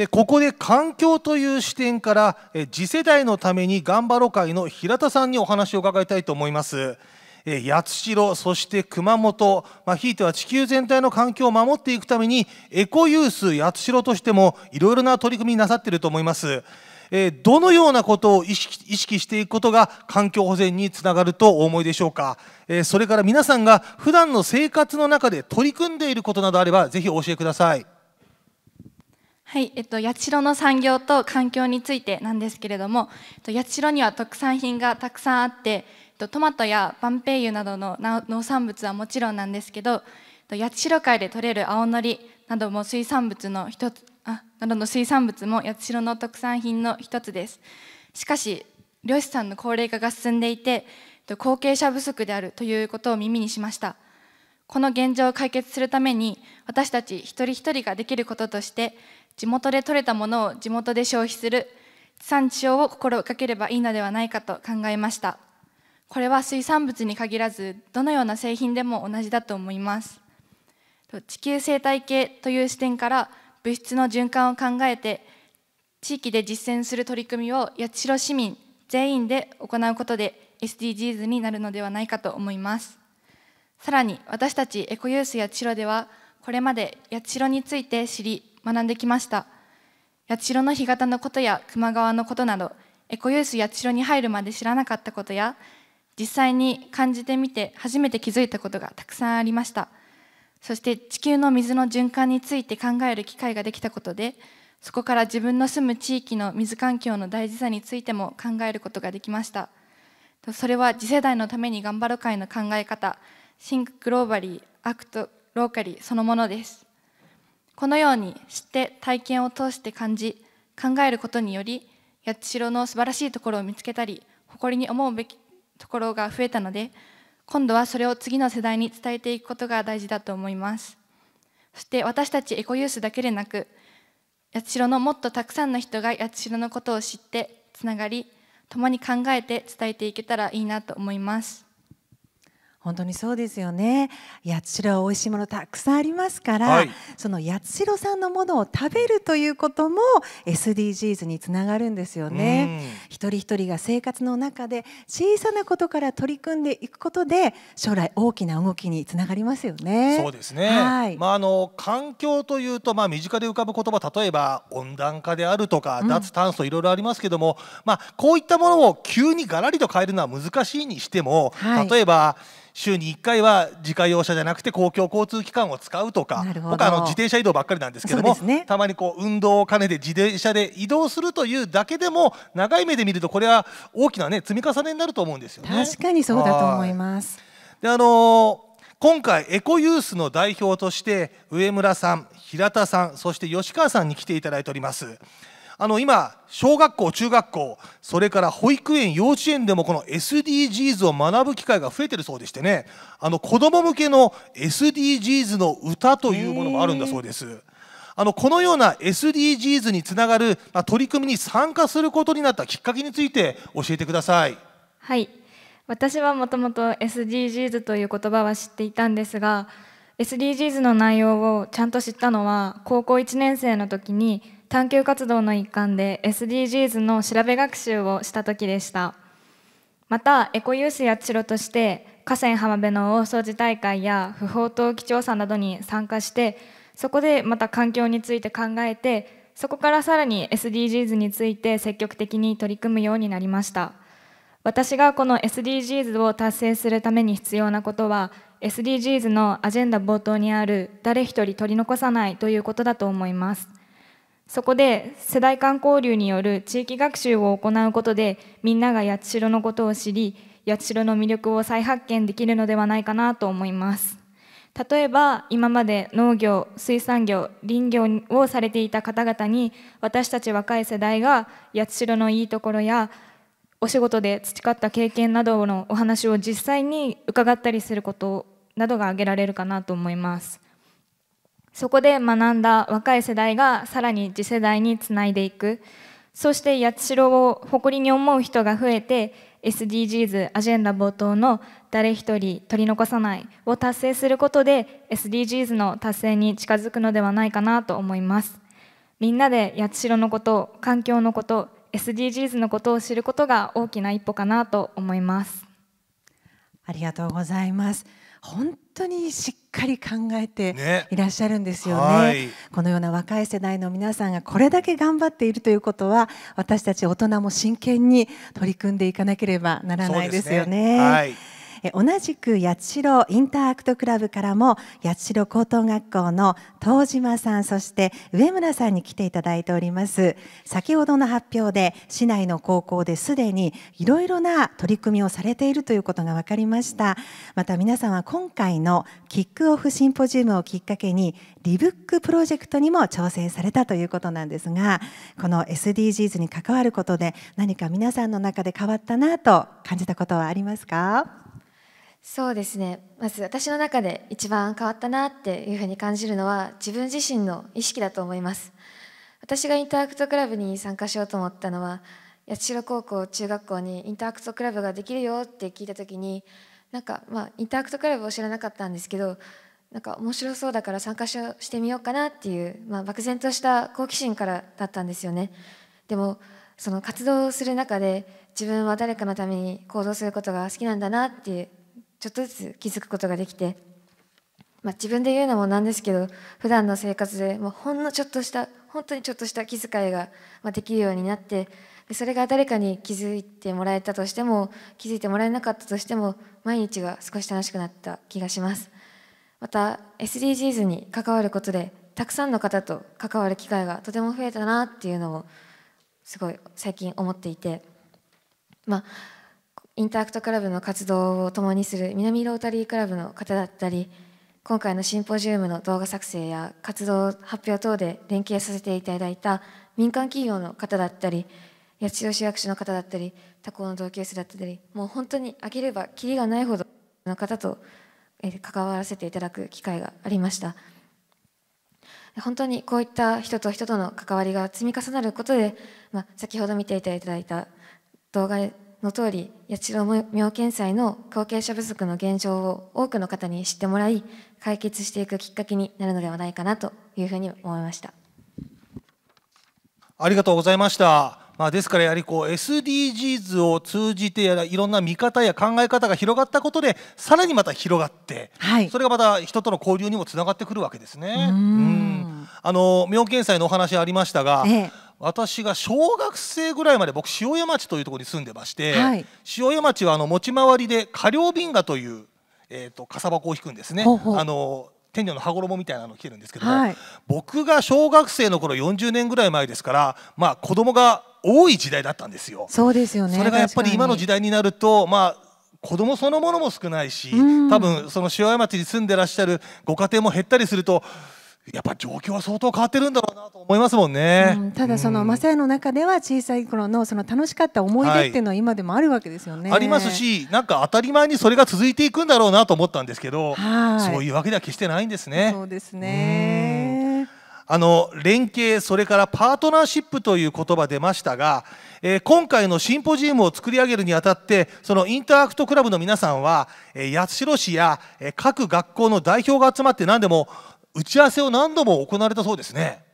でここで環境という視点から次世代のために頑張ろう会の平田さんにお話を伺いたいと思います。八代そして熊本、まあ、ひいては地球全体の環境を守っていくためにエコユース八代としてもいろいろな取り組みなさっていると思います。えどのようなことを意識していくことが環境保全につながるとお思いでしょうか、えそれから皆さんが普段の生活の中で取り組んでいることなどあればぜひお教えください。はい、えっと、八代の産業と環境についてなんですけれども、えっと、八代には特産品がたくさんあって、えっと、トマトやバンペイユなどの農産物はもちろんなんですけど、えっと、八代海で採れる青のりなども水産物の一つあなどの水産物も八代の特産品の一つですしかし漁師さんの高齢化が進んでいて、えっと、後継者不足であるということを耳にしましたこの現状を解決するために私たち一人一人ができることとして地元で採れたものを地元で消費する地産地消を心がければいいのではないかと考えましたこれは水産物に限らずどのような製品でも同じだと思います地球生態系という視点から物質の循環を考えて地域で実践する取り組みを八代市民全員で行うことで SDGs になるのではないかと思いますさらに私たちエコユース八代ではこれまで八代について知り学んできました八代の干潟のことや球磨川のことなどエコユース八代に入るまで知らなかったことや実際に感じてみて初めて気づいたことがたくさんありましたそして地球の水の循環について考える機会ができたことでそこから自分の住む地域の水環境の大事さについても考えることができましたそれは次世代のために頑張る会の考え方シンクグローバリーアクトローカリーそのものですこのように知って体験を通して感じ考えることにより八代の素晴らしいところを見つけたり誇りに思うべきところが増えたので今度はそれを次の世代に伝えていくことが大事だと思いますそして私たちエコユースだけでなく八代のもっとたくさんの人が八代のことを知ってつながり共に考えて伝えていけたらいいなと思います本当にそうですよね八代は美味しいものたくさんありますから、はい、その八代さんのものを食べるということも SDGs につながるんですよね一人一人が生活の中で小さなことから取り組んでいくことで将来大きな動きにつながりますよねそうですね、はい、まああの環境というとまあ身近で浮かぶ言葉例えば温暖化であるとか、脱炭素いろいろありますけども、まあこういったものを急にガラリと変えるのは難しいにしても、はい、例えば週に1回は自家用車じゃなくて公共交通機関を使うとか僕はあの自転車移動ばっかりなんですけども、ね、たまにこう運動を兼ねて自転車で移動するというだけでも長い目で見るとこれは大きな、ね、積み重ねになると思うんですよね。確かにそうだと思いますであのー今回エコユースの代表として上村さん平田さんそして吉川さんに来ていただいておりますあの今小学校中学校それから保育園幼稚園でもこの SDGs を学ぶ機会が増えてるそうでしてねあの子ども向けの SDGs の歌というものもあるんだそうです。あのこのような SDGs につながる、ま取り組みに参加することになったきっかけについて教えてください。はい私はもともと SDGs という言葉は知っていたんですが SDGs の内容をちゃんと知ったのは高校1年生の時に探究活動の一環で SDGs の調べ学習をした時でしたまたエコユースやチロとして河川浜辺の大掃除大会や不法投棄調査などに参加してそこでまた環境について考えてそこからさらに SDGs について積極的に取り組むようになりました私がこの SDGs を達成するために必要なことは SDGs のアジェンダ冒頭にある誰一人取り残さないということだと思いますそこで世代間交流による地域学習を行うことでみんなが八代のことを知り八代の魅力を再発見できるのではないかなと思います例えば今まで農業水産業林業をされていた方々に私たち若い世代が八代のいいところやお仕事で培った経験などのお話を実際に伺ったりすることなどが挙げられるかなと思います。そこで学んだ若い世代がさらに次世代につないでいくそして八代を誇りに思う人が増えて SDGs アジェンダ冒頭の「誰一人取り残さない」を達成することで SDGs の達成に近づくのではないかなと思いますみんなで八代のこと環境のこと SDGs のことを知ることが大きな一歩かなと思いますありがとうございます本当にしっかり考えていらっしゃるんですよね、ね、このような若い世代の皆さんがこれだけ頑張っているということは私たち大人も真剣に取り組んでいかなければならないですよね。同じく八代インターアクトクラブからも八代高等学校の東島さんそして上村さんに来ていただいております先ほどの発表で市内の高校ですでにいろいろな取り組みをされているということが分かりましたまた皆さんは今回のキックオフシンポジウムをきっかけにリブックプロジェクトにも挑戦されたということなんですがこの SDGs に関わることで何か皆さんの中で変わったなと感じたことはありますかそうですねまず私の中で一番変わったなっていうふうに感じるのは自分自身の意識だと思います私がインターアクトクラブに参加しようと思ったのは八代高校中学校にインターアクトクラブができるよって聞いた時になんかまあインターアクトクラブを知らなかったんですけどなんか面白そうだから参加してみようかなっていう、まあ、漠然とした好奇心からだったんですよねでもその活動をする中で自分は誰かのために行動することが好きなんだなってちょっとずつ気づくことができて、まあ、自分で言うのもなんですけど普段の生活でもうほんのちょっとした本当にちょっとした気遣いができるようになってでそれが誰かに気づいてもらえたとしても気づいてもらえなかったとしても毎日が少し楽しくなった気がしますまた SDGs に関わることでたくさんの方と関わる機会がとても増えたなっていうのをすごい最近思っていてまあインタラクトクラブの活動を共にする南ロータリークラブの方だったり今回のシンポジウムの動画作成や活動発表等で連携させていただいた民間企業の方だったり八千代市役所の方だったり他校の同級生だったりもう本当に開ければきりがないほどの方と関わらせていただく機会がありました本当にこういった人と人との関わりが積み重なることで、まあ、先ほど見ていただいた動画の通り八代妙見祭の後継者不足の現状を多くの方に知ってもらい解決していくきっかけになるのではないかなというふうに思いましたありがとうございました。まあ、ですからやはりこう SDGs を通じていろんな見方や考え方が広がったことでさらにまた広がって、はい、それがまた人との交流にもつながってくるわけですね。うんあの妙見祭のお話ありましたが、ええ私が小学生ぐらいまで僕塩屋町というところに住んでまして、はい、塩屋町はあの持ち回りで過料瓶河という、えーと、かさばこを引くんですね。ほうほうあの天女の羽衣みたいなのを着てるんですけども、はい、僕が小学生の頃40年ぐらい前ですから、まあ、子供が多い時代だったんですよ。そうですよねそれがやっぱり今の時代になると、まあ、子供そのものも少ないし、多分その塩屋町に住んでらっしゃるご家庭も減ったりすると。やっぱ状況は相当変わってるんだろうなと思いますもんね、うん、ただその、うマサヤの中では小さい頃のその楽しかった思い出っていうのは今でもあるわけですよね、はい、ありますしなんか当たり前にそれが続いていくんだろうなと思ったんですけど、そういうわけでは決してないんですねそうですねあの連携それからパートナーシップという言葉出ましたが、えー、今回のシンポジウムを作り上げるにあたってそのインターアクトクラブの皆さんは、えー、八代市や、えー、各学校の代表が集まって何でも打ち合わせを何度も行われたそうですね。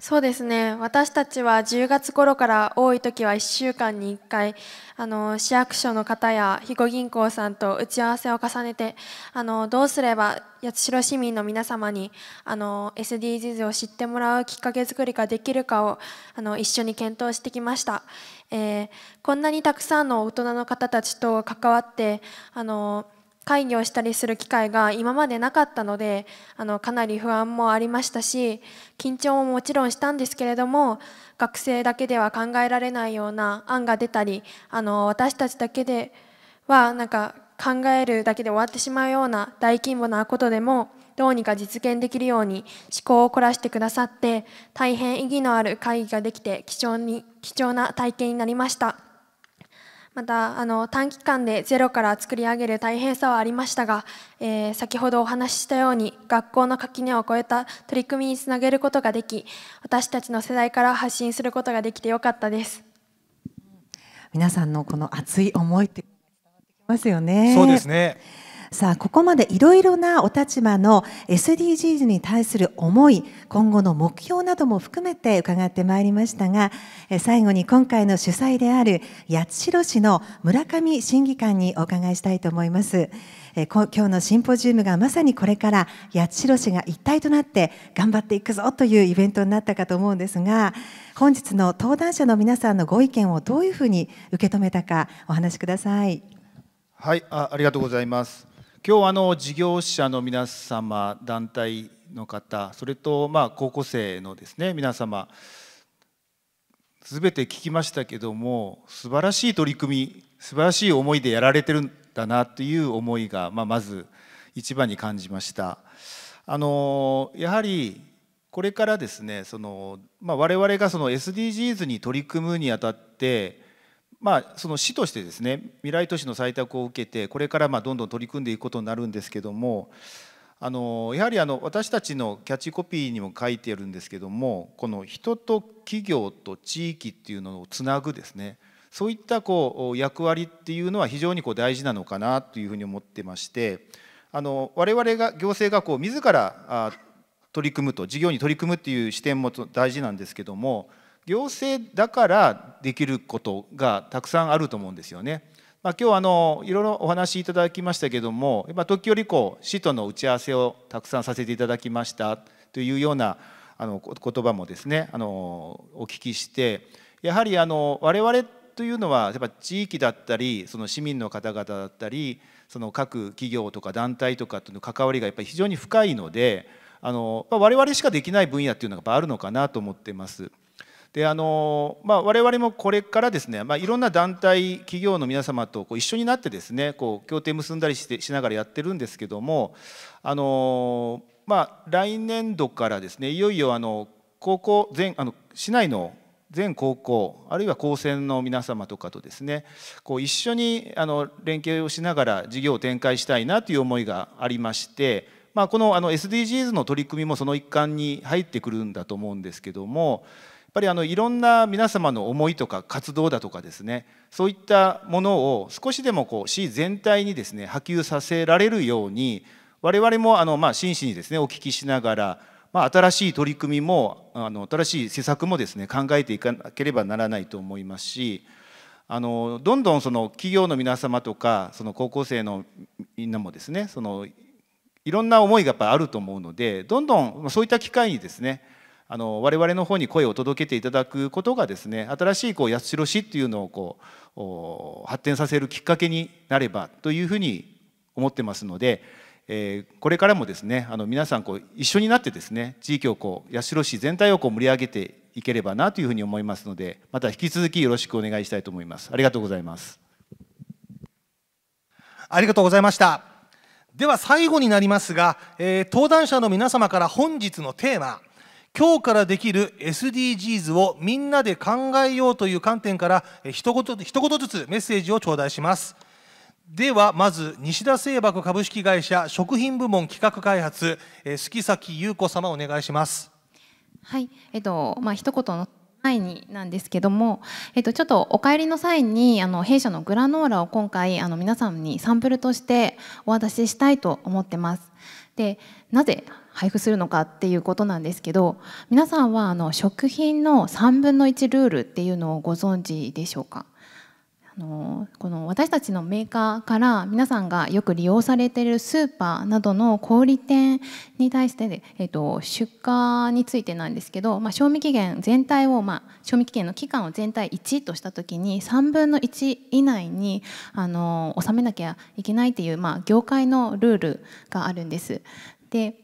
そうですね私たちは10月頃から多い時は1週間に1回あの市役所の方や肥後銀行さんと打ち合わせを重ねてあのどうすれば八代市民の皆様にあの SDGs を知ってもらうきっかけ作りができるかをあの一緒に検討してきました、えー、こんなにたくさんの大人の方たちと関わってあの会議をしたりする機会が今までなかったのであのかなり不安もありましたし緊張ももちろんしたんですけれども学生だけでは考えられないような案が出たりあの私たちだけではなんか考えるだけで終わってしまうような大規模なことでもどうにか実現できるように思考を凝らしてくださって大変意義のある会議ができて貴重に貴重な体験になりました。またあの短期間でゼロから作り上げる大変さはありましたが、えー、先ほどお話ししたように学校の垣根を越えた取り組みにつなげることができ私たちの世代から発信することができてよかったです皆さんのこの熱い思いって伝わってきますよねそうですねさあここまでいろいろなお立場の SDGs に対する思い今後の目標なども含めて伺ってまいりましたが最後に今回の主催である八代市の村上審議官にお伺いしたいと思います。え今日のシンポジウムがまさにこれから八代市が一体となって頑張っていくぞというイベントになったかと思うんですが本日の登壇者の皆さんのご意見をどういうふうに受け止めたかお話しください。はい、あありがとうございます。今日あの事業者の皆様団体の方それとまあ高校生のですね皆様全て聞きましたけども素晴らしい取り組み素晴らしい思いでやられてるんだなという思いが、まあ、まず一番に感じました。あのやはりこれからですねその、まあ、我々がその SDGs に取り組むにあたってまあ、その市としてですね未来都市の採択を受けてこれからまどんどん取り組んでいくことになるんですけどもあのやはりあの私たちのキャッチコピーにも書いてるんですけどもこの人と企業と地域っていうのをつなぐですねそういったこう役割っていうのは非常にこう大事なのかなというふうに思ってましてあの我々が行政がこう自ら取り組むと事業に取り組むっていう視点も大事なんですけども行政だからできることがたくさんあると思うんですよね。まあ、今日あのいろいろお話いただきましたけども、ま時折こう市との打ち合わせをたくさんさせていただきましたというようなあの言葉もですねあのお聞きしてやはりあの我々というのはやっぱ地域だったりその市民の方々だったりその各企業とか団体とかとの関わりがやっぱり非常に深いのであの我々しかできない分野っていうのがあるのかなと思ってます。であのまあ、我々もこれからですね、まあ、いろんな団体企業の皆様とこう一緒になってですねこう協定結んだりしてしながらやってるんですけどもあの、まあ、来年度からですねいよいよあの高校全あの市内の全高校あるいは高専の皆様とかとですねこう一緒にあの連携をしながら事業を展開したいなという思いがありまして、まあ、このあの SDGs の取り組みもその一環に入ってくるんだと思うんですけどもぱりあのいろんな皆様の思いとか活動だとかですねそういったものを少しでもこう市全体にですね波及させられるように我々もあのまあ真摯にですねお聞きしながらまあ、新しい取り組みもあの新しい施策もですね考えていかなければならないと思いますしあのどんどんその企業の皆様とかその高校生のみんなもですねそのいろんな思いがやっぱあると思うのでどんどんそういった機会にですねあの我々の方に声を届けていただくことがですね新しいこう八代市っていうのをこう発展させるきっかけになればというふうに思ってますので、えー、これからもですねあの皆さんこう一緒になってですね地域をこう八代市全体をこう盛り上げていければなというふうに思いますのでまた引き続きよろしくお願いしたいと思います。ありがとうございますありがとうございました。では最後になりますが、えー、登壇者の皆様から本日のテーマ今日からできる SDGs をみんなで考えようという観点から一言一言ずつメッセージを頂戴しますではまず西田製箔株式会社食品部門企画開発杉崎優子様お願いしますはいえっとまあ一言の前になんですけども、えっと、ちょっとお帰りの際にあの弊社のグラノーラを今回あの皆さんにサンプルとしてお渡ししたいと思ってます。でなぜ配布するのかっていうことなんですけど皆さんはあの食品の3分の1ルールっていうのをご存知でしょうかあのこの私たちのメーカーから皆さんがよく利用されているスーパーなどの小売店に対して、えっと出荷についてなんですけど、まあ、賞味期限全体を、まあ、賞味期限の期間を全体1とした時に3分の1以内にあの納めなきゃいけないっていう、まあ、業界のルールがあるんです。で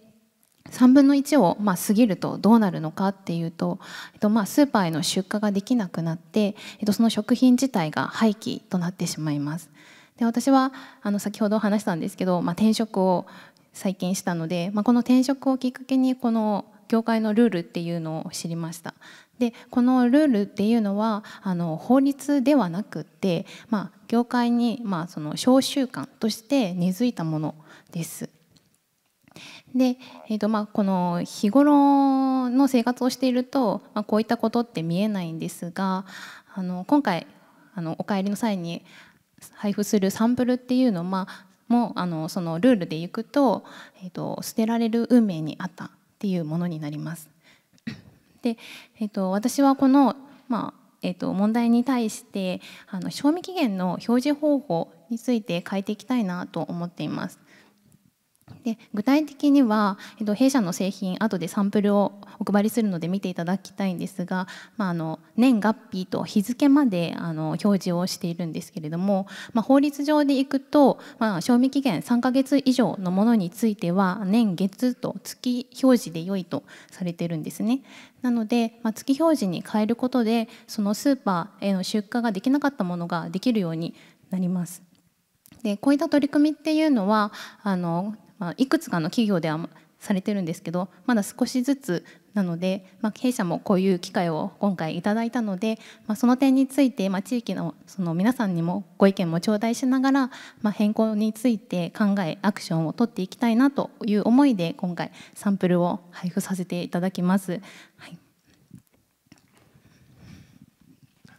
3分の1をまあ過ぎるとどうなるのかっていうと、えっと、まあスーパーへの出荷ができなくなって、えっと、その食品自体が廃棄となってしまいます。で私はあの先ほど話したんですけど、まあ、転職を再建したので、まあ、この転職をきっかけにこの業界のルールっていうのを知りました。でこのルールっていうのはあの法律ではなくって、まあ、業界に、まあ、その商習慣として根付いたものです。で、えーとまあ、この日頃の生活をしていると、まあ、こういったことって見えないんですがあの今回あのお帰りの際に配布するサンプルっていうのはもうあのそのルールでいくと,、えーと、捨てられる運命にあったっていうものになります。で、えーと、私はこの、まあえーと、と問題に対してあの賞味期限の表示方法について変えていきたいなと思っています。で具体的には、えっと、弊社の製品後でサンプルをお配りするので見ていただきたいんですが、まあ、あの年月日と日付まであの表示をしているんですけれども、まあ、法律上でいくと、まあ、賞味期限3ヶ月以上のものについては年月と月表示で良いとされてるんですね。なので、まあ、月表示に変えることでそのスーパーへの出荷ができなかったものができるようになります。でこういった取り組みっていうのはあのまあ、いくつかの企業ではされてるんですけどまだ少しずつなので、まあ、弊社もこういう機会を今回いただいたので、まあ、その点について、まあ、地域のその皆さんにもご意見も頂戴しながら、まあ、変更について考えアクションを取っていきたいなという思いで今回サンプルを配布させていただきます。はい、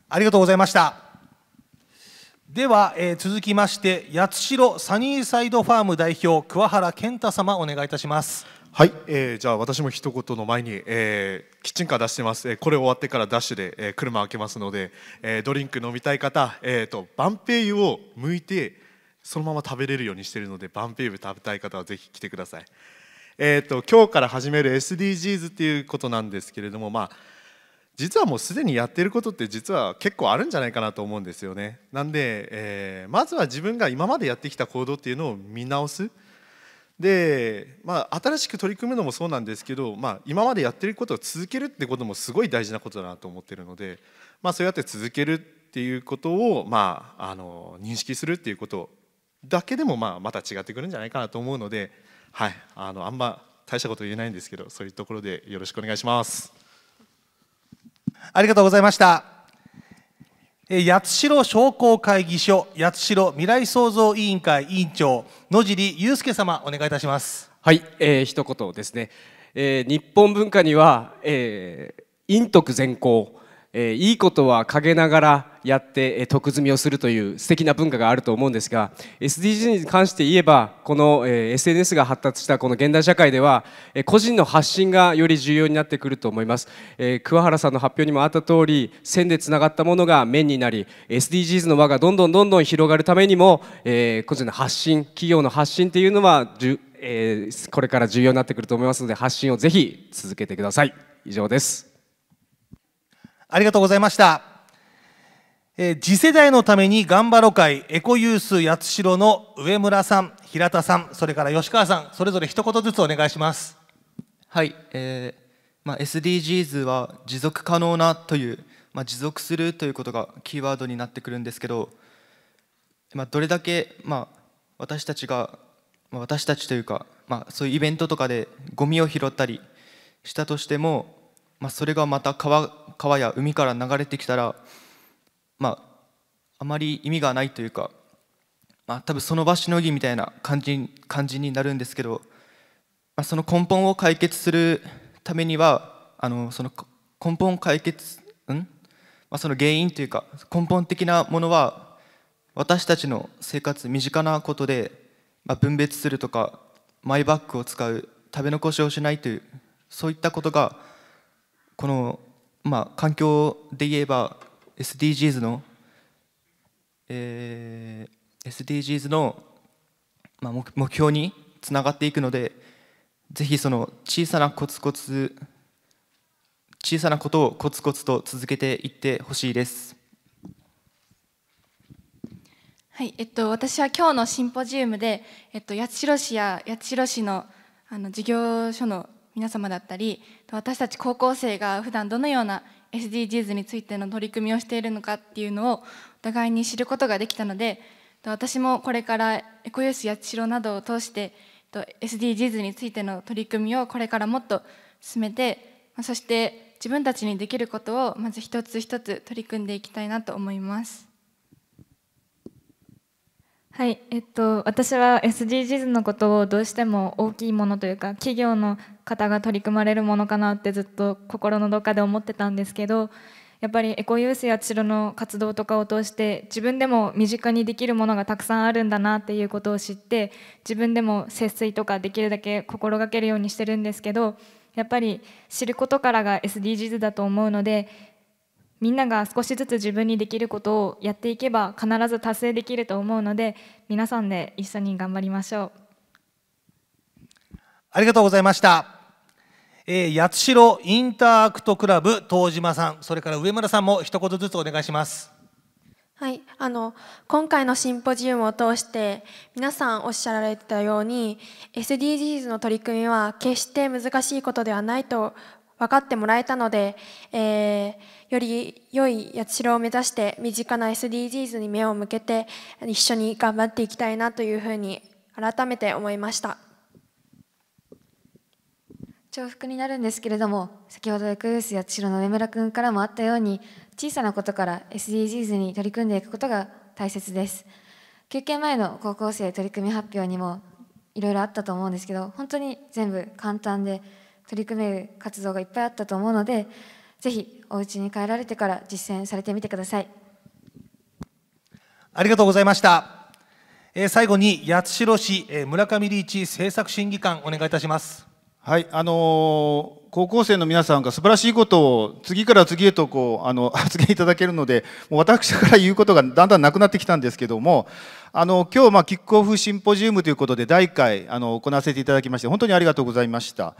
ありがとうございました。では、えー、続きまして八代サニーサイドファーム代表桑原健太様お願いいたしますはい、えー、じゃあ私も一言の前に、えー、キッチンカー出してます、えー、これ終わってからダッシュで、えー、車開けますので、えー、ドリンク飲みたい方、えーと、バンペイユを剥いてそのまま食べれるようにしてるのでバンペイユ食べたい方はぜひ来てくださいえっ、ー、と今日から始める SDGs っていうことなんですけれどもまあ実はもうすでにやってることって実は結構あるんじゃないかなと思うんですよねなんで、えー、まずは自分が今までやってきた行動っていうのを見直すで、まあ、新しく取り組むのもそうなんですけど、まあ、今までやってることを続けるってこともすごい大事なことだなと思ってるので、まあ、そうやって続けるっていうことを、まあ、あの認識するっていうことだけでも、まあ、また違ってくるんじゃないかなと思うので、はい、あのあんま大したこと言えないんですけどそういうところでよろしくお願いします。ありがとうございました。八代商工会議所八代未来創造委員会委員長野尻祐介様お願いいたしますはい、えー、一言ですね、えー、日本文化には、えー、陰徳善行えー、いいことは陰ながらやって、えー、徳積みをするという素敵な文化があると思うんですが SDGs に関して言えばこの、えー、SNS が発達したこの現代社会では、えー、個人の発信がより重要になってくると思います、えー、桑原さんの発表にもあった通り線でつながったものが面になり SDGs の輪がどんどんどんどん広がるためにも、えー、個人の発信企業の発信っていうのはえー、これから重要になってくると思いますので発信をぜひ続けてください以上ですありがとうございました。えー、次世代のために頑張ろ会エコユース八代の上村さん、平田さん、それから吉川さん、それぞれ一言ずつお願いします。はい、えーまあ、SDGs は持続可能なという、まあ、持続するということがキーワードになってくるんですけど、まあ、どれだけ、まあ、私たちが、まあ、私たちというか、まあ、そういうイベントとかでゴミを拾ったりしたとしてもまあ、それがまた川川や海から流れてきたら、まあ、あまり意味がないというか、まあ、多分その場しのぎみたいな感じ感じになるんですけど、まあ、その根本を解決するためにはあのその根本解決ん、まあ、その原因というか根本的なものは私たちの生活身近なことで、まあ、分別するとかマイバッグを使う食べ残しをしないというそういったことがこの、まあ、環境で言えば SDGs の、えー、SDGs の、まあ、目標につながっていくのでぜひその小さなコツコツ小さなことをコツコツと続けていってほしいです。はいえっと、私は今日のシンポジウムで、えっと、八代市や八代市のあの事業所の皆様だったり私たち高校生が普段どのような SDGs についての取り組みをしているのかっていうのをお互いに知ることができたので私もこれからエコユース八代などを通して SDGs についての取り組みをこれからもっと進めてそして自分たちにできることをまず一つ一つ取り組んでいきたいなと思います。はい、えっと、私は SDGs のことをどうしても大きいものというか企業の方が取り組まれるものかなってずっと心のどっかで思ってたんですけどやっぱりエコユースやチロの活動とかを通して自分でも身近にできるものがたくさんあるんだなっていうことを知って自分でも節水とかできるだけ心がけるようにしてるんですけどやっぱり知ることからが SDGs だと思うのでみんなが少しずつ自分にできることをやっていけば必ず達成できると思うので皆さんで一緒に頑張りましょうありがとうございました、えー、八代インターアクトクラブ東島さんそれから上村さんも一言ずつお願いしますはいあの今回のシンポジウムを通して皆さんおっしゃられてたように SDGs の取り組みは決して難しいことではないと分かってもらえたので、えー、より良い八代を目指して身近な SDGs に目を向けて一緒に頑張っていきたいなというふうに改めて思いました重複になるんですけれども先ほどエクユース八代の上村君からもあったように小さなことから SDGs に取り組んでいくことが大切です休憩前の高校生取り組み発表にもいろいろあったと思うんですけど本当に全部簡単で取り組める活動がいっぱいあったと思うのでぜひお家に帰られてから実践されてみてくださいありがとうございました、えー、最後に八代市、えー、村上リーチ政策審議官お願いいたしますはいあのー高校生の皆さんが素晴らしいことを次から次へとこうあの 発言いただけるのでもう私から言うことがだんだんなくなってきたんですけどもあの今日まあキックオフシンポジウムということで第1回あの行わせていただきまして本当にありがとうございました。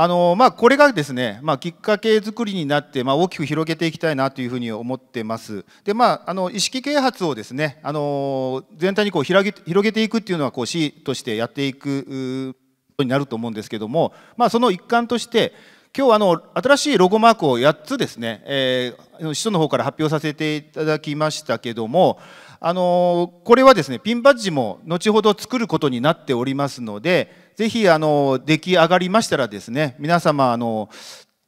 あのまあ、これがですね、まあ、きっかけ作りになって、まあ、大きく広げていきたいなというふうに思ってます。でまあ、あの意識啓発をですねあの全体にこう広げ広げていくっていうのはこう市としてやっていくことになると思うんですけども、まあ、その一環として今日あの新しいロゴマークを8つですね、えー、市長の方から発表させていただきましたけどもあのこれはですねピンバッジも後ほど作ることになっておりますのでぜひあの出来上がりましたらですね皆様あの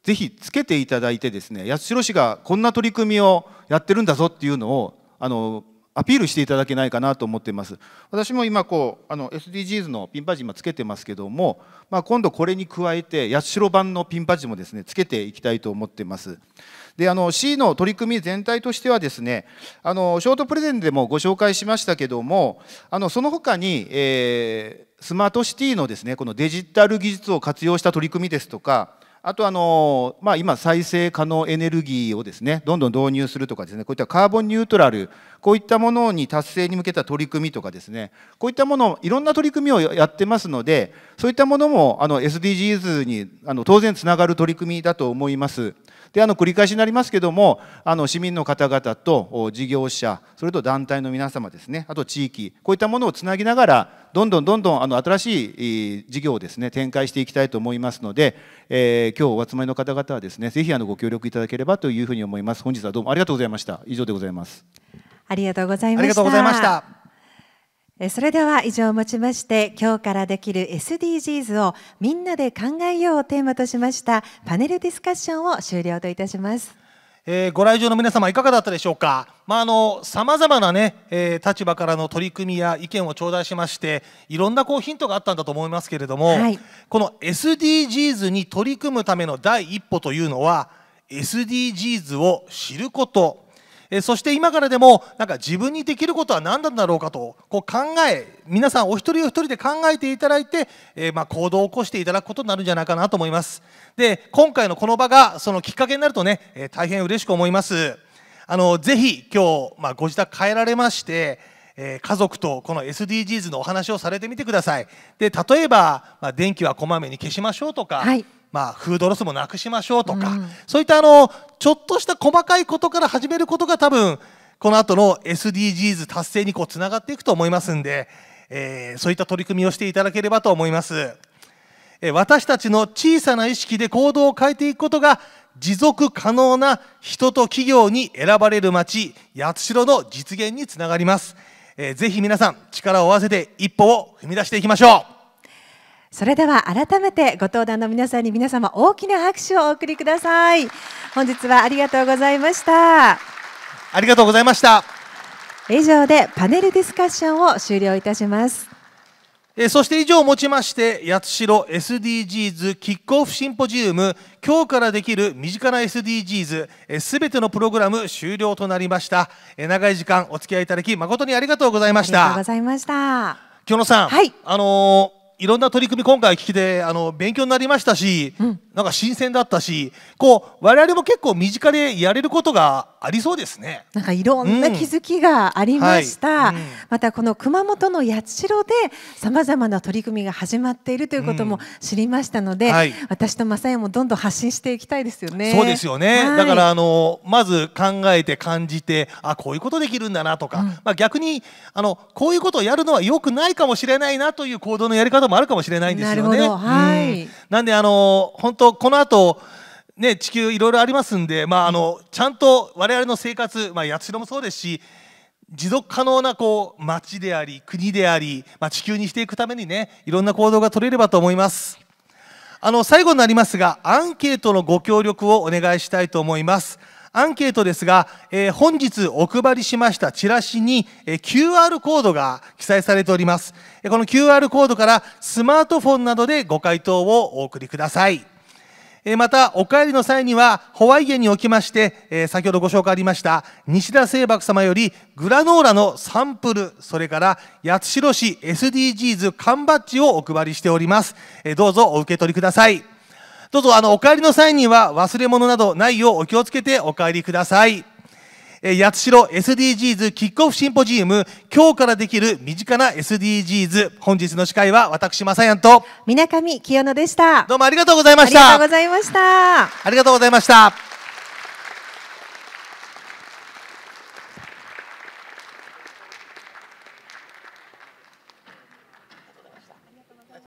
ぜひつけていただいてですね八代市がこんな取り組みをやってるんだぞっていうのをあのアピールしていただけないかなと思っています私も今こうあの SDGs のピンバッジ今つけてますけども、まあ、今度これに加えて八代版のピンバッジもですねつけていきたいと思ってますであの C の取り組み全体としてはですねあのショートプレゼンでもご紹介しましたけどもあのその他に、えースマートシティのですねこのデジタル技術を活用した取り組みですとかあとあの、まあ、今再生可能エネルギーをですねどんどん導入するとかですねこういったカーボンニュートラルこういったものに達成に向けた取り組みとかですねこういったものいろんな取り組みをやってますのでそういったものもあの SDGs にあの当然つながる取り組みだと思います。であの繰り返しになりますけどもあの市民の方々と事業者それと団体の皆様ですねあと地域こういったものをつなぎながらどんどんどんどんあの新しい事業をですね展開していきたいと思いますので、えー、今日お集まりの方々はですねぜひあのご協力いただければというふうに思います本日はどうもありがとうございました以上でございます。ありがとうございました。ありがとうございました。それでは以上をもちまして今日からできる SDGs をみんなで考えようをテーマとしましたパネルディスカッションを終了といたします。えー、ご来場の皆様いかがだったでしょうか。まああの様々なね、えー、立場からの取り組みや意見を頂戴しまして、いろんなこうヒントがあったんだと思いますけれども、はい、この SDGs に取り組むための第一歩というのは SDGs を知ること。えそして今からでもなんか自分にできることは何なんだろうかとこう考え皆さんお一人お一人で考えていただいて、えま行動を起こしていただくことになるんじゃないかなと思いますで今回のこの場がそのきっかけになるとね、え大変嬉しく思いますあのぜひ今日、まご自宅帰られましてえ家族とこの SDGs のお話をされてみてください。で例えば、まあ、電気はこまめに消しましょうとか、はいまあ、フードロスもなくしましょうとか、うん、そういったあのちょっとした細かいことから始めることが多分この後の SDGs 達成にこうつながっていくと思いますんで、えー、そういった取り組みをしていただければと思います、えー、私たちの小さな意識で行動を変えていくことが持続可能な人と企業に選ばれる街八代の実現につながります、えー、ぜひ皆さん力を合わせて一歩を踏み出していきましょうそれでは改めてご登壇の皆さんに皆様大きな拍手をお送りください本日はありがとうございましたありがとうございました以上でパネルディスカッションを終了いたしますそして以上をもちまして八代 SDGs キックオフシンポジウム今日からできる身近な SDGs すべてのプログラム終了となりました長い時間お付き合いいただき誠にありがとうございましたありがとうございました京野さん、はい、あのーいろんな取り組み今回聞きであの勉強になりましたし、うん、なんか新鮮だったしこう我々も結構身近でやれることがありそうですねなんかいろんな気づきがありました、うんはいうん、またこの熊本の八代でさまざまな取り組みが始まっているということも知りましたので、はい、私と正也もどんどん発信していきたいですよねそうですよね、はい、だからあのまず考えて感じてあこういうことできるんだなとか、まあ逆にあのこういうことをやるのは良くないかもしれないなという行動のやり方もあるかもしれないんですよね。なはい、ん、なんであの本当この後ね地球いろいろありますんで、まああのちゃんと我々の生活、まあ八代もそうですし。持続可能なこう街であり国であり、まあ、地球にしていくためにねいろんな行動が取れればと思いますあの最後になりますがアンケートのご協力をお願いしたいと思いますアンケートですが、えー、本日お配りしましたチラシに、えー、QR コードが記載されております。この QR コードからスマートフォンなどでご回答をお送りください。えー、また、お帰りの際には、ホワイエにおきまして、えー、先ほどご紹介ありました、西田聖幕様よりグラノーラのサンプル、それから八代市 SDGs 缶バッジをお配りしております。えー、どうぞお受け取りください。どうぞあのお帰りの際には忘れ物などないようお気をつけてお帰りください。え八代 SDGs キックオフシンポジウム、今日からできる身近な SDGs。本日の司会は私、まさやんと、みなかみきよのでした。どうもありがとうございました。ありがとうございました。ありがとうございました。